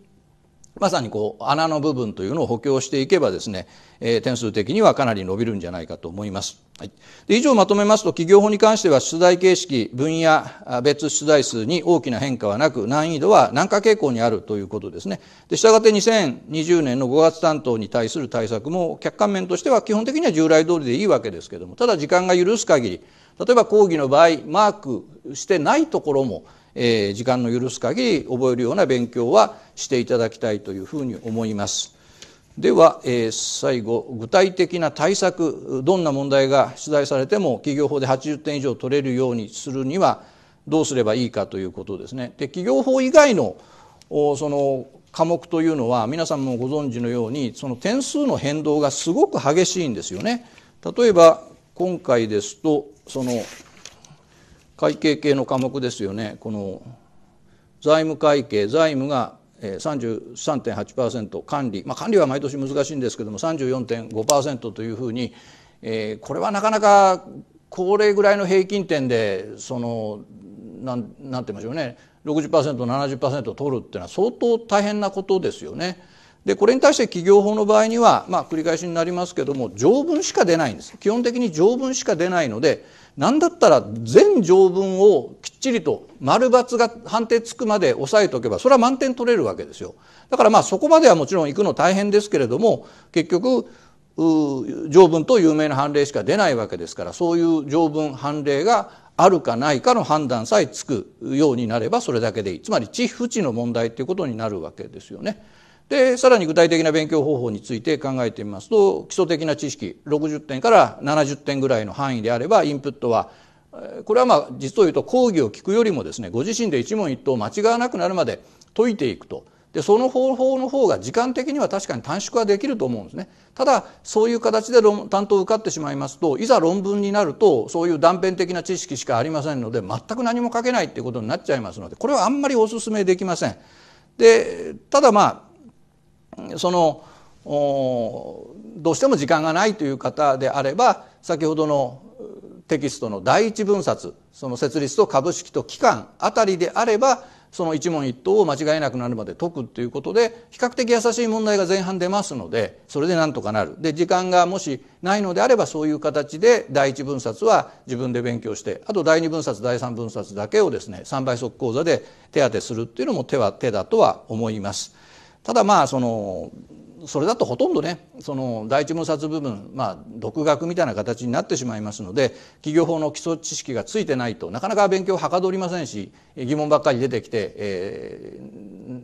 まさにこう穴の部分というのを補強していけばですね、えー、点数的にはかなり伸びるんじゃないかと思います。はい、で以上まとめますと企業法に関しては出題形式分野別出題数に大きな変化はなく難易度は軟化傾向にあるということですねで従って2020年の5月担当に対する対策も客観面としては基本的には従来通りでいいわけですけどもただ時間が許す限り例えば講義の場合マークしてないところもえー、時間の許す限り覚えるような勉強はしていただきたいというふうに思います。では、えー、最後具体的な対策どんな問題が出題されても企業法で80点以上取れるようにするにはどうすればいいかということですね。で企業法以外のその科目というのは皆さんもご存知のようにその点数の変動がすごく激しいんですよね。例えば今回ですとその会計系の科目ですよねこの財務会計財務が33.8%管理、まあ、管理は毎年難しいんですけども34.5%というふうに、えー、これはなかなか高齢ぐらいの平均点でそのなんなんて言いましょうね 60%70% 取るっていうのは相当大変なことですよね。でこれに対して企業法の場合には、まあ、繰り返しになりますけども条文しか出ないんです基本的に条文しか出ないので何だったら全条文をきっちりと丸抜が判定つくまで押さえておけばそれは満点取れるわけですよ。だからまあそこまではもちろん行くの大変ですけれども結局条文と有名な判例しか出ないわけですからそういう条文判例があるかないかの判断さえつくようになればそれだけでいいつまり地不地の問題っていうことになるわけですよね。でさらに具体的な勉強方法について考えてみますと基礎的な知識60点から70点ぐらいの範囲であればインプットはこれはまあ実を言うと講義を聞くよりもですねご自身で一問一答間違わなくなるまで解いていくとでその方法の方が時間的には確かに短縮はできると思うんですねただそういう形で担当を受かってしまいますといざ論文になるとそういう断片的な知識しかありませんので全く何も書けないっていうことになっちゃいますのでこれはあんまりお勧めできませんでただまあそのどうしても時間がないという方であれば先ほどのテキストの第一分冊その設立と株式と期間あたりであればその一問一答を間違えなくなるまで解くということで比較的優しい問題が前半出ますのでそれでなんとかなるで時間がもしないのであればそういう形で第一分冊は自分で勉強してあと第二分冊第三分冊だけをですね3倍速講座で手当てするっていうのも手は手だとは思います。ただまあそのそれだとほとんどねその第一分冊部分、まあ、独学みたいな形になってしまいますので企業法の基礎知識がついてないとなかなか勉強はかどりませんし疑問ばっかり出てきて、え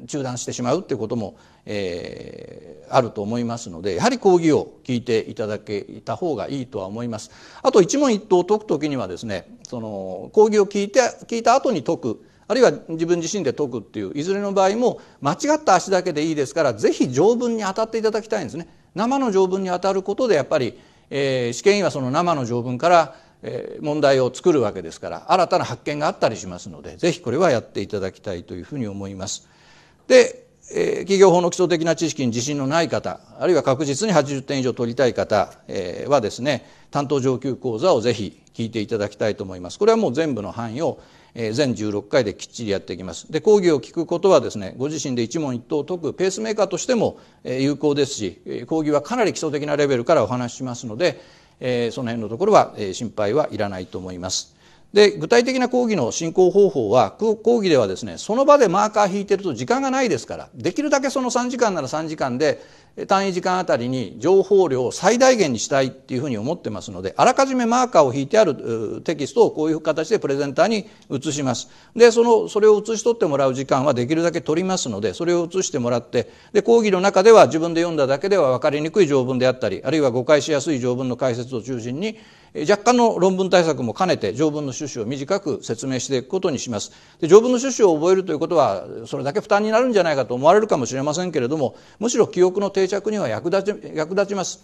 ー、中断してしまうっていうことも、えー、あると思いますのでやはり講義を聞いていただけた方がいいとは思います。あと一問一答解くきにはですねその講義を聞いて聞いた後に解くあるいは自分自身で解くっていういずれの場合も間違った足だけでいいですから是非条文に当たっていただきたいんですね。生の条文に当たることでやっぱり、えー、試験員はその生の条文から、えー、問題を作るわけですから新たな発見があったりしますので是非これはやっていただきたいというふうに思います。で、えー、企業法の基礎的な知識に自信のない方あるいは確実に80点以上取りたい方、えー、はですね担当上級講座を是非聞いていただきたいと思います。これはもう全部の範囲をえ全16回できっちりやっていきますで講義を聞くことはですねご自身で一問一答解くペースメーカーとしても、え有効ですし講義はかなり基礎的なレベルからお話ししますので、えその辺のところは、え心配はいらないと思います。で具体的な講義の進行方法は講義ではですねその場でマーカー引いてると時間がないですからできるだけその3時間なら3時間で単位時間あたりに情報量を最大限にしたいっていうふうに思ってますのであらかじめマーカーを引いてあるテキストをこういう形でプレゼンターに移しますでそのそれを写し取ってもらう時間はできるだけ取りますのでそれを移してもらってで講義の中では自分で読んだだけでは分かりにくい条文であったりあるいは誤解しやすい条文の解説を中心に若干の論文対策も兼ねて条文の趣旨を短く説明していくことにしますで条文の趣旨を覚えるということはそれだけ負担になるんじゃないかと思われるかもしれませんけれどもむしろ記憶の定着には役立ち役立ちます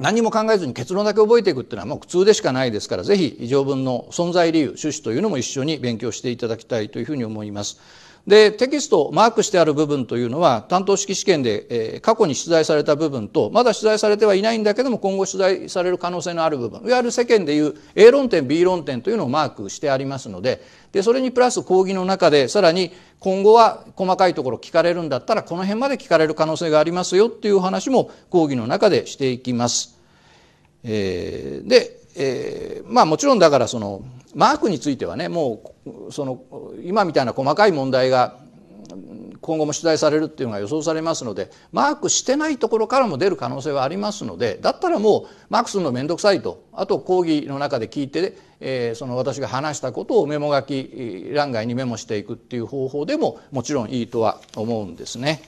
何も考えずに結論だけ覚えていくっていうのはもう苦痛でしかないですからぜひ条文の存在理由趣旨というのも一緒に勉強していただきたいというふうに思います。で、テキスト、マークしてある部分というのは、担当式試験で、えー、過去に取材された部分と、まだ取材されてはいないんだけども、今後取材される可能性のある部分、いわゆる世間でいう A 論点、B 論点というのをマークしてありますので、で、それにプラス講義の中で、さらに今後は細かいところ聞かれるんだったら、この辺まで聞かれる可能性がありますよっていう話も講義の中でしていきます。えー、で、えー、まあもちろんだからその、マークについてはね、もうその今みたいな細かい問題が今後も取材されるっていうのが予想されますのでマークしてないところからも出る可能性はありますのでだったらもうマークするの面倒くさいとあと講義の中で聞いて、えー、その私が話したことをメモ書き欄外にメモしていくっていう方法でももちろんいいとは思うんですね。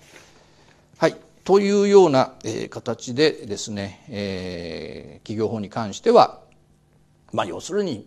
はいというような、え形でですね、えー、企業法に関しては、まあ、要するに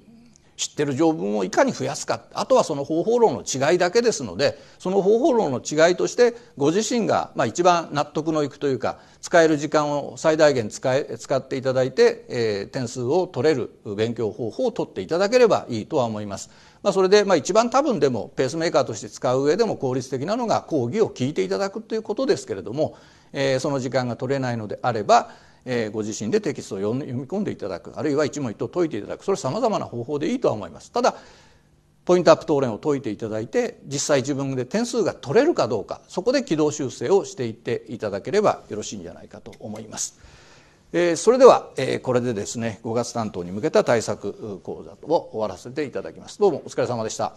知ってる条文をいかに増やすかあとはその方法論の違いだけですのでその方法論の違いとしてご自身が、まあ、一番納得のいくというか使える時間を最大限使え使っていただいて、えー、点数を取れる勉強方法を取っていただければいいとは思います。まあ、それで、まあ、一番多分でもペースメーカーとして使う上でも効率的なのが講義を聞いていただくということですけれども、えー、その時間が取れないのであればえご自身でテキストを読み込んでいただくあるいは一問一答解いていただくそれさまざまな方法でいいとは思います。ただポイントアップ答練を解いていただいて実際自分で点数が取れるかどうかそこで軌道修正をしていっていただければよろしいんじゃないかと思います。えそれでは、えこれでですね5月担当に向けた対策講座を終わらせていただきます。どうもお疲れ様でした。